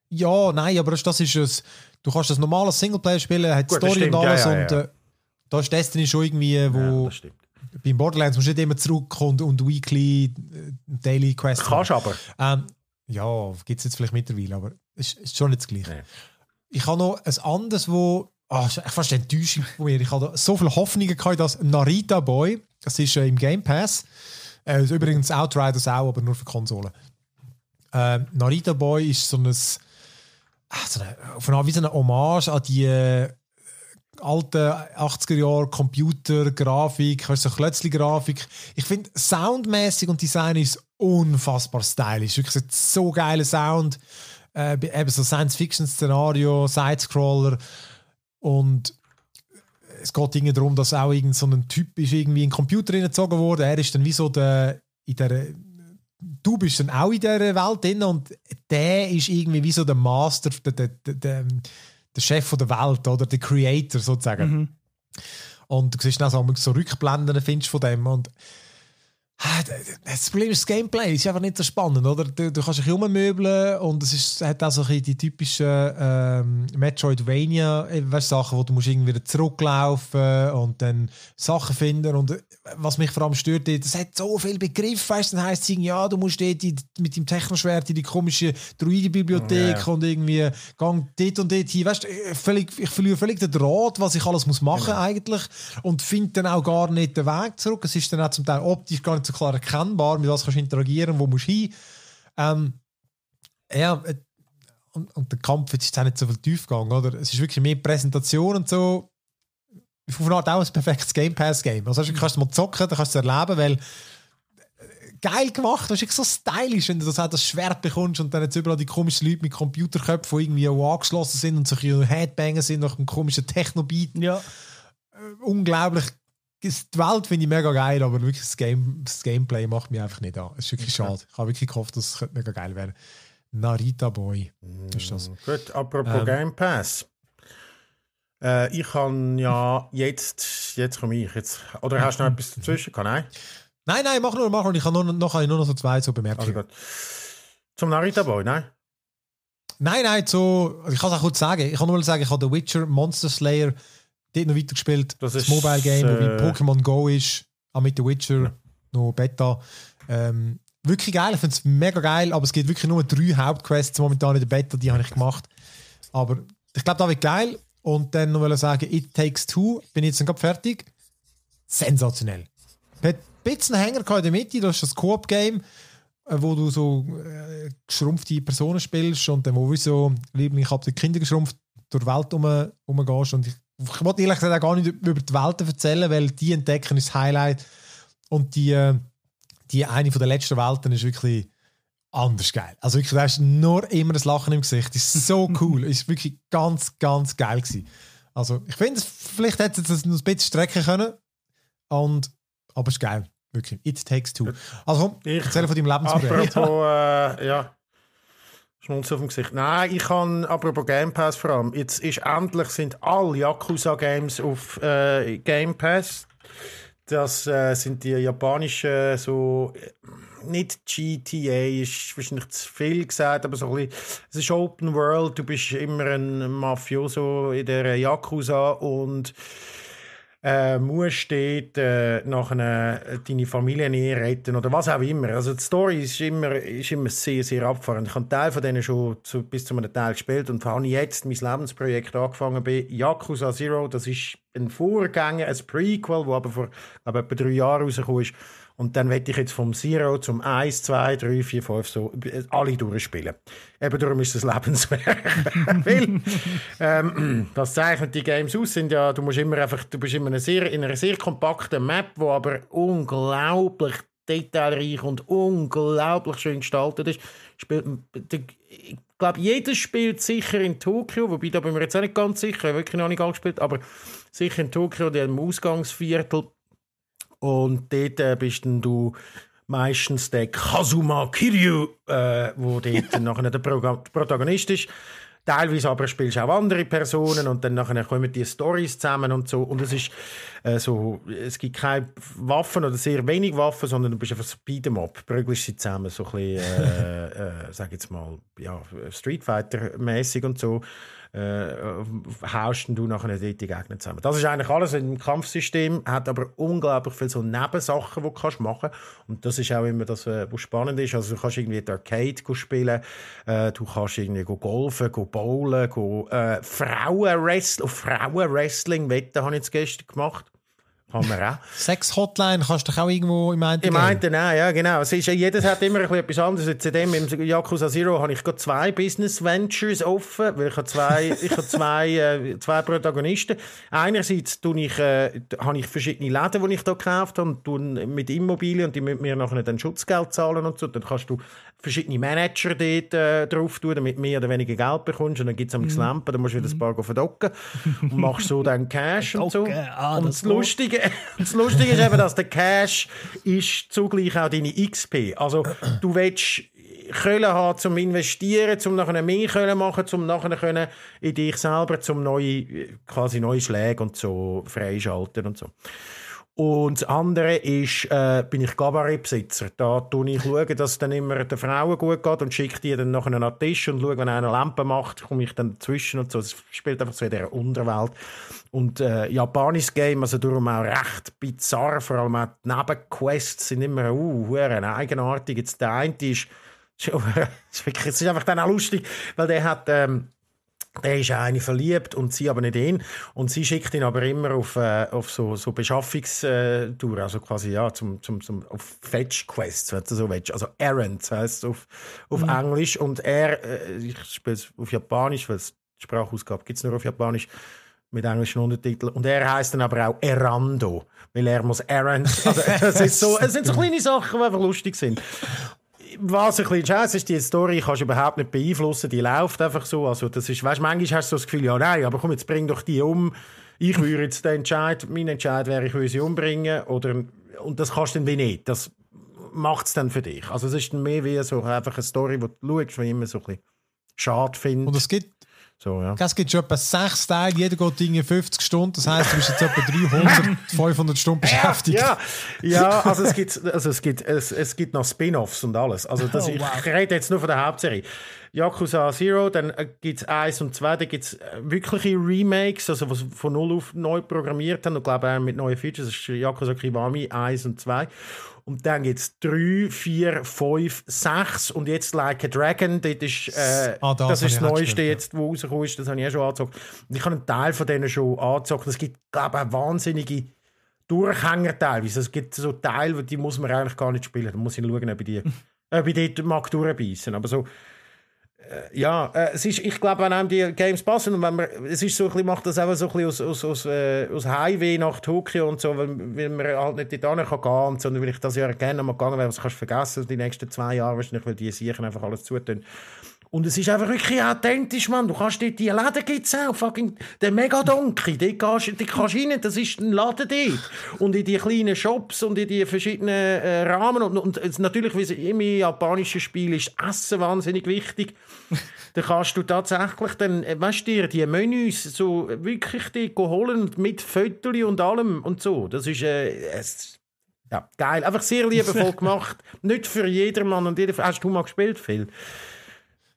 Ja, nein, aber das, das ist ein... Du kannst das normale Singleplayer spielen, hat Gut, Story stimmt, und alles ja, ja, ja. und... Äh, da ist Destiny schon irgendwie, äh, wo. Ja, beim Borderlands musst du nicht immer zurückkommen und, und Weekly, äh, Daily Quests. Kannst aber. Ähm, ja, gibt es jetzt vielleicht mittlerweile, aber ist, ist schon nicht das Gleiche. Nee. Ich habe noch ein anderes, wo oh, ah, ich fast enttäuscht von mir. Ich hatte so viele Hoffnungen gehabt, dass Narita Boy, das ist äh, im Game Pass, äh, ist übrigens Outriders auch, aber nur für Konsolen. Äh, Narita Boy ist so ein, also eine, auf eine Art wie so eine Hommage an die äh, alte 80er Jahre Computer, Grafik, weißt, so Klötzli-Grafik. Ich finde, soundmäßig und Design ist unfassbar stylisch. Wirklich so geiler Sound. Äh, eben so Science-Fiction-Szenario, Sidescroller. Und es geht irgendwie darum, dass auch irgend so ein Typ ist irgendwie in den Computer hineingezogen worden. Er ist dann wie so der, in der, du bist dann auch in dieser Welt drin und der ist irgendwie wie so der Master, der, der, der, der Chef der Welt, oder? Der Creator sozusagen. Mhm. Und du siehst dann auch so Rückblenden findest von dem. Und ah, das Problem ist das Gameplay, das ist einfach nicht so spannend, oder? Du, du kannst dich rummöbeln und es ist, hat auch so die typischen ähm, Metroidvania, äh, Sachen, wo du musst irgendwie zurücklaufen und dann Sachen finden und was mich vor allem stört, das hat so viel Begriff, weißt, dann heisst es, ja, du musst dort mit dem Technoschwert in die komische Druidenbibliothek yeah. und irgendwie gang dort und dort hin, weißt, äh, völlig, ich verliere völlig den Draht, was ich alles muss machen genau. eigentlich und finde dann auch gar nicht den Weg zurück, es ist dann auch zum Teil optisch gar nicht so klar erkennbar, mit was kannst du interagieren, wo musst du hin, ähm, ja, äh, und, und der Kampf ist jetzt auch nicht so viel tief gegangen, oder? Es ist wirklich mehr Präsentation und so, Fufnart auch ein perfektes Game Pass-Game. Also, du kannst mal zocken, dann kannst du es erleben, weil äh, geil gemacht. Das ist so stylisch, wenn du das, das Schwert bekommst und dann jetzt überall die komischen Leute mit Computerköpfen, die irgendwie auch angeschlossen sind und so ein Headbanger sind nach einem komischen Techno-Beat. Ja. Äh, unglaublich. Die Welt finde ich mega geil, aber wirklich das, Game, das Gameplay macht mich einfach nicht an. Es ist wirklich schade. Ich habe wirklich gehofft, dass es mega geil wäre. Narita Boy mm, ist das. Gut, apropos ähm, Game Pass. Äh, ich kann ja jetzt, jetzt komme ich. Jetzt, oder hast du noch etwas dazwischen? Kann, nein? Nein, nein, mach nur, mach nur. Ich habe nur, noch, nur noch so zwei so Bemerkungen. Also Zum Narita Boy, nein? Nein, nein, so, also ich kann es auch kurz sagen. Ich kann nur sagen, ich habe The Witcher, Monster Slayer, dort noch weitergespielt. Das, ist, das Mobile Game, äh, wie Pokémon Go ist, auch mit The Witcher, ja. noch Beta. Ähm, wirklich geil, ich finde es mega geil, aber es gibt wirklich nur drei Hauptquests momentan in der Beta, die habe ich gemacht. Aber ich glaube, da wird geil. Und dann noch sagen, It Takes Two, bin jetzt dann gerade fertig. Sensationell. Hat ein bisschen Hänger in der Mitte, das ist das Coop-Game, äh, wo du so äh, geschrumpfte Personen spielst und dann, wo wir so, Liebling, ich habe die Kinder geschrumpft, durch die Welt um, Und ich, ich wollte ehrlich gesagt auch gar nicht über die Welten erzählen, weil die entdecken ist das Highlight. Und die, äh, die eine von der letzten Welten ist wirklich anders geil. Also wirklich, da hast nur immer das Lachen im Gesicht. ist so cool. ist wirklich ganz, ganz geil gewesen. Also ich finde, vielleicht hätte es das noch ein bisschen strecken können. Und, aber es ist geil. Wirklich. It takes two. Also komm, ich, erzähl von deinem Lebensmodell. Apropos, äh, ja. Schnunzen auf dem Gesicht. Nein, ich kann, apropos Game Pass vor allem, jetzt ist endlich sind alle Yakuza-Games auf äh, Game Pass. Das äh, sind die japanischen so... Äh, nicht GTA, ist wahrscheinlich zu viel gesagt, aber so ein bisschen, es ist Open World, du bist immer ein Mafioso in der Yakuza und äh, musst dort äh, nachher deine Familie näher retten oder was auch immer. Also die Story ist immer, ist immer sehr, sehr abfahrend. Ich habe einen Teil von denen schon zu, bis zu einem Teil gespielt und habe jetzt mein Lebensprojekt angefangen bei Yakuza Zero. Das ist ein Vorgänger, ein Prequel, wo aber vor glaube, etwa drei Jahren rausgekommen ist und dann werde ich jetzt vom Zero zum 1, 2, 3, 4, 5 so äh, alle durchspielen. Eben darum ist es Lebenswerk. Weil ähm, das zeichnet die Games aus, sind ja, du musst immer einfach, du bist immer in einer sehr, in einer sehr kompakten Map, die aber unglaublich detailreich und unglaublich schön gestaltet ist. Spielt, ich glaube, jedes spielt sicher in Tokio, wobei da bin ich mir jetzt auch nicht ganz sicher, wirklich noch nicht angespielt, aber sicher in Tokio, die im Ausgangsviertel und dort äh, bist dann du meistens der Kazuma Kiryu, äh, wo dort nachher der Pro Protagonist ist. Teilweise aber spielst du auch andere Personen und dann nachher kommen die Stories zusammen und so. Und es ist äh, so, es gibt keine Waffen oder sehr wenig Waffen, sondern du bist einfach Speed'em-up, prügelst sie zusammen, so ein bisschen, äh, äh, sag jetzt mal, ja, Street Fighter-mäßig und so äh, haust du nachher dort die Gegner zusammen. Das ist eigentlich alles im Kampfsystem, hat aber unglaublich viele so Nebensachen, die du kannst machen kannst. Und das ist auch immer das, äh, was spannend ist. Also du kannst irgendwie die Arcade spielen, äh, du kannst irgendwie golfen, go bowlen, go, äh, Frauenwrestling, Frauenwrestling-Wetten habe ich jetzt gestern gemacht. Haben wir auch. Sex-Hotline kannst du doch auch irgendwo im Internet. Im Internet, ja, genau. Es ist, jedes hat immer etwas anderes. Jetzt in dem, im Yakuza Zero habe ich zwei Business Ventures offen, weil ich habe zwei, ich habe zwei, äh, zwei Protagonisten. Einerseits tue ich, äh, habe ich verschiedene Läden, die ich hier gekauft habe, und mit Immobilien und die müssen mir nachher dann Schutzgeld zahlen und so. Dann kannst du verschiedene Manager dort äh, drauf tun, damit mehr oder weniger Geld bekommst. Und dann gibt es am mhm. Lampen, dann musst du wieder ein paar mhm. verdocken und machst so dann Cash und so. Ah, und das Lustige das Lustige ist eben, dass der Cash ist zugleich auch deine XP. Also du willst Köln haben zum Investieren, zum nachher mehr Köln machen, zum nachher können in dich selber zum neue, quasi neue Schläge und so freischalten und so. Und das andere ist, äh, bin ich Gabarettbesitzer. Da tue ich schauen, dass es dann immer den Frauen gut geht und schicke die dann nachher an den Tisch und schaue, wenn einer Lampe macht, komme ich dann dazwischen und so. Es spielt einfach so in der Unterwelt. Und äh, japanisches Game, also darum auch recht bizarr, vor allem auch die Nebenquests sind immer, uh, eigenartig. Jetzt der eine ist, es ist, ist einfach dann auch lustig, weil der hat, ähm, er ist eigentlich verliebt und sie aber nicht ihn. Und sie schickt ihn aber immer auf, äh, auf so, so Beschaffungstouren, äh, also quasi ja, zum, zum, zum, auf Fetch-Quests, wenn du so willst. Also Errands heisst es auf, auf mhm. Englisch. Und er, äh, ich spiele es auf Japanisch, weil es Sprachausgabe gibt es nur auf Japanisch mit englischen Untertiteln. Und er heisst dann aber auch Errando, weil er muss Errands. Also, es, ist so, es sind so kleine Sachen, die einfach lustig sind was ein bisschen scheiße ist, die Story kannst du überhaupt nicht beeinflussen, die läuft einfach so. Also, das ist, weißt, manchmal hast du das Gefühl, ja, nein, aber komm, jetzt bring doch die um. Ich würde jetzt den Entscheid, mein Entscheid wäre, ich würde sie umbringen. Oder, und das kannst du dann wie nicht. Das macht es dann für dich. Also, es ist dann mehr wie so einfach eine Story, wo du schaust, wie immer so ein bisschen schade findest. Und es gibt so, ja. Es gibt schon etwa sechs Tage, jeder geht irgendwie 50 Stunden, das heisst, du bist jetzt etwa 300, 500 Stunden beschäftigt. Ja, ja. also, es gibt, also es gibt, es, es gibt noch Spin-Offs und alles. Also das, oh, wow. ich rede jetzt nur von der Hauptserie. Yakuza Zero, dann äh, gibt es eins und zwei, dann gibt es äh, wirkliche Remakes, also was von null auf neu programmiert haben und glaube auch mit neuen Features, das ist Yakuza Kiwami eins und 2. Und dann gibt es 3, 4, 5, 6 und jetzt Like a Dragon. Das ist, äh, ah, das, das, ist das Neueste, ja. jetzt, wo rausgekommen ist. Das habe ich auch schon angezockt. Und ich habe einen Teil von denen schon angezockt. Es gibt, glaube ich, wahnsinnige Durchhänger teilweise. Es gibt so Teile, die muss man eigentlich gar nicht spielen. Da muss ich schauen, ob ich die, ob ich dort mag durchbeissen. Aber so, äh, ja, äh, es ist, ich glaube, wenn einem die Games passen und wenn man, es ist so ein bisschen, macht das einfach so ein bisschen aus, aus, aus, äh, aus Highway nach Tokio und so, weil, weil man halt nicht dort gehen kann sondern weil ich das Jahr gerne mal gegangen wäre, das kannst du vergessen, die nächsten zwei Jahre wahrscheinlich, weil die sicher einfach alles zutun. Und es ist einfach wirklich authentisch, Mann. Du kannst dort, die Läden gibt's auch, fucking, der Megadonki, dort kannst, du kannst rein, das ist ein Laden dort. Und in die kleinen Shops und in die verschiedenen äh, Rahmen und, und natürlich, wie es im japanischen Spiel ist, Essen wahnsinnig wichtig. da kannst du tatsächlich dann, äh, weißt du, die Menüs so wirklich die holen mit Föteli und allem und so. Das ist, äh, es, ja, geil. Einfach sehr liebevoll gemacht. Nicht für jedermann und jeder. Hast du mal gespielt, Phil?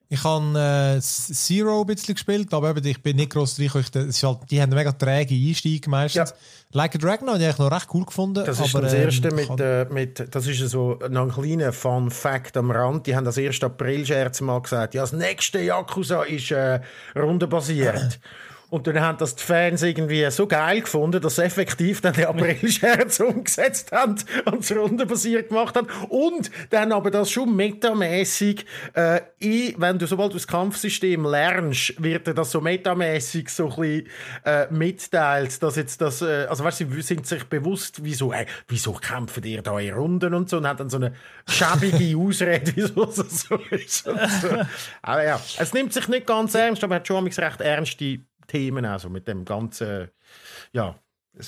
Ich habe äh, Zero ein bisschen gespielt, aber eben, ich bin nicht gross reingekommen. Halt, die haben einen mega träge Einstieg meistens. Ja. Like a Dragon habe ich noch recht cool gefunden. Das ist aber, das ähm, erste ähm, mit, äh, mit, das ist so ein kleiner Fun Fact am Rand. Die haben das 1. April-Scherz mal gesagt, ja, das nächste Yakuza ist äh, rundenbasiert. Und dann haben das die Fans irgendwie so geil gefunden, dass sie effektiv dann den April-Scherz umgesetzt haben und es rundenbasiert gemacht haben. Und dann aber das schon metamässig, äh, in, wenn du sobald du das Kampfsystem lernst, wird dir das so metamässig so ein bisschen äh, mitteilt, dass jetzt das, äh, also weißt du, sind sich bewusst, wieso, hey, wieso kämpfen ihr da in Runden und so und haben dann so eine schäbige Ausrede, wieso das so ist. So. Aber ja, es nimmt sich nicht ganz ernst, aber hat schon recht ernst die Themen, also mit dem ganzen, ja,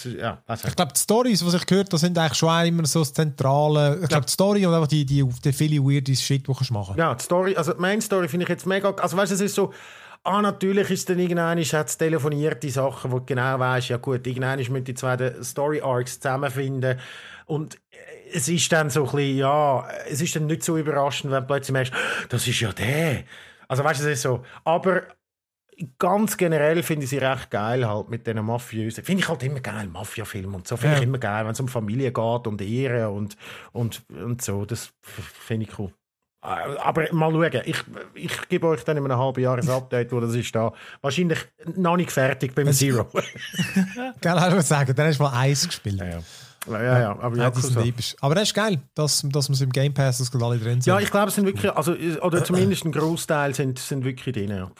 ja, also. Ich glaube, die Storys, die ich gehört habe, sind eigentlich schon immer so das Zentrale. Ich ja. glaube, die Story und einfach die, die, die viele weirde Shit, die du machen Ja, die Story, also die Main-Story finde ich jetzt mega... Also weißt du, es ist so... Ah, natürlich ist dann irgendeiner hat telefoniert die Sachen, wo du genau weißt, ja gut, irgendeiner müssen die zwei Story-Arcs zusammenfinden. Und es ist dann so ein bisschen, ja, es ist dann nicht so überraschend, wenn du plötzlich merkst, das ist ja der. Also weißt du, es ist so. Aber ganz generell finde ich sie recht geil halt mit diesen Mafiösen. Finde ich halt immer geil, Mafia-Filme und so. Finde ja. ich immer geil, wenn es um Familie geht und Ehre und, und, und so. Das finde ich cool. Äh, aber mal schauen, ich, ich gebe euch dann in einem halben Jahr ein Update, wo das ist da. Wahrscheinlich noch nicht fertig beim es, Zero. Gell, hast du sagen, dann hast du mal eins gespielt. Ja, ja, ja, ja aber ja, das ist Aber das ist geil, dass, dass man es im Game Pass, dass alle drin sind. Ja, ich glaube, es sind wirklich, also, oder zumindest ein Großteil sind, sind wirklich drin. Ja,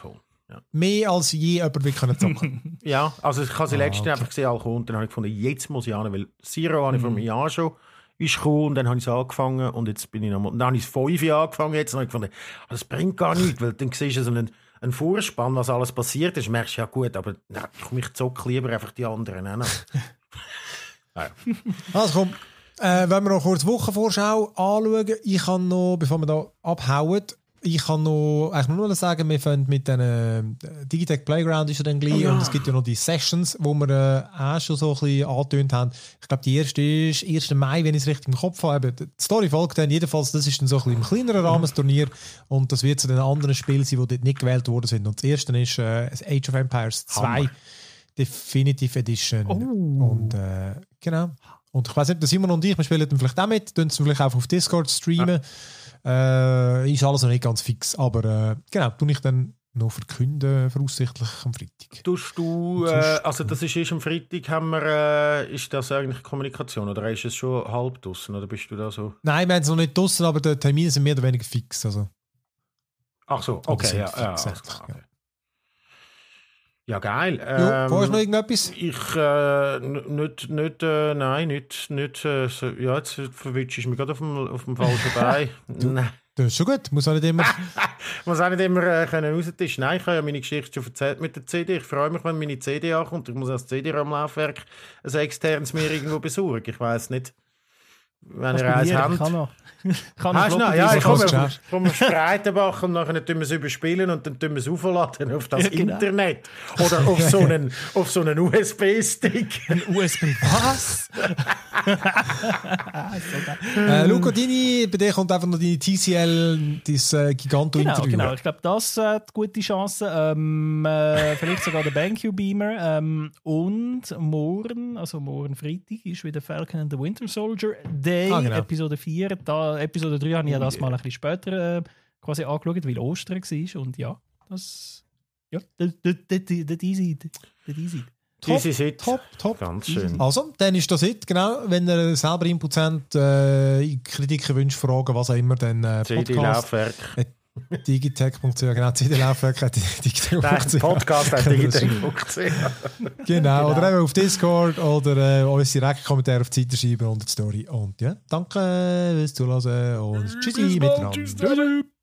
Ja. Mehr als je jemand wirklich können zocken Ja, also ich habe sie ah, letztens okay. einfach gesehen, und dann habe ich gefunden, jetzt muss ich an, weil Zero habe ich vor einem mm. schon ist cool und dann habe ich es angefangen und jetzt bin ich nochmal, dann habe ich fünf Jahre angefangen jetzt und dann habe ich gefunden, das ah, bringt gar nichts, weil dann siehst du so einen, Vorspann, was alles passiert ist, dus merkst du, ja gut, aber na, nou, ich mich zocke lieber einfach die anderen an. Also komm, wenn wir noch kurz Wochenvorschau anschauen, ich kann noch, bevor wir da abhauen, ich kann noch, ich muss nur sagen, wir fangen mit den äh, Digitech Playground ist ja dann gleich oh ja. und es gibt ja noch die Sessions, wo wir äh, auch schon so ein bisschen angetönt haben. Ich glaube, die erste ist 1. Mai, wenn ich es richtig im Kopf habe. Die Story folgt dann jedenfalls, das ist dann so ein bisschen im kleineren mhm. Rahmen Turnier und das wird zu den anderen Spielen sein, die dort nicht gewählt worden sind. Und das erste ist äh, Age of Empires 2 Hammer. Definitive Edition. Oh. Und äh, genau. Und ich weiß nicht, Simon und ich, wir spielen dann vielleicht auch mit, tun es vielleicht auch auf Discord streamen. Ja. Äh, ist alles noch nicht ganz fix, aber äh, genau, tue ich dann noch verkünden, voraussichtlich am Freitag. Tust du, äh, also das ist erst am Freitag, haben wir, äh, ist das eigentlich Kommunikation oder ist es schon halb draußen oder bist du da so? Nein, wir haben es noch nicht draußen, aber die Termine sind mehr oder weniger fix. Also. Ach so, okay, ja, fix, ja, ja, okay. ja. Ja, geil. Ähm, ja, du noch irgendetwas? Ich, äh, nicht, nicht, äh, nein, nicht, nicht, äh, so, ja, jetzt verwitsche ich mich gerade auf dem, auf dem falschen Bein. nein. Das ist schon gut, muss auch nicht immer... muss auch nicht immer äh, können Nein, ich habe ja meine Geschichte schon erzählt mit der CD. Ich freue mich, wenn meine CD ankommt. Ich muss das CD-ROM-Laufwerk ein externes mir irgendwo besorgen. Ich weiß nicht... Wenn ihr eins habt. Ich kann noch. Kann Hast du noch? Ja, ich komme auf, Spreitenbach und dann tun wir es überspielen und dann tun wir es aufladen auf das ja, genau. Internet oder auf so einen, so einen USB-Stick. Ein USB? Was? äh, Luca, deine, bei dir kommt einfach noch deine TCL, dein äh, Giganto-Interview. Genau, genau. ich glaube, das hat äh, gute Chancen. Ähm, äh, vielleicht sogar der BenQ Beamer. Ähm, und morgen, also morgen Freitag, ist wieder Falcon and the Winter Soldier. Day, ah, genau. Episode 4. Da, Episode 3 habe ich ja das oh, mal ein bisschen später äh, quasi angeschaut, weil Ostern war. Und ja, das. Ja, das easy. Das easy. Top, top, top. Ganz schön. Also, dann ist das Hit, genau. Wenn ihr selber Input habt, äh, Kritiken, Wünsche, Fragen, was auch immer, dann äh, Podcast. CD-Laufwerk. Digitech.ch, genau, CD-Laufwerk hat Digitech.ch. Podcast hat genau, Digitech.ch. genau, oder genau. eben auf Discord oder äh, uns direkt Kommentare auf die Seite schreiben unter die Story. Und ja, danke fürs Zuhören und tschüssi miteinander. Tschüss.